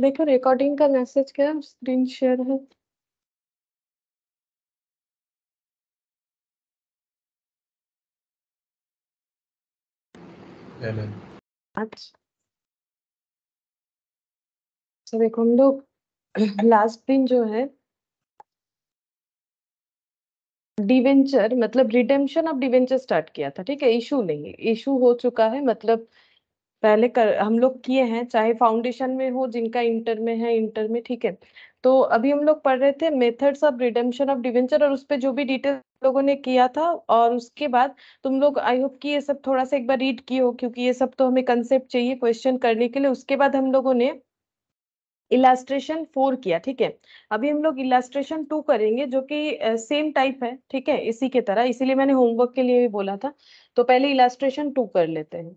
देखो रिकॉर्डिंग का मैसेज क्या स्क्रीन शेयर है अच्छा देखो हम लोग लास्ट दिन जो है डिवेंचर मतलब रिडेम्पशन ऑफ डिवेंचर स्टार्ट किया था ठीक है इशू नहीं इशू हो चुका है मतलब पहले कर हम लोग किए हैं चाहे फाउंडेशन में हो जिनका इंटर में है इंटर में ठीक है तो अभी हम लोग पढ़ रहे थे methods of redemption of debenture और उस पर जो भी डिटेल लोगों ने किया था और उसके बाद तुम लोग आई होप कि ये सब थोड़ा सा एक बार रीड किए हो क्योंकि ये सब तो हमें कंसेप्ट चाहिए क्वेश्चन करने के लिए उसके बाद हम लोगों ने इलास्ट्रेशन फोर किया ठीक है अभी हम लोग इलास्ट्रेशन टू करेंगे जो कि सेम टाइप है ठीक है इसी के तरह इसीलिए मैंने होमवर्क के लिए भी बोला था तो पहले इलास्ट्रेशन टू कर लेते हैं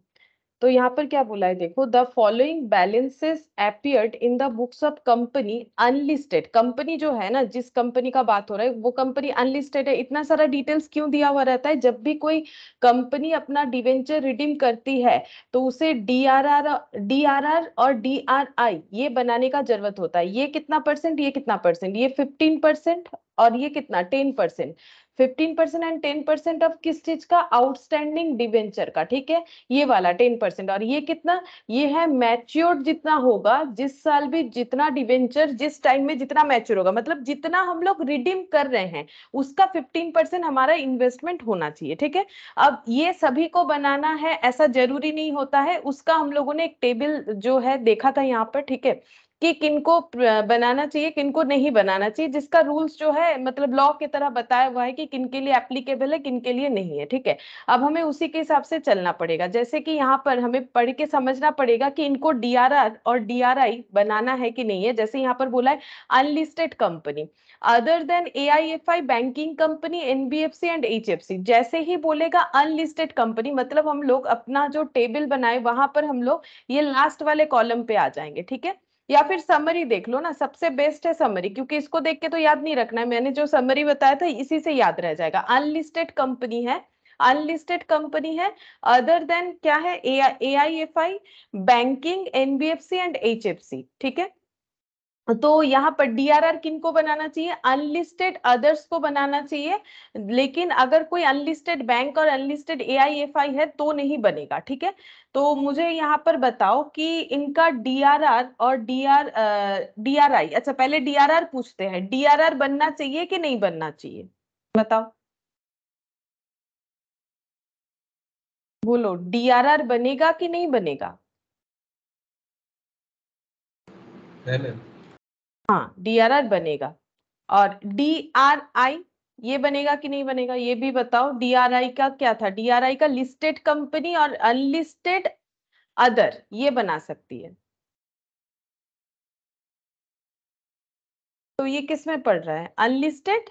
तो यहाँ पर क्या बोला है देखो the following balances appeared in the books of company unlisted company जो है ना जिस कंपनी का बात हो रहा है वो कंपनी अनलिस्टेड है इतना सारा डिटेल्स क्यों दिया हुआ रहता है जब भी कोई कंपनी अपना डिवेंचर रिडीम करती है तो उसे डी आर और डी ये बनाने का जरूरत होता है ये कितना परसेंट ये कितना परसेंट ये फिफ्टीन परसेंट और ये कितना ten percent fifteen percent and ten percent of किस चीज का आउटस्टैंडिंग डिवेंचर का ठीक है ये वाला टेन परसेंट और ये कितना ये है मैच्योर जितना होगा जिस साल भी जितना डिवेंचर जिस टाइम में जितना मैच्योर होगा मतलब जितना हम लोग रिडीम कर रहे हैं उसका फिफ्टीन परसेंट हमारा इन्वेस्टमेंट होना चाहिए ठीक है अब ये सभी को बनाना है ऐसा जरूरी नहीं होता है उसका हम लोगों ने एक टेबल जो है देखा था यहाँ पर ठीक है कि किनको बनाना चाहिए किनको नहीं बनाना चाहिए जिसका रूल्स जो है मतलब लॉ की तरह बताया हुआ है कि किनके लिए एप्लीकेबल है किनके लिए नहीं है ठीक है अब हमें उसी के हिसाब से चलना पड़ेगा जैसे कि यहाँ पर हमें पढ़ के समझना पड़ेगा कि इनको डीआरआर और डीआरआई बनाना है कि नहीं है जैसे यहाँ पर बोला है unlisted company other than I banking company NBFC and C जैसे ही बोलेगा अनलिस्टेड कंपनी मतलब हम लोग अपना जो टेबल बनाए वहां पर हम लोग ये लास्ट वाले कॉलम पे आ जाएंगे ठीक है या फिर समरी देख लो ना सबसे बेस्ट है समरी क्योंकि इसको देख के तो याद नहीं रखना है मैंने जो समरी बताया था इसी से याद रह जाएगा अनलिस्टेड कंपनी है अनलिस्टेड कंपनी है अदर देन क्या है A I F I banking NBFC and H ठीक है तो यहाँ पर डीआरआर किन को बनाना चाहिए अनलिस्टेड अदर्स को बनाना चाहिए लेकिन अगर कोई अनलिस्टेड बैंक और अनलिस्टेड एआईएफआई है तो नहीं बनेगा ठीक है तो मुझे यहाँ पर बताओ कि इनका डीआरआर और डीआर डीआरआई अच्छा पहले डीआरआर पूछते हैं डीआरआर बनना चाहिए कि नहीं बनना चाहिए बताओ बोलो आर बनेगा कि नहीं बनेगा नहीं नहीं हाँ डी आर आर बनेगा और डी आर आई ये बनेगा कि नहीं बनेगा ये भी बताओ डी आर आई का क्या था डी आर आई का लिस्टेड कंपनी और अनलिस्टेड अदर ये बना सकती है तो ये किस में पड़ रहा है अनलिस्टेड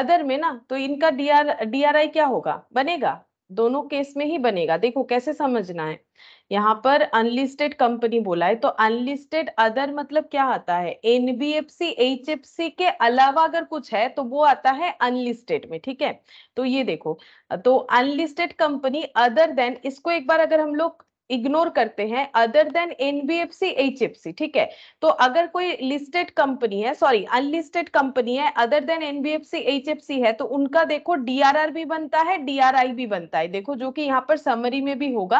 अदर में ना तो इनका D R D R I क्या होगा बनेगा दोनों केस में ही बनेगा देखो कैसे समझना है यहाँ पर अनलिस्टेड कंपनी बोला है तो अनलिस्टेड अदर मतलब क्या आता है एनबीएफसी एचएफसी के अलावा अगर कुछ है तो वो आता है अनलिस्टेड में ठीक है तो ये देखो तो अनलिस्टेड कंपनी अदर देन इसको एक बार अगर हम लोग इग्नोर करते हैं अदर देन एनबीएफसी सी ठीक है तो अगर कोई लिस्टेड कंपनी है सॉरी अनलिस्टेड कंपनी है अदर देन एनबीएफसी सी है तो उनका देखो डीआरआर भी बनता है डीआरआई भी बनता है देखो जो कि यहाँ पर समरी में भी होगा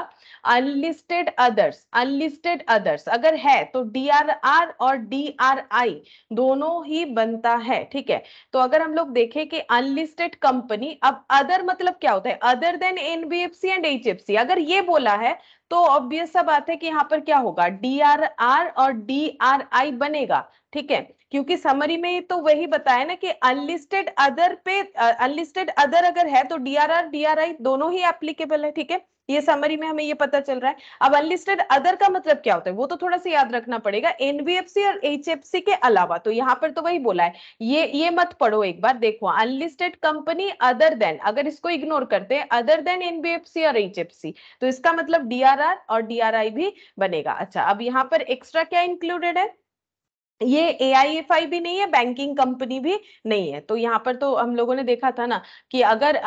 अनलिस्टेड अदर्स अनलिस्टेड अदर्स अगर है तो डीआरआर और डीआरआई दोनों ही बनता है ठीक है तो अगर हम लोग देखें कि अनलिस्टेड कंपनी अब अदर मतलब क्या होता है other than NBFC and C अगर ये बोला है तो ऑब्वियस सा बात है कि यहाँ पर क्या होगा डी आर आर और डी आर आई बनेगा ठीक है क्योंकि समरी में तो वही बताया ना कि अनलिस्टेड अदर पे अनलिस्टेड अदर अगर है तो D R R D R I दोनों ही एप्लीकेबल है ठीक है ये समरी में हमें ये पता चल रहा है अब अनलिस्टेड अदर का मतलब क्या होता है वो तो थोड़ा सा याद रखना पड़ेगा एनबीएफसी और एचएफसी के अलावा तो यहाँ पर तो वही बोला है ये ये मत पढ़ो एक बार देखो अनलिस्टेड कंपनी अदर देन अगर इसको इग्नोर करते हैं अदर देन एनबीएफसी और एचएफसी तो इसका मतलब डीआरआर और डीआरआई भी बनेगा अच्छा अब यहाँ पर एक्स्ट्रा क्या इंक्लूडेड है ये ए आई भी नहीं है बैंकिंग कंपनी भी नहीं है तो यहाँ पर तो हम लोगों ने देखा था ना कि अगर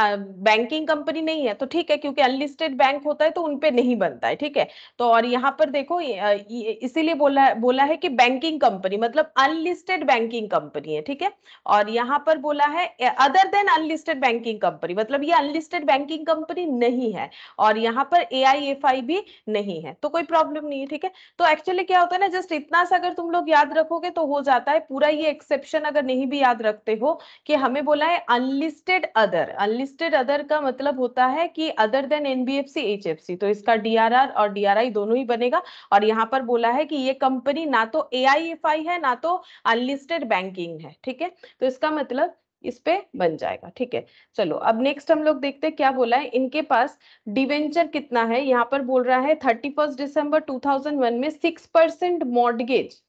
बैंकिंग कंपनी नहीं है तो ठीक है क्योंकि अनलिस्टेड बैंक होता है तो उनपे नहीं बनता है ठीक है तो और यहाँ पर देखो इसीलिए बोला बोला है कि बैंकिंग कंपनी मतलब अनलिस्टेड बैंकिंग कंपनी है ठीक है और यहाँ पर बोला है other than unlisted banking company मतलब ये अनलिस्टेड बैंकिंग कंपनी नहीं है और यहाँ पर ए भी नहीं है तो कोई प्रॉब्लम नहीं है ठीक है तो एक्चुअली क्या होता है ना जस्ट इतना सा अगर तुम लोग याद रखो रखोगे तो हो जाता है पूरा ये एक्सेप्शन अगर नहीं भी याद रखते हो कि हमें बोला है अनलिस्टेड अदर अनलिस्टेड अदर का मतलब होता है कि अदर देन एनबीएफसी एचएफसी तो इसका डीआरआर और डीआरआई दोनों ही बनेगा और यहाँ पर बोला है कि ये कंपनी ना तो एआईएफआई है ना तो अनलिस्टेड बैंकिंग है ठीक है तो इसका मतलब इस पे बन जाएगा ठीक है चलो अब नेक्स्ट हम लोग देखते हैं क्या बोला है इनके पास डिवेंचर कितना है यहाँ पर बोल रहा है thirty first two thousand one में सिक्स परसेंट मॉडगेज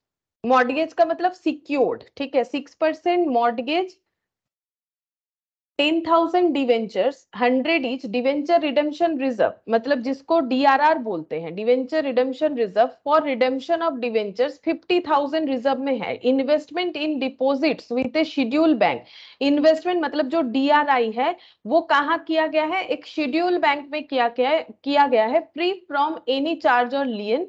मॉडगेज का मतलब सिक्योर्ड ठीक है six percent mortgage ten thousand debentures hundred each debenture redemption reserve मतलब जिसको डीआरआर बोलते हैं debenture redemption reserve for redemption of debentures fifty thousand reserve में है investment in deposits with a schedule bank investment मतलब जो डीआरआई है वो कहाँ किया गया है एक शेड्यूल बैंक में किया गया है किया गया है फ्री फ्रॉम एनी चार्ज और लियन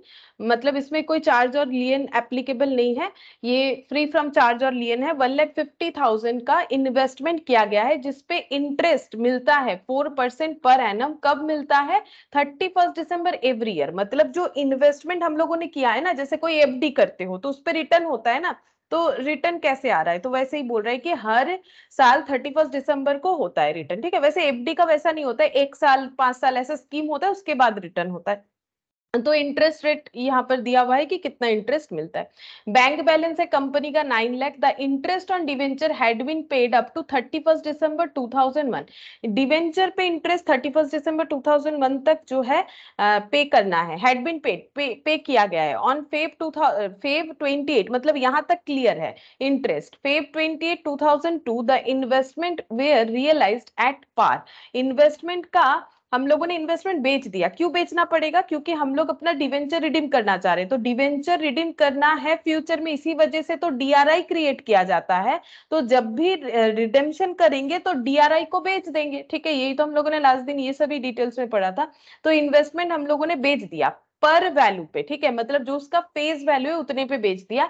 मतलब इसमें कोई चार्ज और लियन एप्लीकेबल नहीं है ये फ्री फ्रॉम चार्ज और लियन है वन लैख फिफ्टी थाउजेंड का इन्वेस्टमेंट किया गया है जिस पे इंटरेस्ट मिलता है फोर परसेंट पर एनम कब मिलता है thirty first December every year मतलब जो इन्वेस्टमेंट हम लोगों ने किया है ना जैसे कोई एफडी करते हो तो उस पर रिटर्न होता है ना तो रिटर्न कैसे आ रहा है तो वैसे ही बोल रहा है कि हर साल थर्टी फर्स्ट दिसंबर को होता है रिटर्न ठीक है वैसे एफडी का वैसा नहीं होता है एक साल पांच साल ऐसा स्कीम होता है उसके बाद रिटर्न होता है तो इंटरेस्ट रेट यहाँ पर दिया हुआ है कि कितना इंटरेस्ट मिलता है बैंक बैलेंस है कंपनी का nine lakh the interest on debenture had been paid up to thirty first December two thousand one debenture पे interest thirty first December two thousand one तक जो है पे करना है हैड बीन पेड पे किया गया है on Feb two Feb twenty eight मतलब यहाँ तक क्लियर है interest Feb twenty eight two thousand two the investment were realise at par investment का हम लोगों ने इन्वेस्टमेंट बेच दिया क्यों बेचना पड़ेगा क्योंकि हम लोग अपना डिवेंचर रिडीम करना चाह रहे हैं तो डिवेंचर रिडीम करना है फ्यूचर में इसी वजह से तो डीआरआई क्रिएट किया जाता है तो जब भी रिडेम्शन करेंगे तो डीआरआई को बेच देंगे ठीक है यही तो हम लोगों ने लास्ट दिन ये सभी डिटेल्स में पढ़ा था तो इन्वेस्टमेंट हम लोगों ने बेच दिया पर वैल्यू पे ठीक है मतलब जो उसका फेस वैल्यू है उतने पे बेच दिया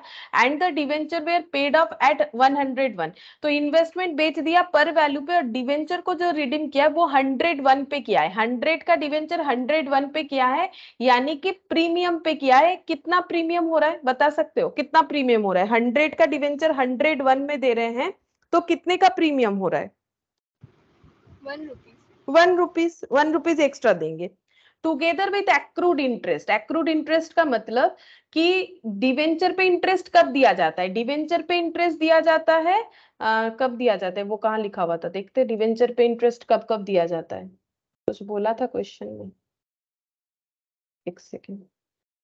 and the debenture were paid off at 101 तो इन्वेस्टमेंट बेच दिया पर वैल्यू पे और डिवेंचर को जो रिडीम किया वो 101 पे किया है 100 का डिवेंचर 101 पे किया है यानी कि प्रीमियम पे किया है कितना प्रीमियम हो रहा है बता सकते हो कितना प्रीमियम हो रहा है हंड्रेड का डिवेंचर हंड्रेड वन में दे रहे हैं तो कितने का प्रीमियम हो रहा है one rupees one rupees extra देंगे together with accrued interest accrued interest का मतलब कि डिवेंचर पे इंटरेस्ट कब दिया जाता है डिवेंचर पे इंटरेस्ट दिया जाता है आ, कब दिया जाता है वो कहाँ लिखा हुआ था देखते डिवेंचर पे इंटरेस्ट कब कब दिया जाता है कुछ बोला था क्वेश्चन में एक सेकेंड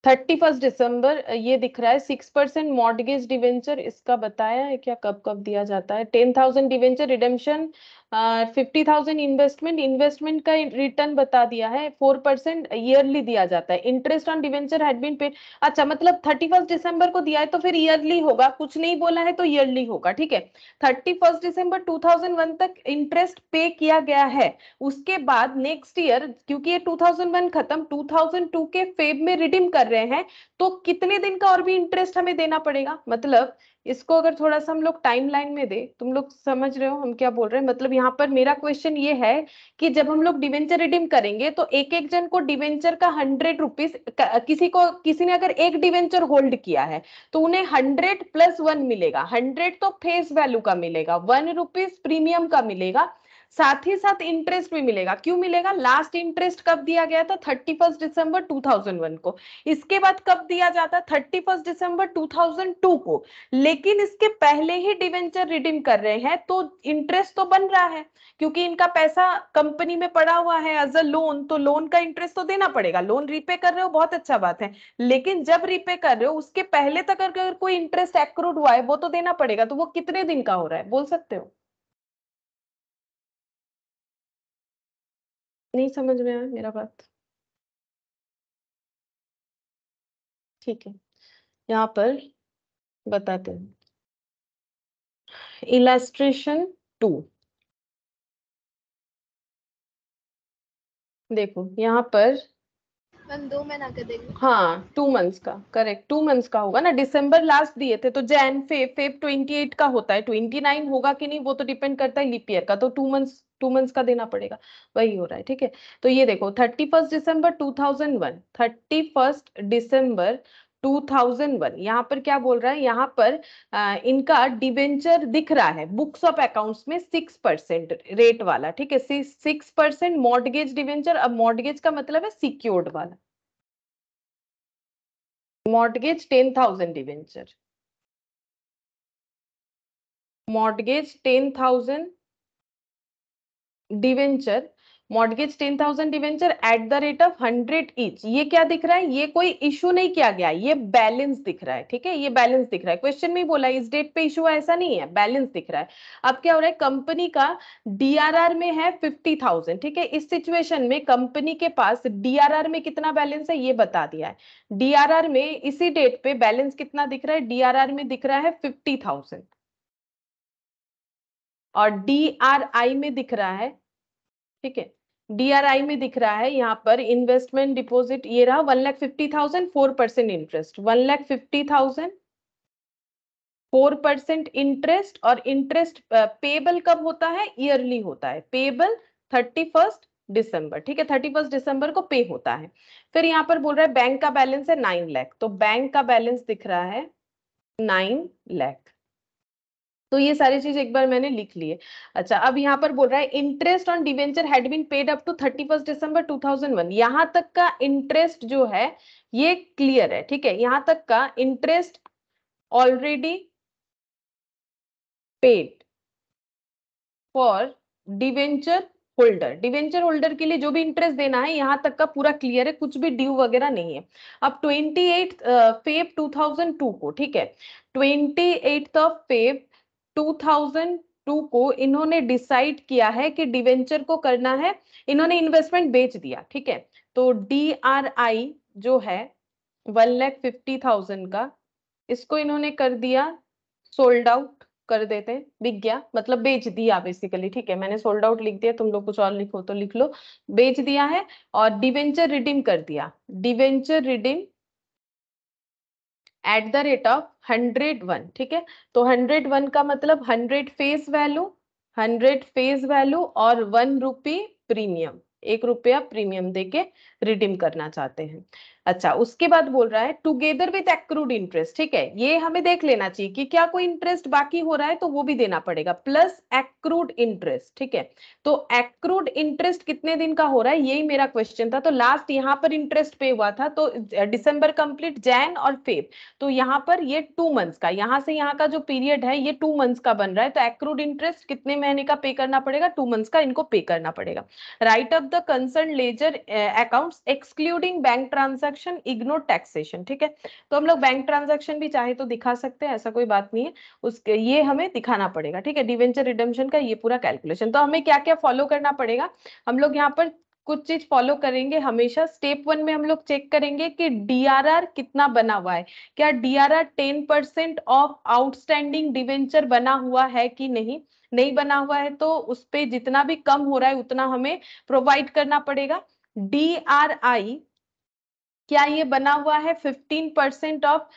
थर्टी फर्स्ट दिसंबर ये दिख रहा है सिक्स परसेंट मॉडगेज डिवेंचर इसका बताया है क्या कब कब दिया जाता है ten thousand debenture redemption fifty thousand investment investment का रिटर्न बता दिया है फोर परसेंट ईयरली दिया जाता है interest on debenture had been paid अच्छा मतलब थर्टी फर्स्ट डिसंबर को दिया है तो फिर ईयरली होगा कुछ नहीं बोला है तो ईयरली होगा ठीक है thirty first December two thousand one तक इंटरेस्ट पे किया गया है उसके बाद नेक्स्ट ईयर क्योंकि ये टू थाउजेंड वन खत्म टू थाउजेंड टू के फेब में रिडीम कर रहे हैं तो कितने दिन का और भी इंटरेस्ट हमें देना पड़ेगा मतलब इसको अगर थोड़ा सा हम लोग टाइम लाइन में दे तुम लोग समझ रहे हो हम क्या बोल रहे हैं मतलब यहाँ पर मेरा क्वेश्चन ये है कि जब हम लोग डिवेंचर रिडीम करेंगे तो एक एक जन को डिवेंचर का हंड्रेड रुपीज किसी को किसी ने अगर एक डिवेंचर होल्ड किया है तो उन्हें हंड्रेड प्लस वन मिलेगा हंड्रेड तो फेस वैल्यू का मिलेगा वन रुपीज प्रीमियम का मिलेगा साथ ही साथ इंटरेस्ट भी मिलेगा क्यों मिलेगा लास्ट इंटरेस्ट कब दिया गया था thirty first December two thousand one को इसके बाद कब दिया जाता thirty first December two thousand two को लेकिन इसके पहले ही डिवेंचर रिडीम कर रहे हैं तो इंटरेस्ट तो बन रहा है क्योंकि इनका पैसा कंपनी में पड़ा हुआ है एज अ लोन तो लोन का इंटरेस्ट तो देना पड़ेगा लोन रिपे कर रहे हो बहुत अच्छा बात है लेकिन जब रिपे कर रहे हो उसके पहले तक अगर कोई इंटरेस्ट एक्रूड हुआ है वो तो देना पड़ेगा तो वो कितने दिन का हो रहा है बोल सकते हो नहीं समझ में आया मेरा बात ठीक है यहाँ पर बताते हैं इलेस्ट्रेशन टू देखो यहाँ पर दो महीना का देंगे हाँ टू मंथ्स का करेक्ट टू मंथ्स का होगा ना दिसंबर लास्ट दिए थे तो जैन फेब फेब एट का होता है ट्वेंटी नाइन होगा कि नहीं वो तो डिपेंड करता है लिपियर का तो टू मंथ्स टू मंथ्स का देना पड़ेगा वही हो रहा है ठीक है तो ये देखो thirty first December two thousand one thirty first December one यहाँ पर क्या बोल रहा है यहाँ पर आ, इनका डिवेंचर दिख रहा है बुक्स ऑफ अकाउंट्स में सिक्स परसेंट रेट वाला ठीक है सिक्स परसेंट मॉडगेज डिवेंचर अब मॉडगेज का मतलब है सिक्योर्ड वाला mortgage ten thousand debenture mortgage ten thousand debenture mortgage ten thousand debenture at the rate of hundred each ये क्या दिख रहा है ये कोई इशू नहीं किया गया ये बैलेंस दिख रहा है ठीक है ये बैलेंस दिख रहा है क्वेश्चन में बोला इस डेट पे इशू ऐसा नहीं है बैलेंस दिख रहा है अब क्या हो रहा है कंपनी का डीआरआर में है फिफ्टी थाउजेंड ठीक है इस सिचुएशन में कंपनी के पास डीआरआर में कितना बैलेंस है ये बता दिया है डीआरआर में इसी डेट पे बैलेंस कितना दिख रहा है डीआरआर में दिख रहा है फिफ्टी थाउजेंड और डी आर आई में दिख रहा है ठीक है डी आर आई में दिख रहा है यहाँ पर इन्वेस्टमेंट डिपॉजिट ये रहा one lakh fifty thousand four percent interest one lakh fifty thousand four percent interest और इंटरेस्ट पेबल कब होता है ईयरली होता है पेबल थर्टी फर्स्ट दिसंबर ठीक है थर्टी फर्स्ट दिसंबर को पे होता है फिर यहाँ पर बोल रहा है बैंक का बैलेंस है नाइन लैख तो बैंक का बैलेंस दिख रहा है नाइन लैख तो ये सारी चीज एक बार मैंने लिख ली है अच्छा अब यहाँ पर बोल रहा है interest on debenture had been paid up to thirty first December two thousand one यहाँ तक का इंटरेस्ट जो है ये क्लियर है ठीक है यहाँ तक का interest already paid for debenture holder debenture holder के लिए जो भी इंटरेस्ट देना है यहाँ तक का पूरा क्लियर है कुछ भी ड्यू वगैरह नहीं है अब twenty eight Feb two thousand two को ठीक है ट्वेंटी एट ऑफ फेब 2002 को इन्होंने डिसाइड किया है कि डिवेंचर को करना है इन्होंने इन्वेस्टमेंट बेच दिया ठीक है तो डी आर आई जो है वन लैख फिफ्टी थाउजेंड का इसको इन्होंने कर दिया सोल्ड आउट कर देते बिक गया मतलब बेच दिया बेसिकली ठीक है मैंने सोल्ड आउट लिख दिया तुम लोग कुछ और लिखो तो लिख लो बेच दिया है और डिवेंचर रिडीम कर दिया debenture redeem at the rate of hundred one ठीक है तो हंड्रेड वन का मतलब hundred face value hundred face value और वन रुपी प्रीमियम एक रुपया प्रीमियम देके रिडीम करना चाहते हैं अच्छा उसके बाद बोल रहा है टुगेदर विथ एक्रूड इंटरेस्ट ठीक है ये हमें देख लेना चाहिए कि क्या कोई इंटरेस्ट बाकी हो रहा है तो वो भी देना पड़ेगा प्लस एक्रूड इंटरेस्ट ठीक है तो एक्रूड इंटरेस्ट कितने दिन का हो रहा है यही मेरा क्वेश्चन था तो लास्ट यहाँ पर इंटरेस्ट पे हुआ था तो डिसंबर कंप्लीट जैन और फेब तो यहाँ पर ये टू मंथ्स का यहाँ से यहाँ का जो पीरियड है ये टू मंथ्स का बन रहा है तो एक्रूड इंटरेस्ट कितने महीने का पे करना पड़ेगा टू मंथ्स का इनको पे करना पड़ेगा write off the concern ledger account excluding bank transaction transaction ignore taxation ठीक है तो हम लोग बैंक ट्रांजेक्शन भी चाहे तो दिखा सकते हैं ऐसा कोई बात नहीं है उसके ये हमें दिखाना पड़ेगा ठीक है डिवेंचर रिडम्शन का ये पूरा कैलकुलेशन तो हमें क्या क्या फॉलो करना पड़ेगा हम लोग यहाँ पर कुछ चीज फॉलो करेंगे हमेशा स्टेप वन में हम लोग चेक करेंगे कि डीआरआर कितना बना हुआ है क्या DRR ten percent of outstanding debenture बना हुआ है कि नहीं नहीं बना हुआ है तो उस पर जितना भी कम हो रहा है उतना हमें प्रोवाइड करना पड़ेगा डी क्या ये बना हुआ है 15 परसेंट ऑफ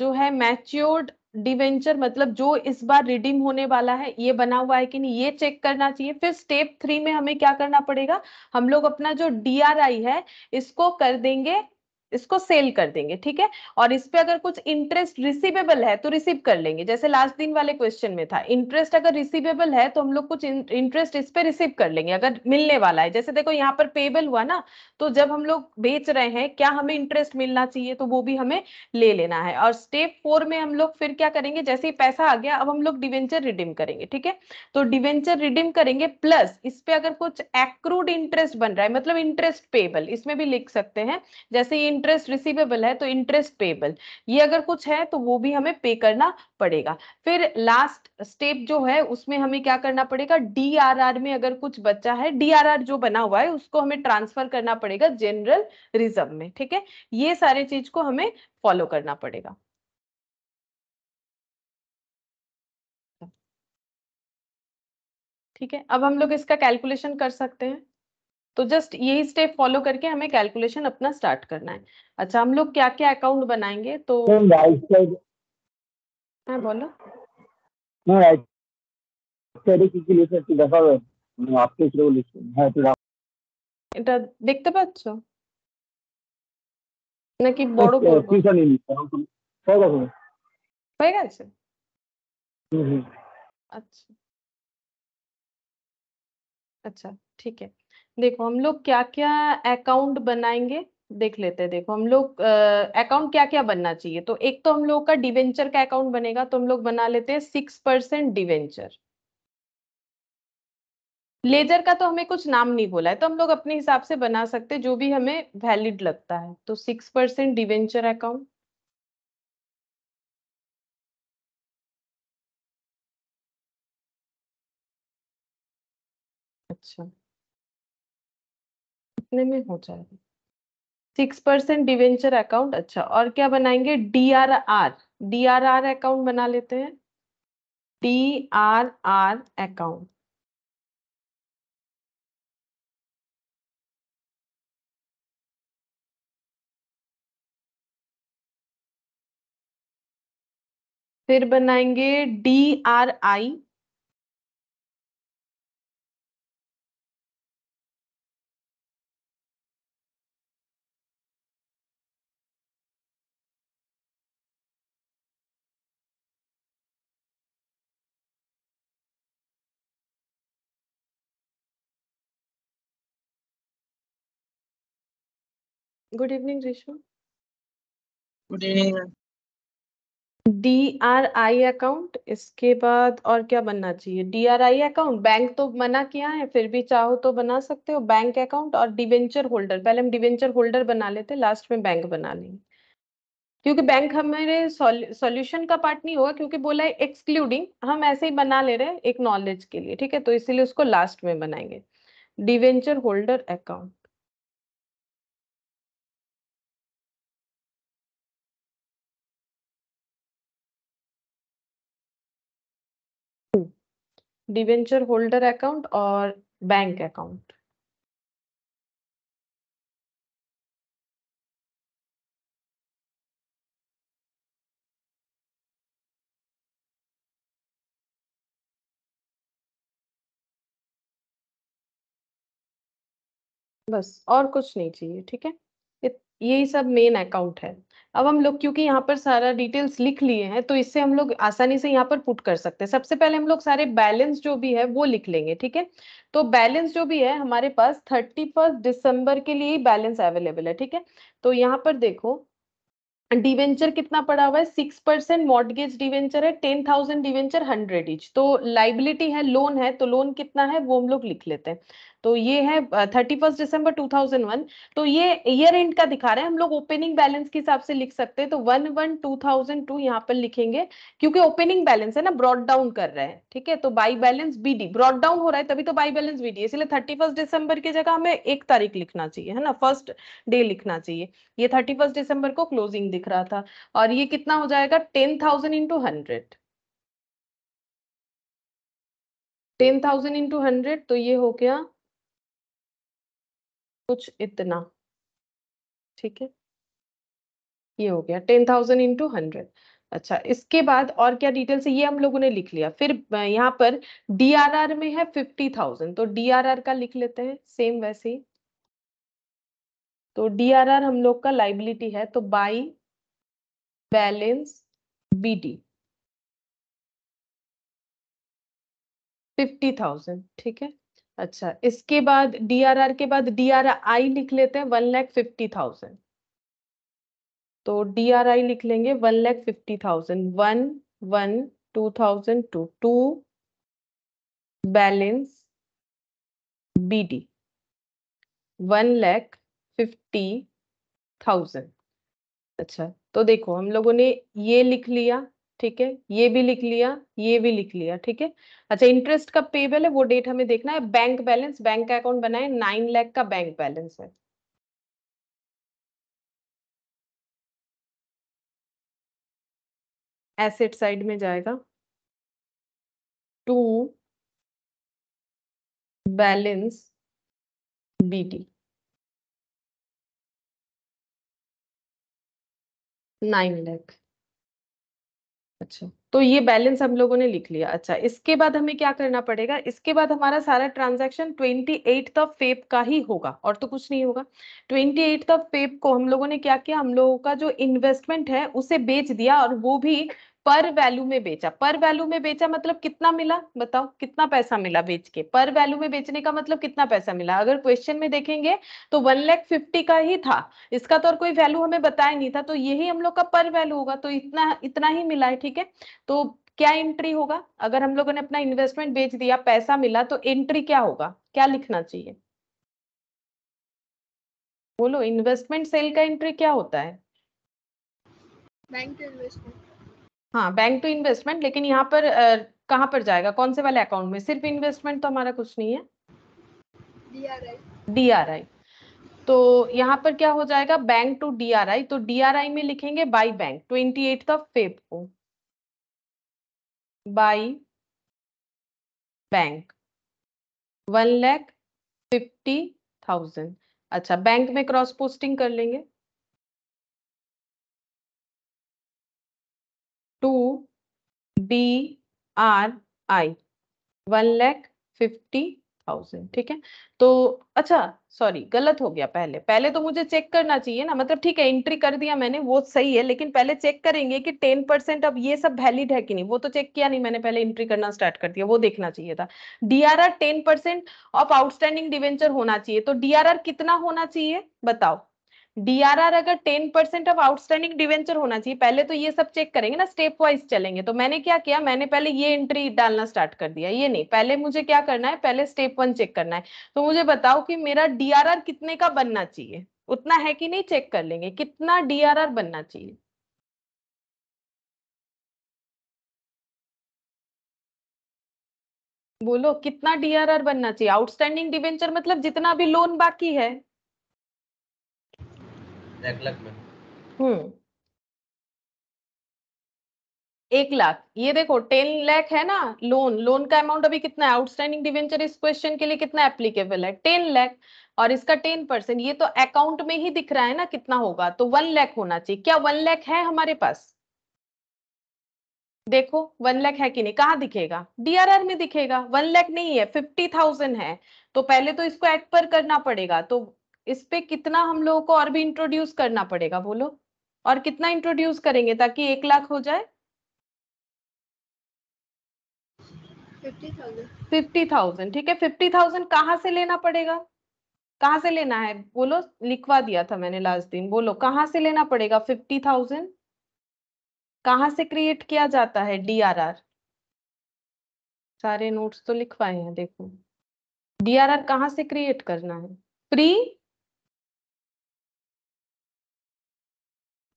जो है मैच्योर्ड डिवेंचर मतलब जो इस बार रिडीम होने वाला है ये बना हुआ है कि नहीं ये चेक करना चाहिए फिर स्टेप थ्री में हमें क्या करना पड़ेगा हम लोग अपना जो डी है इसको कर देंगे इसको सेल कर देंगे ठीक है और इस पे अगर कुछ इंटरेस्ट रिसीवेबल है तो रिसीव कर लेंगे जैसे लास्ट दिन वाले क्वेश्चन में था इंटरेस्ट अगर रिसीवेबल है तो हम लोग कुछ इंटरेस्ट इस पे रिसीव कर लेंगे अगर मिलने वाला है जैसे देखो यहाँ पर पेबल हुआ ना तो जब हम लोग बेच रहे हैं क्या हमें इंटरेस्ट मिलना चाहिए तो वो भी हमें ले लेना है और स्टेप फोर में हम लोग फिर क्या करेंगे जैसे ही पैसा आ गया अब हम लोग डिवेंचर रिडीम करेंगे ठीक है तो डिवेंचर रिडीम करेंगे प्लस इस पे अगर कुछ एक्रूड इंटरेस्ट बन रहा है मतलब इंटरेस्ट पेबल इसमें भी लिख सकते हैं जैसे ये इंटरेस्ट रिसीवेबल है तो इंटरेस्ट पेबल ये अगर कुछ है तो वो भी हमें पे करना पड़ेगा फिर लास्ट स्टेप जो है उसमें हमें क्या करना पड़ेगा डीआरआर में अगर कुछ बच्चा है डीआरआर जो बना हुआ है उसको हमें ट्रांसफर करना पड़ेगा जनरल रिजर्व में ठीक है ये सारे चीज को हमें फॉलो करना पड़ेगा ठीक है अब हम लोग इसका कैलकुलेशन कर सकते हैं तो जस्ट यही स्टेप फॉलो करके हमें कैलकुलेशन अपना स्टार्ट करना है अच्छा हम लोग क्या क्या अकाउंट बनाएंगे तो हाँ बोलो দেখতে পাচ্ছ নাকি বড় হয়ে গেছে আচ্ছা अच्छा ठीक है देखो हम लोग क्या क्या अकाउंट बनाएंगे देख लेते हैं देखो हम लोग अकाउंट क्या क्या बनना चाहिए तो एक तो हम लोग का डिवेंचर का अकाउंट बनेगा तो हम लोग बना लेते हैं सिक्स परसेंट डिवेंचर लेजर का तो हमें कुछ नाम नहीं बोला है तो हम लोग अपने हिसाब से बना सकते जो भी हमें वैलिड लगता है तो सिक्स परसेंट डिवेंचर अकाउंट अच्छा कितने में हो जाएगा सिक्स परसेंट डिवेंचर अकाउंट अच्छा और क्या बनाएंगे D R R D R R account बना लेते हैं डी आर आर अकाउंट फिर बनाएंगे D R I good evening Rishu good evening D R I account इसके बाद और क्या बनना चाहिए D R I account bank तो मना किया है फिर भी चाहो तो बना सकते हो बैंक अकाउंट और डिवेंचर होल्डर पहले हम डिवेंचर होल्डर बना लेते लास्ट में बैंक बना लेंगे क्योंकि बैंक हमारे सॉल्यूशन का पार्ट नहीं होगा क्योंकि बोला है एक्सक्लूडिंग हम ऐसे ही बना ले रहे हैं एक नॉलेज के लिए ठीक है तो इसीलिए उसको लास्ट में बनाएंगे debenture holder account debenture holder account और बैंक अकाउंट बस और कुछ नहीं चाहिए ठीक है यही सब मेन अकाउंट है अब हम लोग क्योंकि यहाँ पर सारा डिटेल्स लिख लिए हैं तो इससे हम लोग आसानी से यहाँ पर पुट कर सकते हैं सबसे पहले हम लोग सारे बैलेंस जो भी है वो लिख लेंगे ठीक है तो बैलेंस जो भी है हमारे पास थर्टी फर्स्ट दिसंबर के लिए बैलेंस अवेलेबल है ठीक है तो यहाँ पर देखो डिवेंचर कितना पड़ा हुआ है सिक्स परसेंट मॉडगेज डिवेंचर है ten thousand debenture hundred each तो लाइबिलिटी है लोन है तो लोन कितना है वो हम लोग लिख लेते हैं तो ये है thirty first December two thousand one तो ये ईयर एंड का दिखा रहे हैं हम लोग ओपनिंग बैलेंस के हिसाब से लिख सकते हैं तो one one two thousand two यहाँ पर लिखेंगे क्योंकि ओपनिंग बैलेंस है ना ब्रॉड डाउन कर रहे हैं ठीक है तो by balance BD brought down हो रहा है तभी तो बाई बैलेंस बीडी इसलिए थर्टी फर्स्ट डिसंबर की जगह हमें एक तारीख लिखना चाहिए है ना फर्स्ट डे लिखना चाहिए ये थर्टी फर्स्ट डिसंबर को क्लोजिंग दिख रहा था और ये कितना हो जाएगा ten thousand into hundred ten thousand into hundred तो ये हो गया कुछ इतना ठीक है ये हो गया टेन थाउजेंड इंटू हंड्रेड अच्छा इसके बाद और क्या डिटेल्स ये हम लोगों ने लिख लिया फिर यहाँ पर आर में है फिफ्टी थाउजेंड तो आर का लिख लेते हैं सेम वैसे ही तो आर हम लोग का लाइबिलिटी है तो by balance D fifty thousand ठीक है अच्छा इसके बाद आर के बाद डी आर आई लिख लेते हैं वन लैख फिफ्टी थाउजेंड तो डी आर आई लिख लेंगे one lakh fifty thousand one one two thousand two to balance B D one lakh fifty thousand अच्छा तो देखो हम लोगों ने ये लिख लिया ठीक है ये भी लिख लिया ये भी लिख लिया ठीक है अच्छा इंटरेस्ट का पेबल है वो डेट हमें देखना है बैंक बैलेंस बैंक का अकाउंट बनाए नाइन लैख का बैंक बैलेंस है एसेट साइड में जाएगा to balance BT nine lakh अच्छा तो ये बैलेंस हम लोगों ने लिख लिया अच्छा इसके बाद हमें क्या करना पड़ेगा इसके बाद हमारा सारा transaction twenty eight of Feb का ही होगा और तो कुछ नहीं होगा ट्वेंटी एट ऑफ फेब को हम लोगों ने क्या किया हम लोगों का जो इन्वेस्टमेंट है उसे बेच दिया और वो भी पर वैल्यू में बेचा पर वैल्यू में बेचा मतलब कितना मिला बताओ कितना पैसा मिला बेच के पर वैल्यू में बेचने का मतलब कितना पैसा मिला अगर क्वेश्चन में देखेंगे तो वन लैख फिफ्टी का ही था इसका तो और कोई वैल्यू हमें बताया नहीं था तो यही हम लोग का पर वैल्यू होगा तो इतना इतना ही मिला है ठीक है तो क्या एंट्री होगा अगर हम लोगों ने अपना इन्वेस्टमेंट बेच दिया पैसा मिला तो एंट्री क्या होगा क्या लिखना चाहिए बोलो इन्वेस्टमेंट सेल का एंट्री क्या होता है बैंक इन्वेस्टमेंट हाँ बैंक टू इन्वेस्टमेंट लेकिन यहाँ पर कहाँ पर जाएगा कौन से वाले अकाउंट में सिर्फ इन्वेस्टमेंट तो हमारा कुछ नहीं है डी आर आई तो यहाँ पर क्या हो जाएगा bank to D R I तो डी आर आई में लिखेंगे by bank twenty eight of Feb को by bank one lakh fifty thousand अच्छा बैंक में क्रॉस पोस्टिंग कर लेंगे to D R I one lakh fifty thousand ठीक है तो अच्छा सॉरी गलत हो गया पहले पहले तो मुझे चेक करना चाहिए ना मतलब ठीक है एंट्री कर दिया मैंने वो सही है लेकिन पहले चेक करेंगे कि टेन परसेंट अब ये सब वैलिड है कि नहीं वो तो चेक किया नहीं मैंने पहले एंट्री करना स्टार्ट कर दिया वो देखना चाहिए था D R R ten percent of outstanding debenture होना चाहिए तो आर कितना होना चाहिए बताओ डीआरआर अगर ten percent of outstanding debenture होना चाहिए पहले तो ये सब चेक करेंगे ना स्टेप वाइज चलेंगे तो मैंने क्या किया मैंने पहले ये एंट्री डालना स्टार्ट कर दिया ये नहीं पहले मुझे क्या करना है पहले स्टेप वन चेक करना है तो मुझे बताओ कि मेरा डीआरआर कितने का बनना चाहिए उतना है कि नहीं चेक कर लेंगे कितना डीआरआर बनना चाहिए बोलो कितना डीआरआर बनना चाहिए आउटस्टैंडिंग डिवेंचर मतलब जितना भी लोन बाकी है एक लाख में हम्म एक लाख ये देखो टेन लाख है ना लोन लोन का अमाउंट अभी कितना आउटस्टैंडिंग डिवेंचर इस क्वेश्चन के लिए कितना एप्लीकेबल है टेन लाख और इसका टेन परसेंट ये तो अकाउंट में ही दिख रहा है ना कितना होगा तो वन लाख होना चाहिए क्या वन लाख है हमारे पास देखो वन लाख है कि नहीं कहा दिखेगा डीआरआर में दिखेगा वन लाख नहीं है फिफ्टी है तो पहले तो इसको एक्ट पर करना पड़ेगा तो इस पे कितना हम लोगों को और भी इंट्रोड्यूस करना पड़ेगा बोलो और कितना इंट्रोड्यूस करेंगे ताकि एक लाख हो जाए फिफ्टी थाउजेंड ठीक है फिफ्टी थाउजेंड कहाँ से लेना पड़ेगा कहाँ से लेना है बोलो लिखवा दिया था मैंने लास्ट दिन बोलो कहाँ से लेना पड़ेगा फिफ्टी थाउजेंड कहाँ से क्रिएट किया जाता है डीआरआर सारे नोट्स तो लिखवाए हैं देखो डीआरआर कहाँ से क्रिएट करना है प्री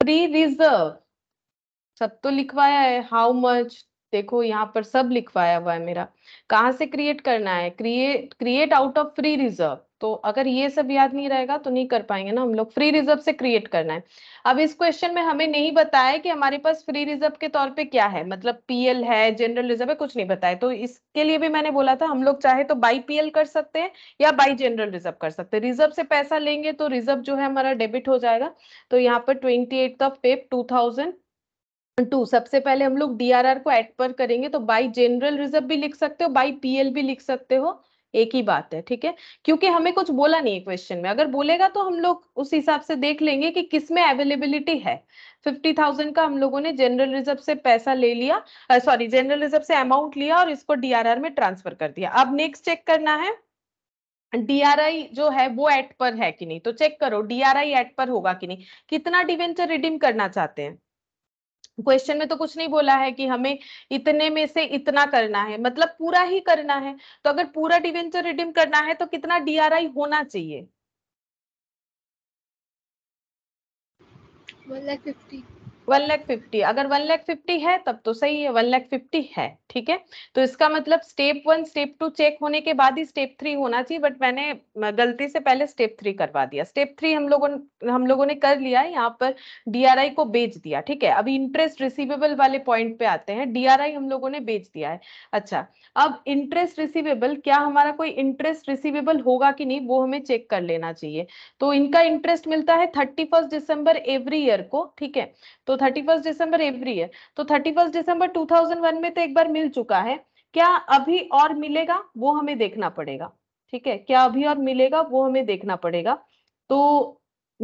फ्री रिजर्व सब तो लिखवाया है हाउ मच देखो यहाँ पर सब लिखवाया हुआ है मेरा कहाँ से क्रिएट करना है create create out of free reserve तो अगर ये सब याद नहीं रहेगा तो नहीं कर पाएंगे ना हम लोग फ्री रिजर्व से क्रिएट करना है अब इस क्वेश्चन में हमें नहीं बताया कि हमारे पास फ्री रिजर्व के तौर पे क्या है मतलब पीएल है जनरल रिजर्व है कुछ नहीं बताया तो इसके लिए भी मैंने बोला था हम लोग चाहे तो बाई पीएल कर सकते हैं या बाई जनरल रिजर्व कर सकते हैं रिजर्व से पैसा लेंगे तो रिजर्व जो है हमारा डेबिट हो जाएगा तो यहाँ पर twenty eight of Feb two सबसे पहले हम लोग डी को एड पर करेंगे तो बाई जनरल रिजर्व भी लिख सकते हो बाई पीएल भी लिख सकते हो एक ही बात है ठीक है क्योंकि हमें कुछ बोला नहीं है क्वेश्चन में अगर बोलेगा तो हम लोग उस हिसाब से देख लेंगे कि किस में अवेलेबिलिटी है फिफ्टी थाउजेंड का हम लोगों ने जनरल रिजर्व से पैसा ले लिया सॉरी जनरल रिजर्व से अमाउंट लिया और इसको डीआरआर में ट्रांसफर कर दिया अब नेक्स्ट चेक करना है डीआरआई जो है वो एट पर है कि नहीं तो चेक करो डीआरआई एट पर होगा कि नहीं कितना डिवेंचर रिडीम करना चाहते हैं क्वेश्चन में तो कुछ नहीं बोला है कि हमें इतने में से इतना करना है मतलब पूरा ही करना है तो अगर पूरा डिवेंचर रिडीम करना है तो कितना डीआरआई होना चाहिए वन लैख फिफ्टी अगर वन लैख फिफ्टी है तब तो सही है वन लैख फिफ्टी है ठीक है तो इसका मतलब step one step two check होने के बाद ही स्टेप थ्री होना चाहिए बट मैंने गलती से पहले स्टेप थ्री करवा दिया स्टेप थ्री हम लोगों हम लोगों ने कर लिया यहाँ पर डीआरआई को बेच दिया ठीक है अभी इंटरेस्ट रिसीवेबल वाले पॉइंट पे आते हैं डीआरआई हम लोगों ने बेच दिया है अच्छा अब इंटरेस्ट रिसीवेबल क्या हमारा कोई इंटरेस्ट रिसीवेबल होगा कि नहीं वो हमें चेक कर लेना चाहिए तो इनका इंटरेस्ट मिलता है थर्टी दिसंबर एवरी ईयर को ठीक है तो थर्टी फर्स्ट दिसंबर एवरी है तो thirty first December two thousand one में तो एक बार मिल चुका है क्या अभी और मिलेगा वो हमें देखना पड़ेगा ठीक है क्या अभी और मिलेगा वो हमें देखना पड़ेगा तो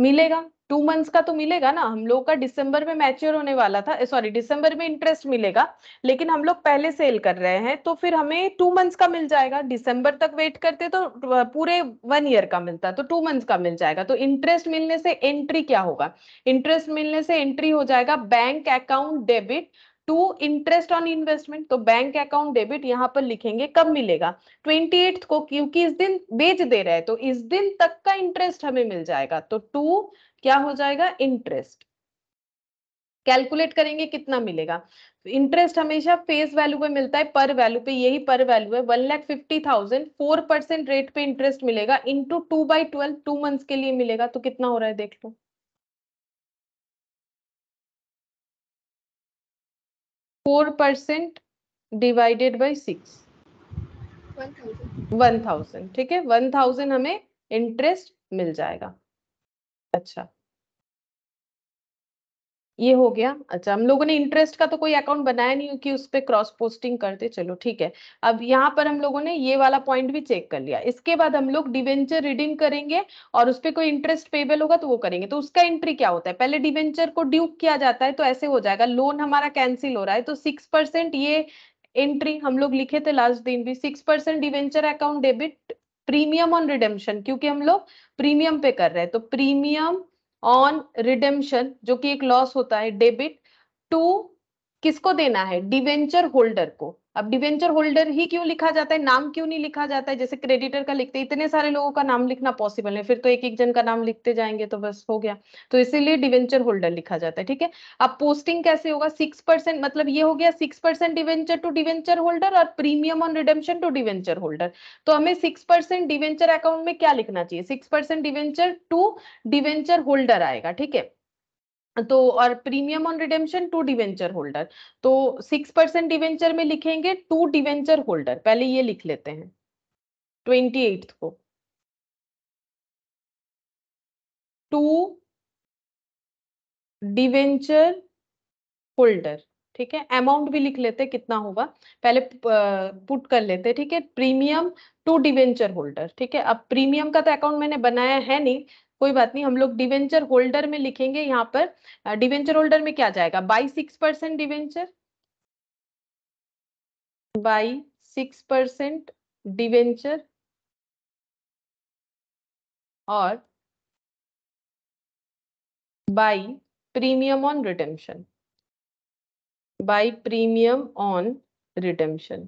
मिलेगा टू मंथ्स का तो मिलेगा ना हम लोग का दिसंबर में मैच्योर होने वाला था सॉरी eh, दिसंबर में इंटरेस्ट मिलेगा लेकिन हम लोग पहले सेल कर रहे हैं तो फिर हमें टू मंथ्स का मिल जाएगा दिसंबर तक वेट करते तो पूरे वन ईयर का मिलता तो टू मंथ्स का मिल जाएगा तो इंटरेस्ट मिलने से एंट्री क्या होगा इंटरेस्ट मिलने से एंट्री हो जाएगा bank account debit to interest on investment तो बैंक अकाउंट डेबिट यहाँ पर लिखेंगे कब मिलेगा ट्वेंटी को क्योंकि इस दिन बेच दे रहे हैं तो इस दिन तक का इंटरेस्ट हमें मिल जाएगा तो टू क्या हो जाएगा इंटरेस्ट कैलकुलेट करेंगे कितना मिलेगा इंटरेस्ट हमेशा फेस वैल्यू पे मिलता है पर वैल्यू पे यही पर वैल्यू है one lakh fifty thousand four percent rate पे इंटरेस्ट मिलेगा into two by twelve two months के लिए मिलेगा तो कितना हो रहा है देख लो four percent divided by six one thousand ठीक है वन थाउजेंड हमें इंटरेस्ट मिल जाएगा अच्छा ये हो गया अच्छा हम लोगों ने इंटरेस्ट का तो कोई अकाउंट बनाया नहीं कि उस पर क्रॉस पोस्टिंग करते चलो ठीक है अब यहाँ पर हम लोगों ने ये वाला पॉइंट भी चेक कर लिया इसके बाद हम लोग डिवेंचर रिडीम करेंगे और उस पर कोई इंटरेस्ट पेबल होगा तो वो करेंगे तो उसका एंट्री क्या होता है पहले डिवेंचर को ड्यूक किया जाता है तो ऐसे हो जाएगा लोन हमारा कैंसिल हो रहा है तो सिक्स ये एंट्री हम लोग लिखे थे लास्ट दिन भी six percent debenture account debit premium on redemption क्योंकि हम लोग प्रीमियम पे कर रहे हैं तो प्रीमियम ऑन रिडेम्शन जो कि एक लॉस होता है डेबिट टू किसको देना है डिवेंचर होल्डर को अब डिवेंचर होल्डर ही क्यों लिखा जाता है नाम क्यों नहीं लिखा जाता है जैसे क्रेडिटर का लिखते इतने सारे लोगों का नाम लिखना पॉसिबल है फिर तो एक एक जन का नाम लिखते जाएंगे तो बस हो गया तो इसीलिए डिवेंचर होल्डर लिखा जाता है ठीक है अब पोस्टिंग कैसे होगा सिक्स परसेंट मतलब ये हो गया six percent debenture to debenture holder और premium on redemption to debenture holder तो हमें सिक्स परसेंट डिवेंचर अकाउंट में क्या लिखना चाहिए six percent debenture to debenture holder आएगा ठीक है तो और premium on redemption to debenture holder तो सिक्स परसेंट डिवेंचर में लिखेंगे टू डिवेंचर होल्डर पहले ये लिख लेते हैं ट्वेंटी एट को टू डिवेंचर होल्डर ठीक है अमाउंट भी लिख लेते कितना होगा पहले पुट कर लेते ठीक है प्रीमियम टू डिवेंचर होल्डर ठीक है अब प्रीमियम का तो अकाउंट मैंने बनाया है नहीं कोई बात नहीं हम लोग डिवेंचर होल्डर में लिखेंगे यहाँ पर डिवेंचर होल्डर में क्या जाएगा by six percent debenture by six percent debenture और by premium on redemption by premium on redemption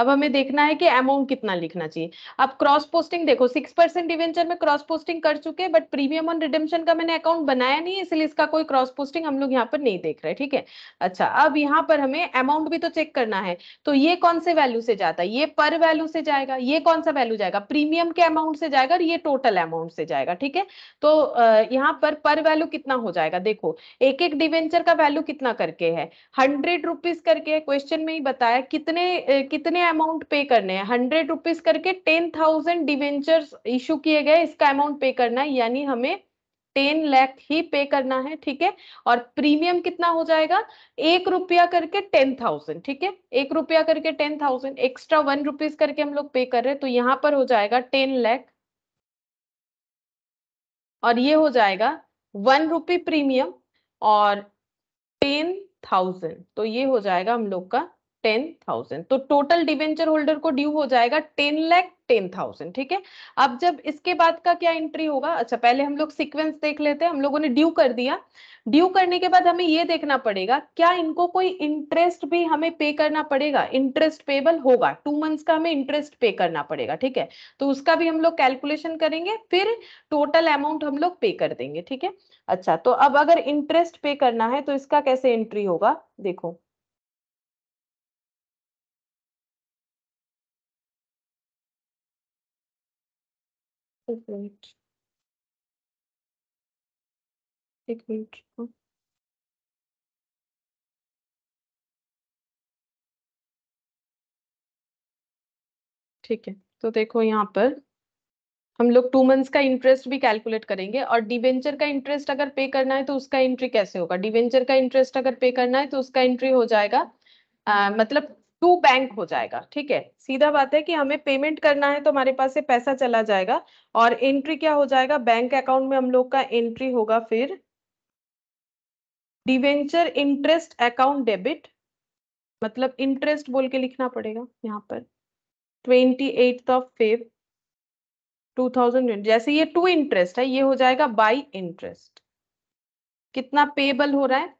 अब हमें देखना है कि अमाउंट कितना लिखना चाहिए अब क्रॉस पोस्टिंग देखो सिक्स परसेंट डिवेंचर में क्रॉस पोस्टिंग कर चुके हैं बट प्रीमियम ऑन रिडेम्शन का मैंने अकाउंट बनाया नहीं है इसलिए इसका कोई क्रॉस पोस्टिंग हम लोग यहाँ पर नहीं देख रहे ठीक है अच्छा अब यहाँ पर हमें अमाउंट भी तो चेक करना है तो ये कौन से वैल्यू से जाता है ये पर वैल्यू से जाएगा ये कौन सा वैल्यू जाएगा प्रीमियम के अमाउंट से जाएगा और ये टोटल अमाउंट से जाएगा ठीक है तो यहाँ पर पर वैल्यू कितना हो जाएगा देखो एक एक डिवेंचर का वैल्यू कितना करके है हंड्रेड रुपीज करके क्वेश्चन में ही बताया कितने कितने अमाउंट पे करने हैं हंड्रेड रुपीज करके टेन थाउजेंड डिवेंचर इश्यू किए गए इसका अमाउंट पे करना है यानी हमें टेन लैख ही पे करना है ठीक है और प्रीमियम कितना हो जाएगा एक रुपया करके टेन थाउजेंड ठीक है एक रुपया करके ten thousand extra one rupees करके हम लोग पे कर रहे हैं तो यहां पर हो जाएगा टेन लैख और ये हो जाएगा वन रुपी प्रीमियम और टेन थाउजेंड तो ये हो जाएगा हम लोग का टेन थाउजेंड तो टोटल डिवेंचर होल्डर को ड्यू हो जाएगा टेन लैख टेन थाउजेंड ठीक है अब जब इसके बाद का क्या एंट्री होगा अच्छा पहले हम लोग सिक्वेंस देख लेते हैं हम लोगों ने ड्यू कर दिया ड्यू करने के बाद हमें ये देखना पड़ेगा क्या इनको कोई इंटरेस्ट भी हमें पे करना पड़ेगा इंटरेस्ट पेबल होगा टू मंथ्स का हमें इंटरेस्ट पे करना पड़ेगा ठीक है तो उसका भी हम लोग कैलकुलेशन करेंगे फिर टोटल अमाउंट हम लोग पे कर देंगे ठीक है अच्छा तो अब अगर इंटरेस्ट पे करना है तो इसका कैसे एंट्री होगा देखो different oh. ठीक है तो देखो यहाँ पर हम लोग टू मंथ्स का इंटरेस्ट भी कैलकुलेट करेंगे और डिवेंचर का इंटरेस्ट अगर पे करना है तो उसका एंट्री कैसे होगा डिवेंचर का इंटरेस्ट अगर पे करना है तो उसका एंट्री हो जाएगा आ, मतलब टू बैंक हो जाएगा ठीक है सीधा बात है कि हमें पेमेंट करना है तो हमारे पास से पैसा चला जाएगा और एंट्री क्या हो जाएगा बैंक अकाउंट में हम लोग का एंट्री होगा फिर डिवेंचर इंटरेस्ट अकाउंट डेबिट मतलब इंटरेस्ट बोल के लिखना पड़ेगा यहाँ पर twenty eight of Feb two thousand जैसे ये टू इंटरेस्ट है ये हो जाएगा बाई इंटरेस्ट कितना पेबल हो रहा है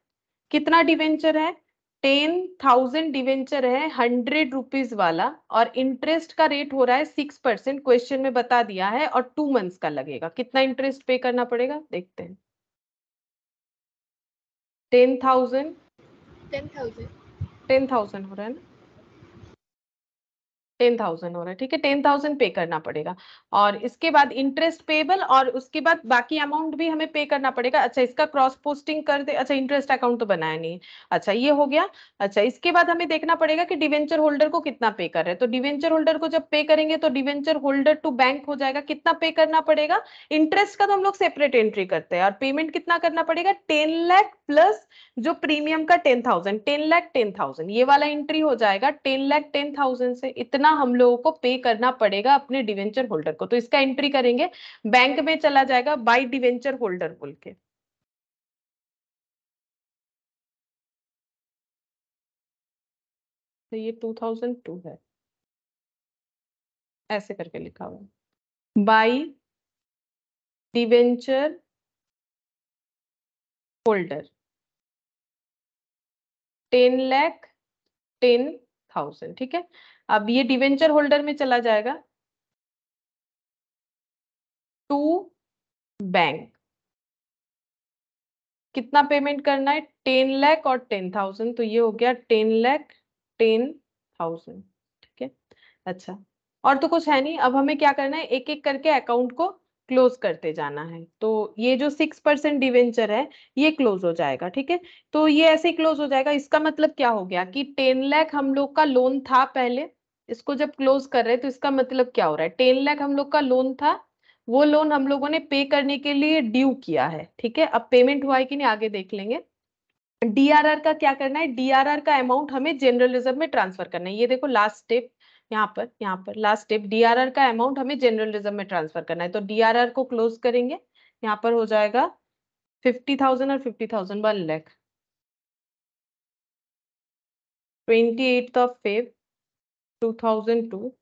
कितना डिवेंचर है टेन थाउजेंड डिवेंचर है हंड्रेड रुपीज वाला और इंटरेस्ट का रेट हो रहा है सिक्स परसेंट क्वेश्चन में बता दिया है और टू मंथ्स का लगेगा कितना इंटरेस्ट पे करना पड़ेगा देखते हैं ten thousand ten thousand ten thousand हो रहा है ना टेन थाउजेंड हो रहा है ठीक है टेन थाउजेंड पे करना पड़ेगा और इसके बाद इंटरेस्ट पेबल और उसके बाद बाकी अमाउंट भी हमें पे करना पड़ेगा अच्छा इसका क्रॉस पोस्टिंग कर दे अच्छा इंटरेस्ट अकाउंट तो बनाया नहीं अच्छा ये हो गया अच्छा इसके बाद हमें देखना पड़ेगा कि डिवेंचर होल्डर को कितना पे कर रहे हैं तो डिवेंचर होल्डर को जब पे करेंगे तो डिवेंचर होल्डर टू बैंक हो जाएगा कितना पे करना पड़ेगा इंटरेस्ट का तो हम लोग सेपरेट एंट्री करते हैं और पेमेंट कितना करना पड़ेगा टेन लैख प्लस जो प्रीमियम का ten thousand ten lakh ten thousand ये वाला एंट्री हो जाएगा टेन लैख टेन थाउजेंड से इतना कितना हम लोगों को पे करना पड़ेगा अपने डिवेंचर होल्डर को तो इसका एंट्री करेंगे बैंक में चला जाएगा बाई डिवेंचर होल्डर बोल के तो ये 2002 है ऐसे करके लिखा हुआ by debenture holder ten lakh ten thousand ठीक है अब ये डिवेंचर होल्डर में चला जाएगा टू बैंक कितना पेमेंट करना है टेन लैख और टेन थाउजेंड तो ये हो गया टेन लैख टेन थाउजेंड ठीक है अच्छा और तो कुछ है नहीं अब हमें क्या करना है एक एक करके अकाउंट को क्लोज करते जाना है तो ये जो सिक्स परसेंट डिवेंचर है ये क्लोज हो जाएगा ठीक है तो ये ऐसे क्लोज हो जाएगा इसका मतलब क्या हो गया कि टेन लैख हम लोग का लोन था पहले इसको जब क्लोज कर रहे हैं तो इसका मतलब क्या हो रहा है टेन लैख हम लोग का लोन था वो लोन हम लोगों ने पे करने के लिए ड्यू किया है ठीक है अब पेमेंट हुआ है कि नहीं आगे देख लेंगे डीआरआर का क्या करना है डीआरआर का अमाउंट हमें जनरल रिजर्व में ट्रांसफर करना है ये देखो लास्ट स्टेप यहाँ पर यहाँ पर लास्ट स्टेप डीआरआर का अमाउंट हमें जनरल रिजर्व में ट्रांसफर करना है तो डीआरआर को क्लोज करेंगे यहाँ पर हो जाएगा फिफ्टी थाउजेंड और fifty thousand one lakh twenty eight of Feb two thousand two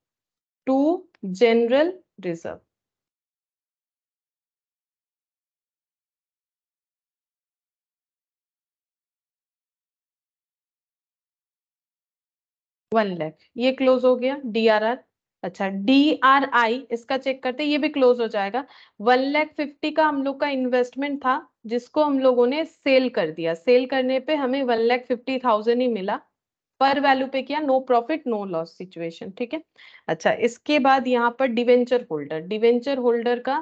to general reserve one lakh ये क्लोज हो गया डी आर आर अच्छा डी आर आई इसका चेक करते ये भी क्लोज हो जाएगा वन लैख फिफ्टी का हम लोग का इन्वेस्टमेंट था जिसको हम लोगों ने सेल कर दिया सेल करने पे हमें वन लैख फिफ्टी थाउजेंड ही मिला पर वैल्यू पे किया no profit no loss situation ठीक है अच्छा इसके बाद यहाँ पर डिवेंचर होल्डर डिवेंचर होल्डर का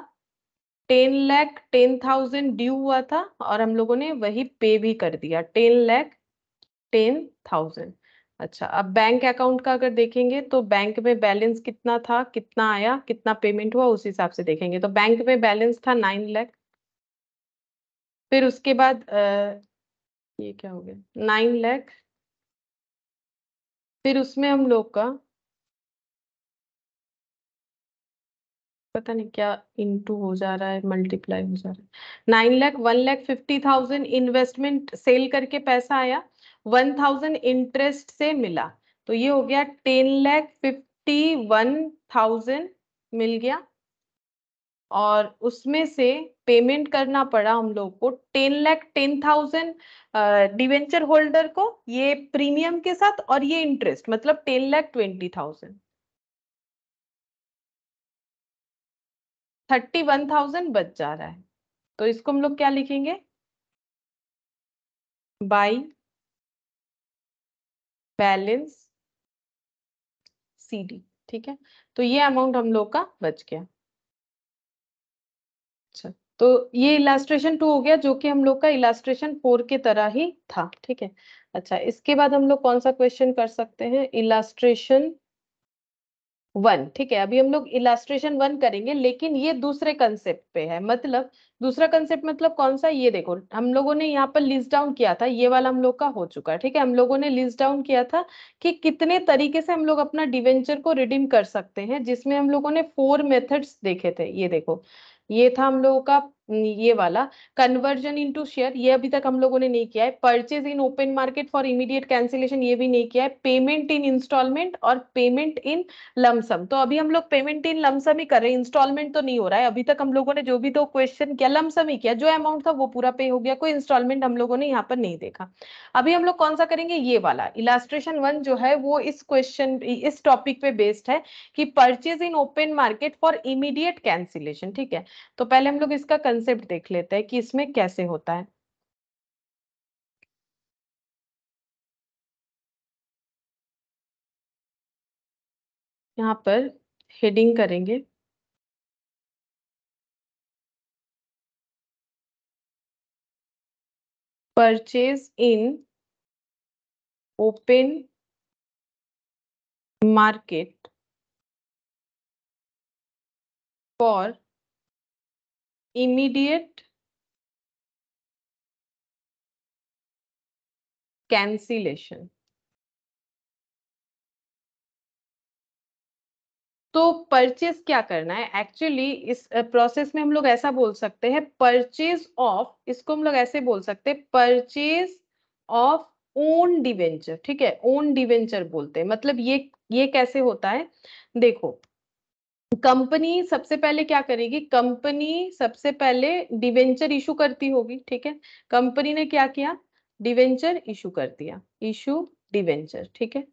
ten lakh ten thousand due हुआ था और हम लोगों ने वही पे भी कर दिया टेन लैख टेन थाउजेंड अच्छा अब बैंक अकाउंट का अगर देखेंगे तो बैंक में बैलेंस कितना था कितना आया कितना पेमेंट हुआ उस हिसाब से देखेंगे तो बैंक में बैलेंस था नाइन लैख फिर उसके बाद आ, ये क्या हो गया नाइन लैख फिर उसमें हम लोग का पता नहीं क्या इनटू हो जा रहा है मल्टीप्लाई हो जा रहा है nine lakh one lakh fifty thousand investment sell करके पैसा आया वन थाउजेंड इंटरेस्ट से मिला तो ये हो गया ten lakh fifty one thousand मिल गया और उसमें से पेमेंट करना पड़ा हम लोग को ten lakh ten thousand debenture holder को ये प्रीमियम के साथ और ये इंटरेस्ट मतलब ten lakh twenty thousand thirty one thousand बच जा रहा है तो इसको हम लोग क्या लिखेंगे बाई बैलेंस सीडी ठीक है तो ये अमाउंट हम लोग का बच गया अच्छा तो ये इलास्ट्रेशन टू हो गया जो कि हम लोग का इलास्ट्रेशन फोर के तरह ही था ठीक है अच्छा इसके बाद हम लोग कौन सा क्वेश्चन कर सकते हैं इलास्ट्रेशन वन ठीक है अभी हम लोग इलास्ट्रेशन वन करेंगे लेकिन ये दूसरे कंसेप्ट पे है मतलब दूसरा कंसेप्ट मतलब कौन सा ये देखो हम लोगों ने यहाँ पर लिस्ट डाउन किया था ये वाला हम लोग का हो चुका है ठीक है हम लोगों ने लिस्ट डाउन किया था कि कितने तरीके से हम लोग अपना डिवेंचर को रिडीम कर सकते हैं जिसमें हम लोगों ने फोर मेथड्स देखे थे ये देखो ये था हम लोगों का ये वाला कन्वर्जन इनटू शेयर ये अभी तक हम लोगों ने नहीं किया है purchase in open market for immediate cancellation ये भी नहीं किया है पेमेंट इन इंस्टॉलमेंट और पेमेंट इन लमसम तो अभी हम लोग पेमेंट इन लमसम ही कर रहे हैं इंस्टॉलमेंट तो नहीं हो रहा है अभी तक हम लोगों ने जो भी तो क्वेश्चन किया लमसम ही किया जो अमाउंट था वो पूरा पे हो गया कोई इंस्टॉलमेंट हम लोगों ने यहाँ पर नहीं देखा अभी हम लोग कौन सा करेंगे ये वाला इलास्ट्रेशन वन जो है वो इस क्वेश्चन इस टॉपिक पे बेस्ड है कि purchase in open market for immediate cancellation ठीक है तो पहले हम लोग इसका कंसेप्ट देख लेते हैं कि इसमें कैसे होता है यहाँ पर हेडिंग करेंगे purchase in open market for immediate cancellation तो परचेज क्या करना है एक्चुअली इस प्रोसेस में हम लोग ऐसा बोल सकते हैं परचेज ऑफ इसको हम लोग ऐसे बोल सकते हैं परचेज ऑफ ओन डिवेंचर ठीक है ओन डिवेंचर बोलते हैं मतलब ये ये कैसे होता है देखो कंपनी सबसे पहले क्या करेगी कंपनी सबसे पहले डिवेंचर इशू करती होगी ठीक है कंपनी ने क्या किया डिवेंचर इशू कर दिया इशू डिवेंचर ठीक है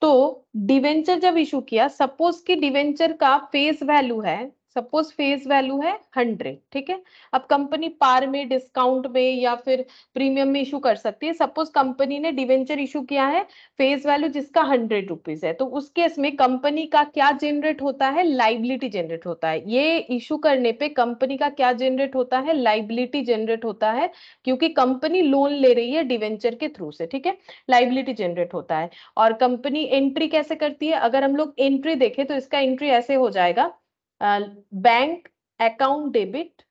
तो डिवेंचर जब इशू किया सपोज कि डिवेंचर का फेस वैल्यू है सपोज फेस वैल्यू है हंड्रेड ठीक है अब कंपनी पार में डिस्काउंट में या फिर प्रीमियम में इशू कर सकती है सपोज कंपनी ने डिवेंचर इशू किया है फेस वैल्यू जिसका हंड्रेड रुपीज है तो उस केस में कंपनी का क्या जेनरेट होता है लाइबिलिटी जेनरेट होता है ये इशू करने पे कंपनी का क्या जेनरेट होता है लाइबिलिटी जेनरेट होता है क्योंकि कंपनी लोन ले रही है डिवेंचर के थ्रू से ठीक है लाइबिलिटी जेनरेट होता है और कंपनी एंट्री कैसे करती है अगर हम लोग एंट्री देखें तो इसका एंट्री ऐसे हो जाएगा बैंक अकाउंट डेबिट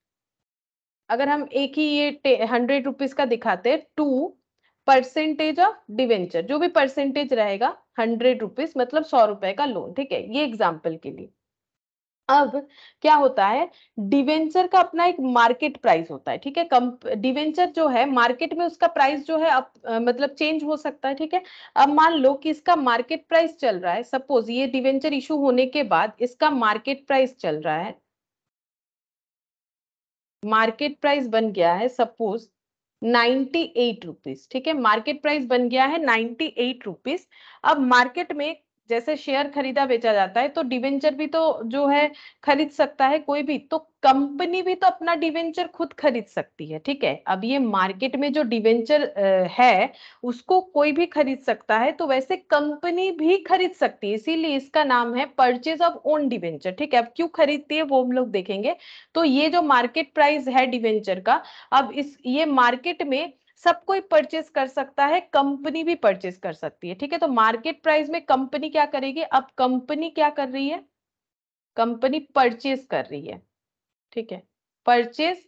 अगर हम एक ही ये हंड्रेड रुपीज का दिखाते टू परसेंटेज ऑफ डिवेंचर जो भी परसेंटेज रहेगा हंड्रेड रुपीज मतलब सौ रुपए का लोन ठीक है ये एग्जाम्पल के लिए अब क्या होता है डिवेंचर का अपना एक मार्केट प्राइस होता है ठीक है कम डिवेंचर जो है मार्केट में उसका प्राइस जो है अब मतलब चेंज हो सकता है ठीक है अब मान लो कि इसका मार्केट प्राइस चल रहा है सपोज ये डिवेंचर इशू होने के बाद इसका मार्केट प्राइस चल रहा है मार्केट प्राइस बन गया है सपोज नाइन्टी एट रुपीज ठीक है मार्केट प्राइस बन गया है नाइन्टी एट रुपीज अब मार्केट में जैसे शेयर खरीदा बेचा जाता है तो डिवेंचर भी तो जो है खरीद सकता है कोई भी तो कंपनी भी तो अपना डिवेंचर खुद खरीद सकती है ठीक है अब ये मार्केट में जो डिवेंचर है उसको कोई भी खरीद सकता है तो वैसे कंपनी भी खरीद सकती है इसीलिए इसका नाम है परचेज ऑफ ओन डिवेंचर ठीक है अब क्यों खरीदती है वो हम लोग देखेंगे तो ये जो मार्केट प्राइस है डिवेंचर का अब इस ये मार्केट में सब कोई परचेस कर सकता है कंपनी भी परचेस कर सकती है ठीक है तो मार्केट प्राइस में कंपनी क्या करेगी अब कंपनी क्या कर रही है कंपनी परचेस कर रही है ठीक है परचेस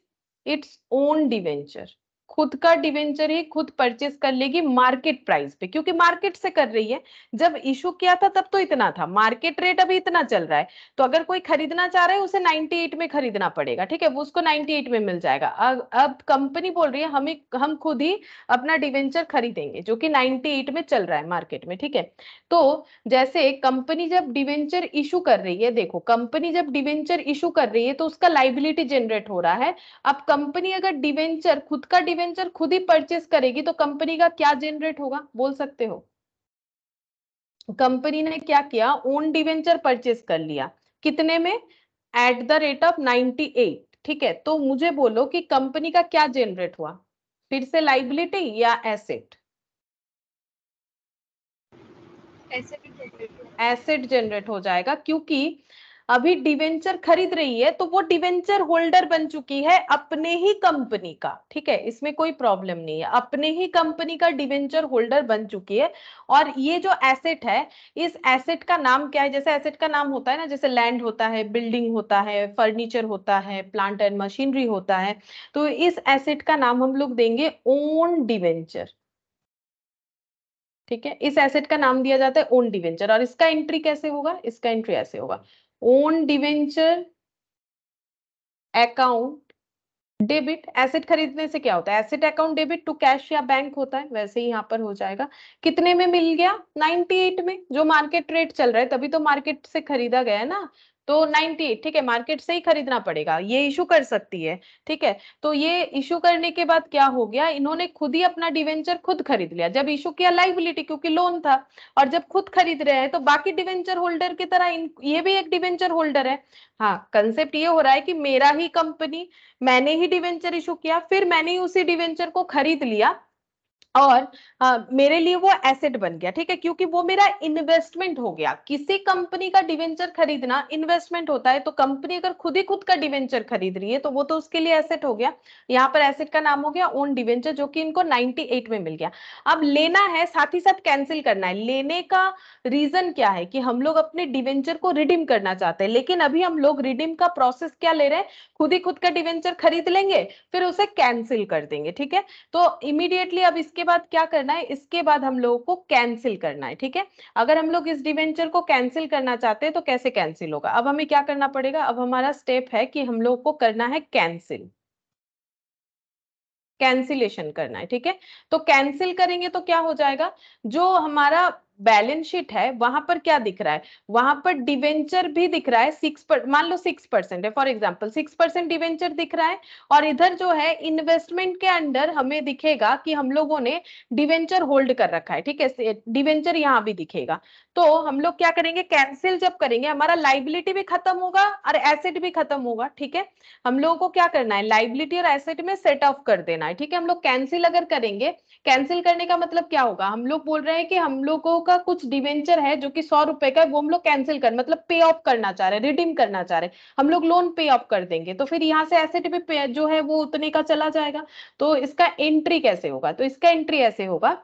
इट्स ओन डिवेंचर खुद का डिवेंचर ही खुद परचेस कर लेगी मार्केट प्राइस पे क्योंकि मार्केट से कर रही है जब इशू किया था तब तो इतना था मार्केट रेट अभी इतना चल रहा है तो अगर कोई खरीदना चाह रहा है उसे 98 में खरीदना पड़ेगा ठीक है वो उसको 98 में मिल जाएगा अब अब कंपनी बोल रही है हमें हम खुद ही अपना डिवेंचर खरीदेंगे जो कि नाइनटी में चल रहा है मार्केट में ठीक है तो जैसे कंपनी जब डिवेंचर इशू कर रही है देखो कंपनी जब डिवेंचर इशू कर रही है तो उसका लाइबिलिटी जनरेट हो रहा है अब कंपनी अगर डिवेंचर खुद का डिवेंचर खुद ही परचेस करेगी तो कंपनी का क्या जेनरेट होगा बोल सकते हो कंपनी ने क्या किया ओन डिवेंचर परचेस कर लिया कितने में एट द रेट ऑफ 98 ठीक है तो मुझे बोलो कि कंपनी का क्या जेनरेट हुआ फिर से लाइबिलिटी या एसेट एसेट जनरेट हो जाएगा क्योंकि अभी डिवेंचर खरीद रही है तो वो डिवेंचर होल्डर बन चुकी है अपने ही कंपनी का ठीक है इसमें कोई प्रॉब्लम नहीं है अपने ही कंपनी का डिवेंचर होल्डर बन चुकी है और ये जो एसेट है इस एसेट का नाम क्या है जैसे एसेट का नाम होता है ना जैसे लैंड होता है बिल्डिंग होता है फर्नीचर होता है प्लांट एंड मशीनरी होता है तो इस एसेट का नाम हम लोग देंगे ओन डिवेंचर ठीक है इस एसेट का नाम दिया जाता है ओन डिवेंचर और इसका एंट्री कैसे होगा इसका एंट्री ऐसे होगा own debenture account debit asset खरीदने से क्या होता है asset account debit to cash या बैंक होता है वैसे ही यहाँ पर हो जाएगा कितने में मिल गया 98 में जो मार्केट रेट चल रहा है तभी तो मार्केट से खरीदा गया है ना तो 98 ठीक है मार्केट से ही खरीदना पड़ेगा ये इशू कर सकती है ठीक है तो ये इशू करने के बाद क्या हो गया इन्होंने खुद ही अपना डिवेंचर खुद खरीद लिया जब इशू किया लाइबिलिटी क्योंकि लोन था और जब खुद खरीद रहे हैं तो बाकी डिवेंचर होल्डर की तरह इन, ये भी एक डिवेंचर होल्डर है हाँ कंसेप्ट ये हो रहा है कि मेरा ही कंपनी मैंने ही डिवेंचर इशू किया फिर मैंने ही उसी डिवेंचर को खरीद लिया और आ, मेरे लिए वो एसेट बन गया ठीक है क्योंकि वो मेरा इन्वेस्टमेंट हो गया किसी कंपनी का डिवेंचर खरीदना इन्वेस्टमेंट होता है तो कंपनी अगर खुद ही खुद का डिवेंचर खरीद रही है तो वो तो उसके लिए एसेट हो गया यहाँ पर एसेट का नाम हो गया ओन डिवेंचर जो कि इनको 98 में मिल गया अब लेना है साथ ही साथ कैंसिल करना है लेने का रीजन क्या है कि हम लोग अपने डिवेंचर को रिडीम करना चाहते हैं लेकिन अभी हम लोग रिडीम का प्रोसेस क्या ले रहे हैं खुद ही खुद का डिवेंचर खरीद लेंगे फिर उसे कैंसिल कर देंगे ठीक है तो इमीडिएटली अब इसके बाद क्या करना है इसके बाद हम लोगों को कैंसिल करना है ठीक है अगर हम लोग इस डिवेंचर को कैंसिल करना चाहते हैं तो कैसे कैंसिल होगा अब हमें क्या करना पड़ेगा अब हमारा स्टेप है कि हम लोग को करना है कैंसिल कैंसिलेशन करना है ठीक है तो कैंसिल करेंगे तो क्या हो जाएगा जो हमारा बैलेंस शीट है वहां पर क्या दिख रहा है वहां पर डिवेंचर भी दिख रहा है सिक्स पर मान लो सिक्स परसेंट है for example six percent debenture दिख रहा है और इधर जो है इन्वेस्टमेंट के अंडर हमें दिखेगा कि हम लोगों ने डिवेंचर होल्ड कर रखा है ठीक है डिवेंचर यहाँ भी दिखेगा तो हम लोग क्या करेंगे कैंसिल जब करेंगे हमारा लाइबिलिटी भी खत्म होगा और एसेट भी खत्म होगा ठीक है हम लोगों को क्या करना है लाइबिलिटी और एसेट में सेट ऑफ कर देना है ठीक है हम लोग कैंसिल अगर करेंगे कैंसिल करने का मतलब क्या होगा हम लोग बोल रहे हैं कि हम लोगों का कुछ डिवेंचर है जो कि सौ रुपए का है वो हम लोग कैंसिल कर मतलब पे ऑफ करना चाह रहे हैं रिडीम करना चाह रहे हैं हम लोग लोन पे ऑफ कर देंगे तो फिर यहाँ से एसेट पे जो है वो उतने का चला जाएगा तो इसका एंट्री कैसे होगा तो इसका एंट्री ऐसे होगा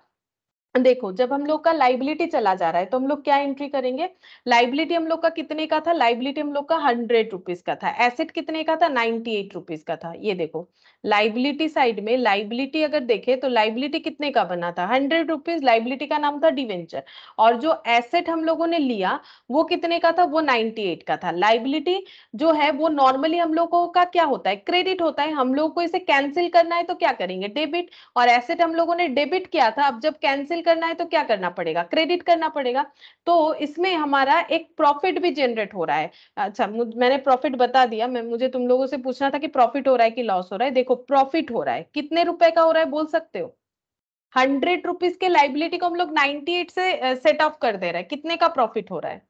देखो जब हम लोग का लाइबिलिटी चला जा रहा है तो हम लोग क्या एंट्री करेंगे लाइबिलिटी हम लोग का कितने का था लाइबिलिटी हम लोग का हंड्रेड रुपीज का था एसेट कितने का था नाइनटी एट रुपीज का था ये देखो लाइबिलिटी साइड में लाइबिलिटी अगर देखें तो लाइबिलिटी कितने का बना था हंड्रेड रुपीज लाइबिलिटी का नाम था डिवेंचर और जो एसेट हम लोगों ने लिया वो कितने का था वो नाइनटी एट का था लाइबिलिटी जो है वो नॉर्मली हम लोगों का क्या होता है क्रेडिट होता है हम लोग को इसे कैंसिल करना है तो क्या करेंगे डेबिट और एसेट हम लोगों ने डेबिट किया था अब जब कैंसिल करना है तो क्या करना पड़ेगा क्रेडिट करना पड़ेगा तो इसमें हमारा एक प्रॉफिट भी जनरेट हो रहा है अच्छा मैंने प्रॉफिट बता दिया मैं मुझे तुम लोगों से पूछना था कि प्रॉफिट हो रहा है कि लॉस हो रहा है देखो देखो प्रॉफिट हो रहा है कितने रुपए का हो रहा है बोल सकते हो हंड्रेड रुपीज के लाइबिलिटी को हम लोग नाइनटी एट से सेट ऑफ कर दे रहे हैं कितने का प्रॉफिट हो रहा है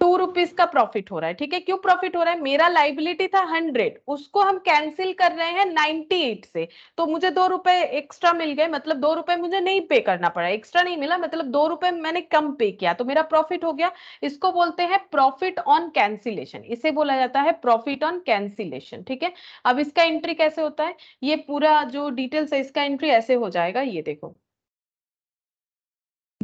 टू रुपीज का प्रॉफिट हो रहा है ठीक है क्यों प्रॉफिट हो रहा है मेरा लाइबिलिटी था हंड्रेड उसको हम कैंसिल कर रहे हैं नाइनटी एट से तो मुझे दो रुपए एक्स्ट्रा मिल गए मतलब दो रुपए मुझे नहीं पे करना पड़ा एक्स्ट्रा नहीं मिला मतलब दो रुपए मैंने कम पे किया तो मेरा प्रॉफिट हो गया इसको बोलते हैं प्रॉफिट ऑन कैंसिलेशन इसे बोला जाता है प्रॉफिट ऑन कैंसिलेशन ठीक है अब इसका एंट्री कैसे होता है ये पूरा जो डिटेल्स है इसका एंट्री ऐसे हो जाएगा ये देखो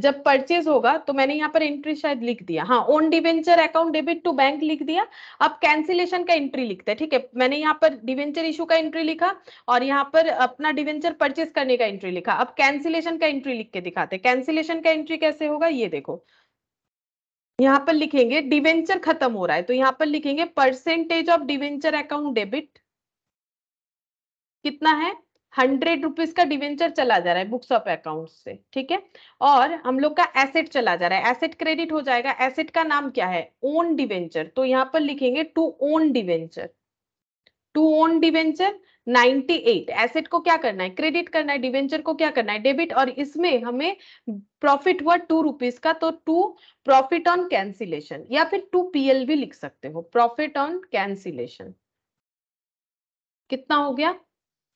जब परचेज होगा तो मैंने यहाँ पर एंट्री शायद लिख दिया हाँ own debenture account debit to bank लिख दिया अब कैंसिलेशन का एंट्री लिखते हैं ठीक है मैंने यहाँ पर डिवेंचर इशू का एंट्री लिखा और यहाँ पर अपना डिवेंचर परचेज करने का एंट्री लिखा अब कैंसिलेशन का एंट्री लिख के दिखाते हैं कैंसिलेशन का एंट्री कैसे होगा ये देखो यहाँ पर लिखेंगे डिवेंचर खत्म हो रहा है तो यहाँ पर लिखेंगे percentage of debenture account debit कितना है हंड्रेड रुपीज का डिवेंचर चला जा रहा है बुक्स ऑफ अकाउंट से ठीक है और हम लोग का एसेट चला जा रहा है एसेट क्रेडिट हो जाएगा एसेट का नाम क्या है ओन डिवेंचर तो यहाँ पर लिखेंगे to own debenture to own debenture 98 asset को क्या करना है क्रेडिट करना है डिवेंचर को क्या करना है डेबिट और इसमें हमें प्रॉफिट हुआ टू रुपीज का तो टू प्रॉफिट ऑन कैंसिलेशन या फिर टू पीएल भी लिख सकते हो प्रॉफिट ऑन कैंसिलेशन कितना हो गया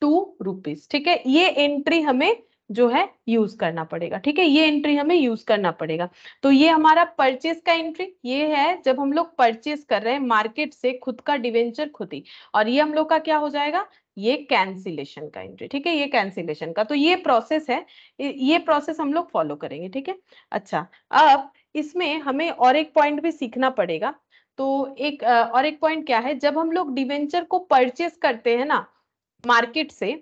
टू रुपीज ठीक है ये एंट्री हमें जो है यूज करना पड़ेगा ठीक है ये एंट्री हमें यूज करना पड़ेगा तो ये हमारा परचेज का एंट्री ये है जब हम लोग परचेज कर रहे हैं मार्केट से खुद का डिवेंचर खुद ही और ये हम लोग का क्या हो जाएगा ये कैंसिलेशन का एंट्री ठीक है ये कैंसिलेशन का तो ये प्रोसेस है ये प्रोसेस हम लोग फॉलो करेंगे ठीक है अच्छा अब इसमें हमें और एक पॉइंट भी सीखना पड़ेगा तो एक और एक पॉइंट क्या है जब हम लोग डिवेंचर को परचेस करते हैं ना मार्केट से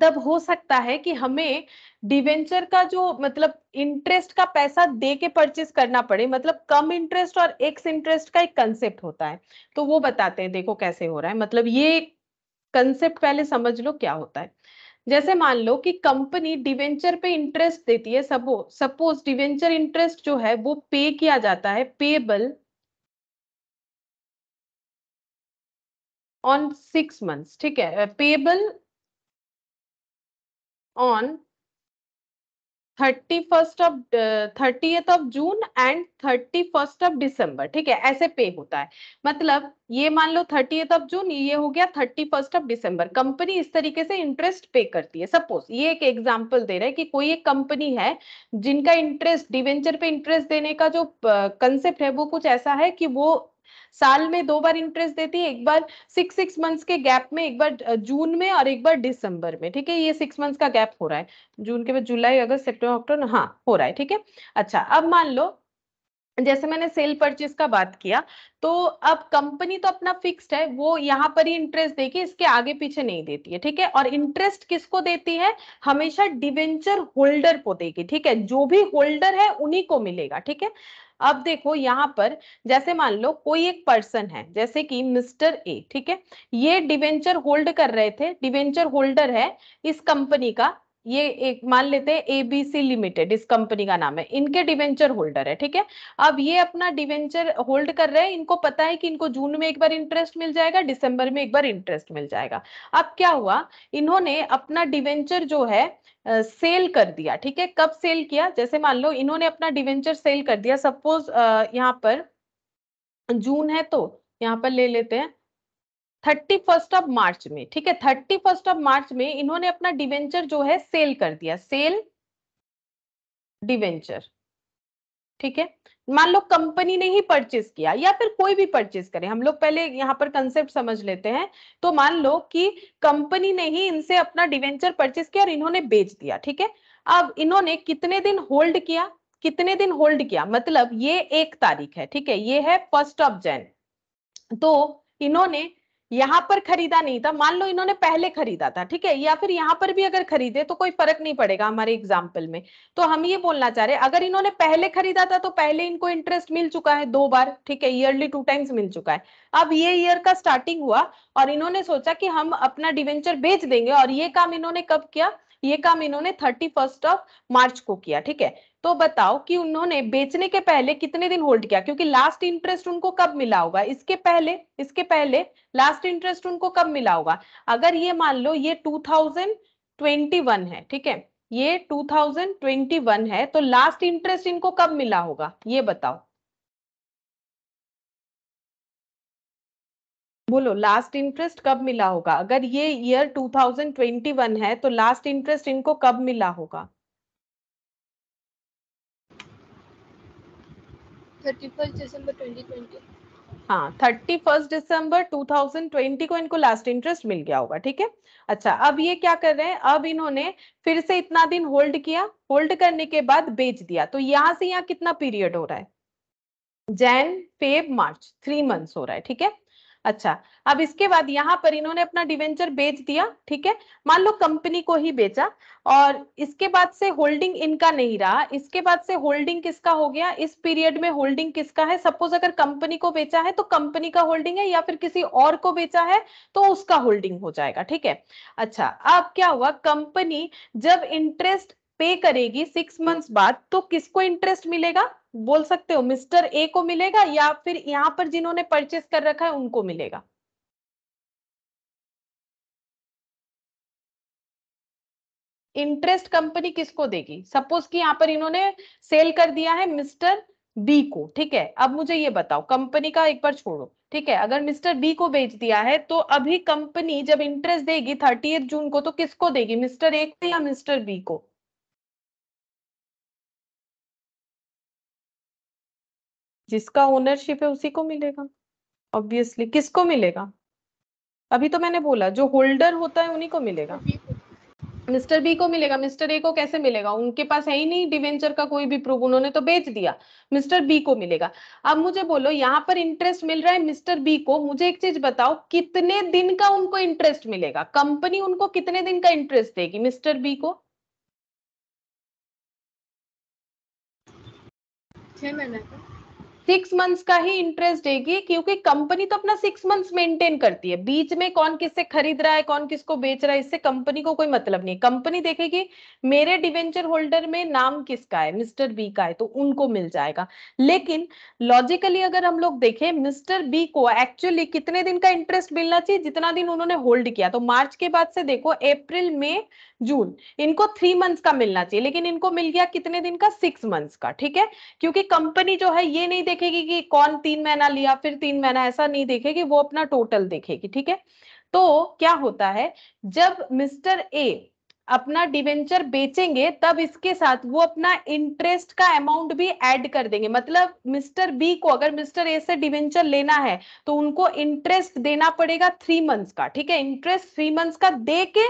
तब हो सकता है कि हमें डिवेंचर का जो मतलब इंटरेस्ट का पैसा दे के परचेज करना पड़े मतलब कम इंटरेस्ट और एक्स इंटरेस्ट का एक कंसेप्ट होता है तो वो बताते हैं देखो कैसे हो रहा है मतलब ये कंसेप्ट पहले समझ लो क्या होता है जैसे मान लो कि कंपनी डिवेंचर पे इंटरेस्ट देती है सपोज सपोज डिवेंचर इंटरेस्ट जो है वो पे किया जाता है पेबल ऑन सिक्स मंथ्स ठीक है payable on thirty first of thirtieth of June and thirty first of December ठीक है ऐसे पे होता है मतलब ये मान लो एथ ऑफ जून ये हो गया thirty first of December company इस तरीके से इंटरेस्ट पे करती है सपोज ये एक एग्जाम्पल दे रहा है कि कोई एक कंपनी है जिनका इंटरेस्ट डिवेंचर पे इंटरेस्ट देने का जो कंसेप्ट है वो कुछ ऐसा है कि वो साल में दो बार इंटरेस्ट देती है एक बार सिक्स सिक्स मंथ्स के गैप में एक बार जून में और एक बार दिसंबर में ठीक है ये सिक्स मंथ्स का गैप हो रहा है जून के बाद जुलाई अगस्त सेप्टेम्बर अक्टूबर हाँ हो रहा है ठीक है अच्छा अब मान लो जैसे मैंने सेल परचेज का बात किया तो अब कंपनी तो अपना फिक्स्ड है वो यहाँ पर ही इंटरेस्ट देगी इसके आगे पीछे नहीं देती है ठीक है और इंटरेस्ट किसको देती है हमेशा डिवेंचर होल्डर को देगी ठीक है जो भी होल्डर है उन्हीं को मिलेगा ठीक है अब देखो यहाँ पर जैसे मान लो कोई एक पर्सन है जैसे कि मिस्टर ए ठीक है ये डिवेंचर होल्ड कर रहे थे डिवेंचर होल्डर है इस कंपनी का ये एक मान लेते हैं एबीसी लिमिटेड इस कंपनी का नाम है इनके डिवेंचर होल्डर है ठीक है अब ये अपना डिवेंचर होल्ड कर रहे हैं इनको पता है कि इनको जून में एक बार इंटरेस्ट मिल जाएगा दिसंबर में एक बार इंटरेस्ट मिल जाएगा अब क्या हुआ इन्होंने अपना डिवेंचर जो है सेल uh, कर दिया ठीक है कब सेल किया जैसे मान लो इन्होंने अपना डिवेंचर सेल कर दिया सपोज uh, यहाँ पर जून है तो यहाँ पर ले लेते हैं थर्टी फर्स्ट ऑफ मार्च में ठीक है थर्टी फर्स्ट ऑफ मार्च में इन्होंने अपना डिवेंचर जो है सेल कर दिया सेल डिवेंचर ठीक है मान लो कंपनी ने ही परचेस किया या फिर कोई भी परचेस करे हम लोग पहले यहाँ पर कंसेप्ट समझ लेते हैं तो मान लो कि कंपनी ने ही इनसे अपना डिवेंचर परचेस किया और इन्होंने बेच दिया ठीक है अब इन्होंने कितने दिन होल्ड किया कितने दिन होल्ड किया मतलब ये एक तारीख है ठीक है ये है फर्स्ट ऑफ जैन तो इन्होंने यहाँ पर खरीदा नहीं था मान लो इन्होंने पहले खरीदा था ठीक है या फिर यहाँ पर भी अगर खरीदे तो कोई फर्क नहीं पड़ेगा हमारे एग्जाम्पल में तो हम ये बोलना चाह रहे अगर इन्होंने पहले खरीदा था तो पहले इनको इंटरेस्ट मिल चुका है दो बार ठीक है ईयरली टू टाइम्स मिल चुका है अब ये ईयर का स्टार्टिंग हुआ और इन्होंने सोचा कि हम अपना डिवेंचर बेच देंगे और ये काम इन्होंने कब किया ये काम इन्होंने थर्टी फर्स्ट ऑफ मार्च को किया ठीक है तो बताओ कि उन्होंने बेचने के पहले कितने दिन होल्ड किया क्योंकि लास्ट इंटरेस्ट उनको कब मिला होगा इसके पहले इसके पहले लास्ट इंटरेस्ट उनको कब मिला होगा अगर ये मान लो ये 2021 है ठीक है ये 2021 है तो लास्ट इंटरेस्ट इनको कब मिला होगा ये बताओ बोलो लास्ट इंटरेस्ट कब मिला होगा अगर ये ईयर 2021 है तो लास्ट इंटरेस्ट इनको कब मिला होगा thirty first December two thousand twenty को इनको लास्ट इंटरेस्ट मिल गया होगा ठीक है अच्छा अब ये क्या कर रहे हैं अब इन्होंने फिर से इतना दिन होल्ड किया होल्ड करने के बाद बेच दिया तो यहाँ से यहाँ कितना पीरियड हो रहा है Jan Feb March three months हो रहा है ठीक है अच्छा अब इसके बाद यहाँ पर इन्होंने अपना डिवेंचर बेच दिया ठीक है मान लो कंपनी को ही बेचा और इसके बाद से होल्डिंग इनका नहीं रहा इसके बाद से होल्डिंग किसका हो गया इस पीरियड में होल्डिंग किसका है सपोज अगर कंपनी को बेचा है तो कंपनी का होल्डिंग है या फिर किसी और को बेचा है तो उसका होल्डिंग हो जाएगा ठीक है अच्छा अब क्या हुआ कंपनी जब इंटरेस्ट पे करेगी सिक्स मंथ्स बाद तो किसको इंटरेस्ट मिलेगा बोल सकते हो मिस्टर ए को मिलेगा या फिर यहाँ पर जिन्होंने परचेस कर रखा है उनको मिलेगा इंटरेस्ट कंपनी किसको देगी सपोज कि यहाँ पर इन्होंने सेल कर दिया है मिस्टर बी को ठीक है अब मुझे ये बताओ कंपनी का एक बार छोड़ो ठीक है अगर मिस्टर बी को बेच दिया है तो अभी कंपनी जब इंटरेस्ट देगी थर्टी जून को तो किसको देगी मिस्टर ए को या मिस्टर बी को जिसका ओनरशिप है उसी को मिलेगा ऑब्वियसली किसको मिलेगा अभी तो मैंने बोला जो होल्डर होता है उन्हीं को मिलेगा मिस्टर बी को मिलेगा मिस्टर ए को कैसे मिलेगा उनके पास है ही नहीं डिवेंचर का कोई भी प्रूफ उन्होंने तो बेच दिया मिस्टर बी को मिलेगा अब मुझे बोलो यहाँ पर इंटरेस्ट मिल रहा है मिस्टर बी को मुझे एक चीज बताओ कितने दिन का उनको इंटरेस्ट मिलेगा कंपनी उनको कितने दिन का इंटरेस्ट देगी मिस्टर बी को छह महीने का सिक्स मंथ्स का ही इंटरेस्ट देगी क्योंकि कंपनी तो अपना सिक्स मंथ्स मेंटेन करती है बीच में कौन किससे खरीद रहा है कौन किसको बेच रहा है इससे कंपनी को कोई मतलब नहीं कंपनी देखेगी मेरे डिवेंचर होल्डर में नाम किसका है मिस्टर बी का है तो उनको मिल जाएगा लेकिन लॉजिकली अगर हम लोग देखें मिस्टर बी को एक्चुअली कितने दिन का इंटरेस्ट मिलना चाहिए जितना दिन उन्होंने होल्ड किया तो मार्च के बाद से देखो अप्रैल में जून इनको थ्री मंथ्स का मिलना चाहिए लेकिन इनको मिल गया कितने दिन का सिक्स मंथ्स का ठीक है क्योंकि कंपनी जो है ये नहीं देखेगी कि कौन तीन महीना लिया फिर तीन महीना ऐसा नहीं देखेगी वो अपना टोटल देखेगी ठीक है तो क्या होता है जब मिस्टर ए अपना डिवेंचर बेचेंगे तब इसके साथ वो अपना इंटरेस्ट का अमाउंट भी ऐड कर देंगे मतलब मिस्टर बी को अगर मिस्टर ए से डिवेंचर लेना है तो उनको इंटरेस्ट देना पड़ेगा थ्री मंथ्स का ठीक है इंटरेस्ट थ्री मंथ्स का दे के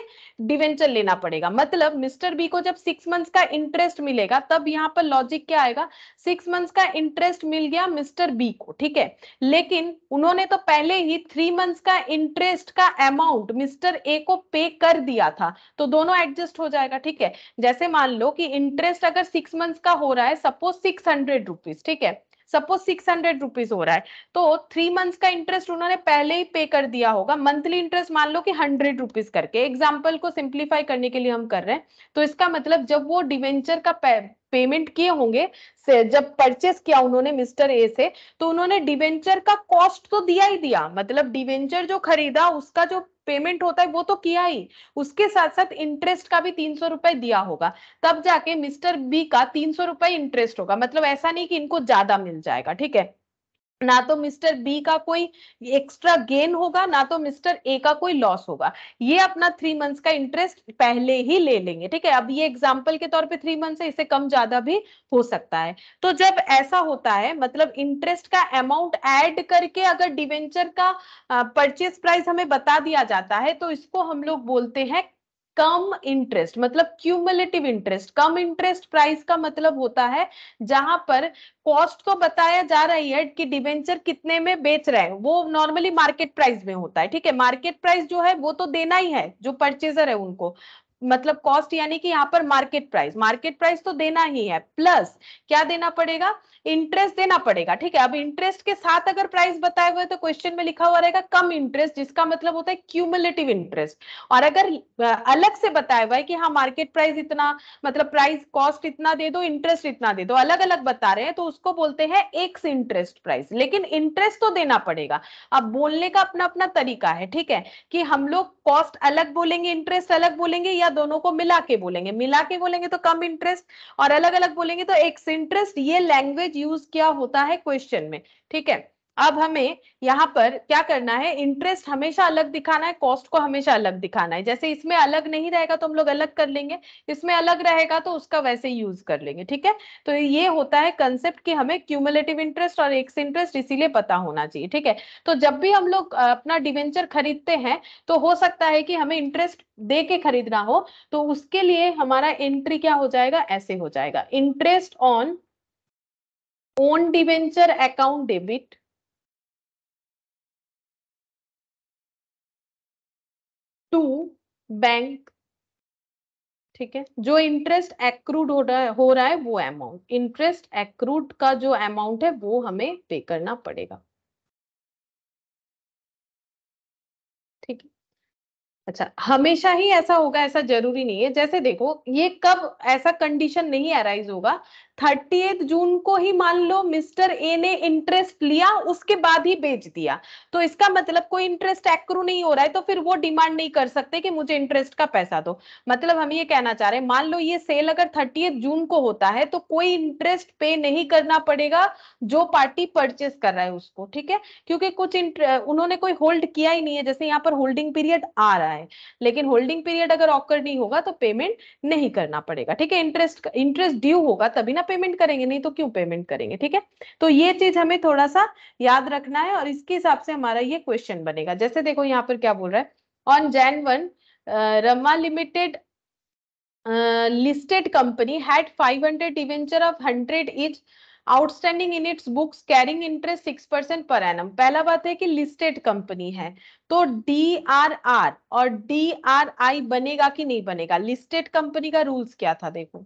डिवेंचर लेना पड़ेगा मतलब मिस्टर बी को जब सिक्स मंथ्स का इंटरेस्ट मिलेगा तब यहाँ पर लॉजिक क्या आएगा सिक्स मंथ्स का इंटरेस्ट मिल गया मिस्टर बी को ठीक है लेकिन उन्होंने तो पहले ही थ्री मंथ्स का इंटरेस्ट का अमाउंट मिस्टर ए को पे कर दिया था तो दोनों एडजस्ट हो जाएगा ठीक है जैसे मान लो कि इंटरेस्ट अगर सिक्स मंथ का हो रहा है सपोज सिक्स हंड्रेड रुपीज ठीक है सपोज सिक्स हंड्रेड रुपीज हो रहा है तो थ्री मंथ्स का इंटरेस्ट उन्होंने पहले ही पे कर दिया होगा मंथली इंटरेस्ट मान लो कि हंड्रेड रुपीज करके एग्जाम्पल को सिंप्लीफाई करने के लिए हम कर रहे हैं तो इसका मतलब जब वो डिवेंचर का पेमेंट किए होंगे से जब परचेस किया उन्होंने मिस्टर ए से तो उन्होंने डिवेंचर का कॉस्ट तो दिया ही दिया मतलब डिवेंचर जो खरीदा उसका जो पेमेंट होता है वो तो किया ही उसके साथ साथ इंटरेस्ट का भी तीन सौ रुपए दिया होगा तब जाके मिस्टर बी का तीन सौ रुपए इंटरेस्ट होगा मतलब ऐसा नहीं कि इनको ज्यादा मिल जाएगा ठीक है ना तो मिस्टर बी का कोई एक्स्ट्रा गेन होगा ना तो मिस्टर ए का कोई लॉस होगा ये अपना थ्री मंथ्स का इंटरेस्ट पहले ही ले लेंगे ठीक है अब ये एग्जाम्पल के तौर पे थ्री मंथ्स है इसे कम ज्यादा भी हो सकता है तो जब ऐसा होता है मतलब इंटरेस्ट का अमाउंट ऐड करके अगर डिवेंचर का परचेज प्राइस हमें बता दिया जाता है तो इसको हम लोग बोलते हैं कम इंटरेस्ट मतलब cumulative interest cum interest price का मतलब होता है जहां पर कॉस्ट को बताया जा रही है कि डिवेंचर कितने में बेच रहे हैं वो नॉर्मली मार्केट प्राइस में होता है ठीक है मार्केट प्राइस जो है वो तो देना ही है जो परचेजर है उनको मतलब कॉस्ट यानी कि यहाँ पर मार्केट प्राइस मार्केट प्राइस तो देना ही है प्लस क्या देना पड़ेगा इंटरेस्ट देना पड़ेगा ठीक है अब इंटरेस्ट के साथ अगर प्राइस बताए हुए तो क्वेश्चन में लिखा हुआ रहेगा कम इंटरेस्ट जिसका मतलब होता है क्यूमुलेटिव इंटरेस्ट और अगर अलग से बताया हुआ है कि हाँ मार्केट प्राइस इतना मतलब प्राइस कॉस्ट इतना दे दो इंटरेस्ट इतना दे दो अलग अलग बता रहे हैं तो उसको बोलते हैं एक्स इंटरेस्ट प्राइस लेकिन इंटरेस्ट तो देना पड़ेगा अब बोलने का अपना अपना तरीका है ठीक है कि हम लोग कॉस्ट अलग बोलेंगे इंटरेस्ट अलग बोलेंगे या या दोनों को मिला के बोलेंगे मिला के बोलेंगे तो कम इंटरेस्ट और अलग अलग बोलेंगे तो एक्स इंटरेस्ट ये लैंग्वेज यूज क्या होता है क्वेश्चन में ठीक है अब हमें यहाँ पर क्या करना है इंटरेस्ट हमेशा अलग दिखाना है कॉस्ट को हमेशा अलग दिखाना है जैसे इसमें अलग नहीं रहेगा तो हम लोग अलग कर लेंगे इसमें अलग रहेगा तो उसका वैसे यूज कर लेंगे ठीक है तो ये होता है कंसेप्ट कि हमें क्यूमुलेटिव इंटरेस्ट और एक्स इंटरेस्ट इसीलिए पता होना चाहिए ठीक है तो जब भी हम लोग अपना डिवेंचर खरीदते हैं तो हो सकता है कि हमें इंटरेस्ट दे के खरीदना हो तो उसके लिए हमारा एंट्री क्या हो जाएगा ऐसे हो जाएगा interest on own debenture account debit to bank ठीक है जो इंटरेस्ट एक्रूड हो रहा है हो रहा है वो अमाउंट इंटरेस्ट एक्रूड का जो अमाउंट है वो हमें पे करना पड़ेगा ठीक है अच्छा हमेशा ही ऐसा होगा ऐसा जरूरी नहीं है जैसे देखो ये कब ऐसा कंडीशन नहीं अराइज होगा थर्टी जून को ही मान लो मिस्टर ए ने इंटरेस्ट लिया उसके बाद ही बेच दिया तो इसका मतलब कोई इंटरेस्ट एक्रू नहीं हो रहा है तो फिर वो डिमांड नहीं कर सकते कि मुझे इंटरेस्ट का पैसा दो मतलब हम ये कहना चाह रहे हैं मान लो ये सेल अगर थर्टी जून को होता है तो कोई इंटरेस्ट पे नहीं करना पड़ेगा जो पार्टी परचेस कर रहा है उसको ठीक है क्योंकि कुछ उन्होंने कोई होल्ड किया ही नहीं है जैसे यहाँ पर होल्डिंग पीरियड आ रहा है लेकिन होल्डिंग पीरियड अगर ऑकर नहीं होगा तो पेमेंट नहीं करना पड़ेगा ठीक है इंटरेस्ट इंटरेस्ट ड्यू होगा तभी ना पेमेंट करेंगे नहीं तो क्यों पेमेंट करेंगे ठीक है तो ये चीज हमें थोड़ा सा याद रखना है और इसके हिसाब से हमारा ये क्वेश्चन बनेगा जैसे देखो यहाँ पर क्या बोल रहा है on Jan one Rama limited listed company had 500 debenture of 100 is outstanding in its books carrying interest six percent per annum पहला बात है कि लिस्टेड कंपनी है तो डी आर आर और डी आर आई बनेगा कि नहीं बनेगा लिस्टेड कंपनी का रूल्स क्या था देखो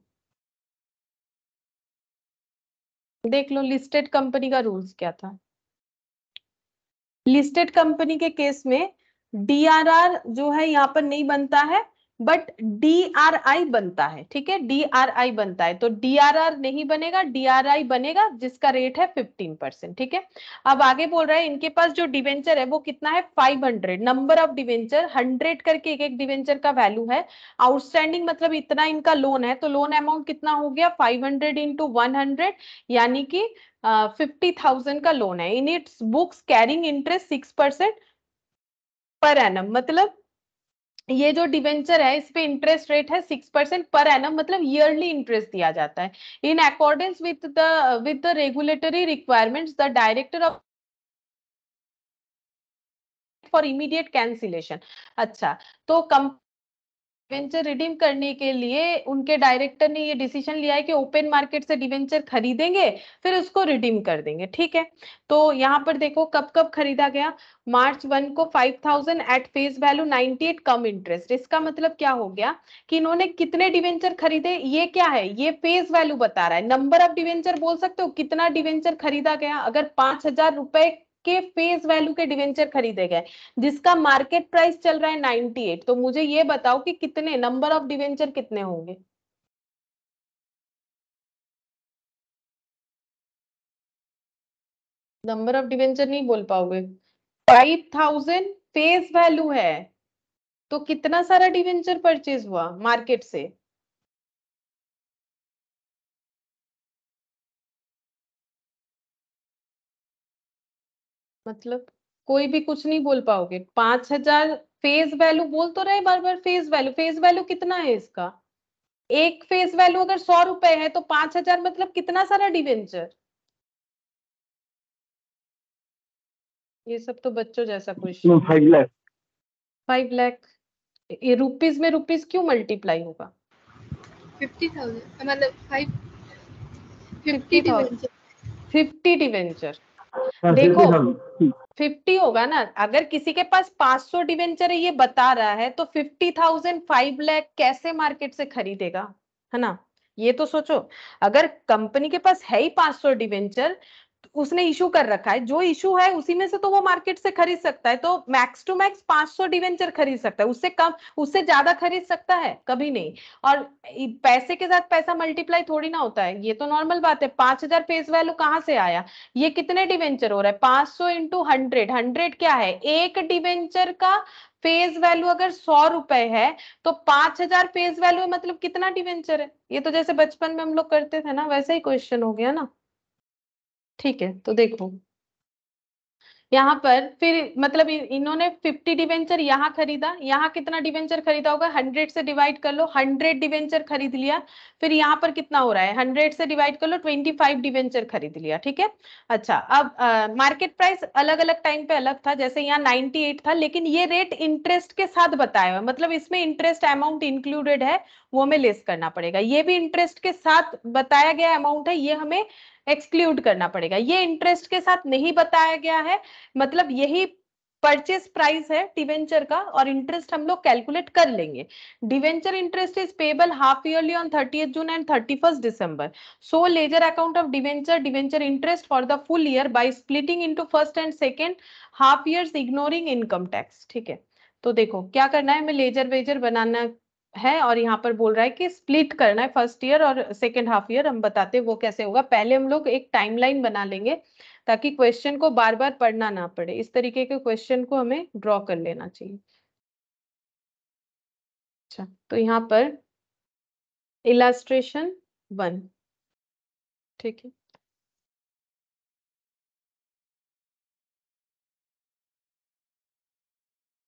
देख लो लिस्टेड कंपनी का रूल्स क्या था लिस्टेड कंपनी के केस में डीआरआर जो है यहाँ पर नहीं बनता है बट डी आर आई बनता है ठीक है डी आर आई बनता है तो डी आर आर नहीं बनेगा डी आर आई बनेगा जिसका रेट है फिफ्टीन परसेंट ठीक है अब आगे बोल रहा है इनके पास जो डिवेंचर है वो कितना है five hundred number of debenture hundred करके एक एक डिवेंचर का वैल्यू है आउटस्टैंडिंग मतलब इतना इनका लोन है तो लोन अमाउंट कितना हो गया five hundred into one hundred यानी कि फिफ्टी uh, थाउजेंड का लोन है in its books carrying interest six percent per annum मतलब ये जो डिवेंचर है इस पे इंटरेस्ट रेट है सिक्स परसेंट पर एन मतलब ईयरली इंटरेस्ट दिया जाता है in accordance with the with the regulatory requirements the director of for immediate cancellation अच्छा तो कंपनी डिवेंचर रिडीम करने के लिए उनके डायरेक्टर ने ये डिसीजन लिया है कि ओपन मार्केट से डिवेंचर खरीदेंगे फिर उसको रिडीम कर देंगे ठीक है तो यहाँ पर देखो कब कब खरीदा गया मार्च वन को five thousand at face value ninety eight cum interest इसका मतलब क्या हो गया कि इन्होंने कितने डिवेंचर खरीदे ये क्या है ये फेस वैल्यू बता रहा है नंबर ऑफ डिवेंचर बोल सकते हो कितना डिवेंचर खरीदा गया अगर पांच रुपए के फेस वैल्यू के डिवेंचर खरीदे गए जिसका मार्केट प्राइस चल रहा है नाइनटी एट तो मुझे ये बताओ कि कितने नंबर ऑफ डिवेंचर कितने होंगे नंबर ऑफ डिवेंचर नहीं बोल पाओगे फाइव थाउजेंड फेस वैल्यू है तो कितना सारा डिवेंचर परचेज हुआ मार्केट से मतलब कोई भी कुछ नहीं बोल पाओगे पांच हजार फेज वैल्यू बोल तो रहे बार बार फेज वैल्यू फेज वैल्यू कितना है इसका एक फेज वैल्यू अगर सौ रुपए है तो पांच हजार मतलब कितना सारा डिवेंचर ये सब तो बच्चों जैसा क्वेश्चन फाइव लैख ये रुपीज में रुपीज क्यों मल्टीप्लाई होगा फिफ्टी थाउजेंड मतलब फिफ्टी डिवेंचर देखो फिफ्टी होगा ना अगर किसी के पास पांच सौ डिवेंचर है ये बता रहा है तो फिफ्टी थाउजेंड फाइव लैख कैसे मार्केट से खरीदेगा है ना ये तो सोचो अगर कंपनी के पास है ही पांच सौ डिवेंचर उसने इशू कर रखा है जो इशू है उसी में से तो वो मार्केट से खरीद सकता है तो मैक्स टू मैक्स 500 डिवेंचर खरीद सकता है उससे कम उससे ज्यादा खरीद सकता है कभी नहीं और पैसे के साथ पैसा मल्टीप्लाई थोड़ी ना होता है ये तो नॉर्मल बात है पांच हजार फेस वैल्यू कहाँ से आया ये कितने डिवेंचर हो रहा है पांच सौ इंटू हंड्रेड हंड्रेड क्या है एक डिवेंचर का फेस वैल्यू अगर सौ रुपए है तो पांच हजार फेस वैल्यू मतलब कितना डिवेंचर है ये तो जैसे बचपन में हम लोग करते थे ना वैसे ही क्वेश्चन हो गया ना ठीक है तो देखो यहाँ पर फिर मतलब इन्होंने 50 डिवेंचर यहाँ खरीदा यहाँ कितना डिवेंचर खरीदा होगा 100 से डिवाइड कर लो 100 डिवेंचर खरीद लिया फिर यहाँ पर कितना हो रहा है 100 से डिवाइड कर लो 25 डिवेंचर खरीद लिया ठीक है अच्छा अब मार्केट प्राइस अलग अलग टाइम पे अलग था जैसे यहाँ 98 था लेकिन ये रेट इंटरेस्ट के साथ बताया हुआ मतलब इसमें इंटरेस्ट अमाउंट इंक्लूडेड है वो हमें लेस करना पड़ेगा ये भी इंटरेस्ट के साथ बताया गया अमाउंट है ये हमें एक्सक्लूड करना पड़ेगा ये इंटरेस्ट के साथ नहीं बताया गया है मतलब यही परचेस प्राइस है डिवेंचर का और इंटरेस्ट हम लोग कैलकुलेट कर लेंगे debenture interest is payable half yearly on thirty June and thirty first December so ledger account of debenture debenture interest for the full year by splitting into first and second half years ignoring income tax ठीक है तो देखो क्या करना है हमें laser Vaser बनाना है और यहाँ पर बोल रहा है कि स्प्लिट करना है फर्स्ट ईयर और सेकेंड हाफ ईयर हम बताते हैं वो कैसे होगा पहले हम लोग एक टाइमलाइन बना लेंगे ताकि क्वेश्चन को बार बार पढ़ना ना पड़े इस तरीके के क्वेश्चन को हमें ड्रॉ कर लेना चाहिए अच्छा तो यहाँ पर इलास्ट्रेशन वन ठीक है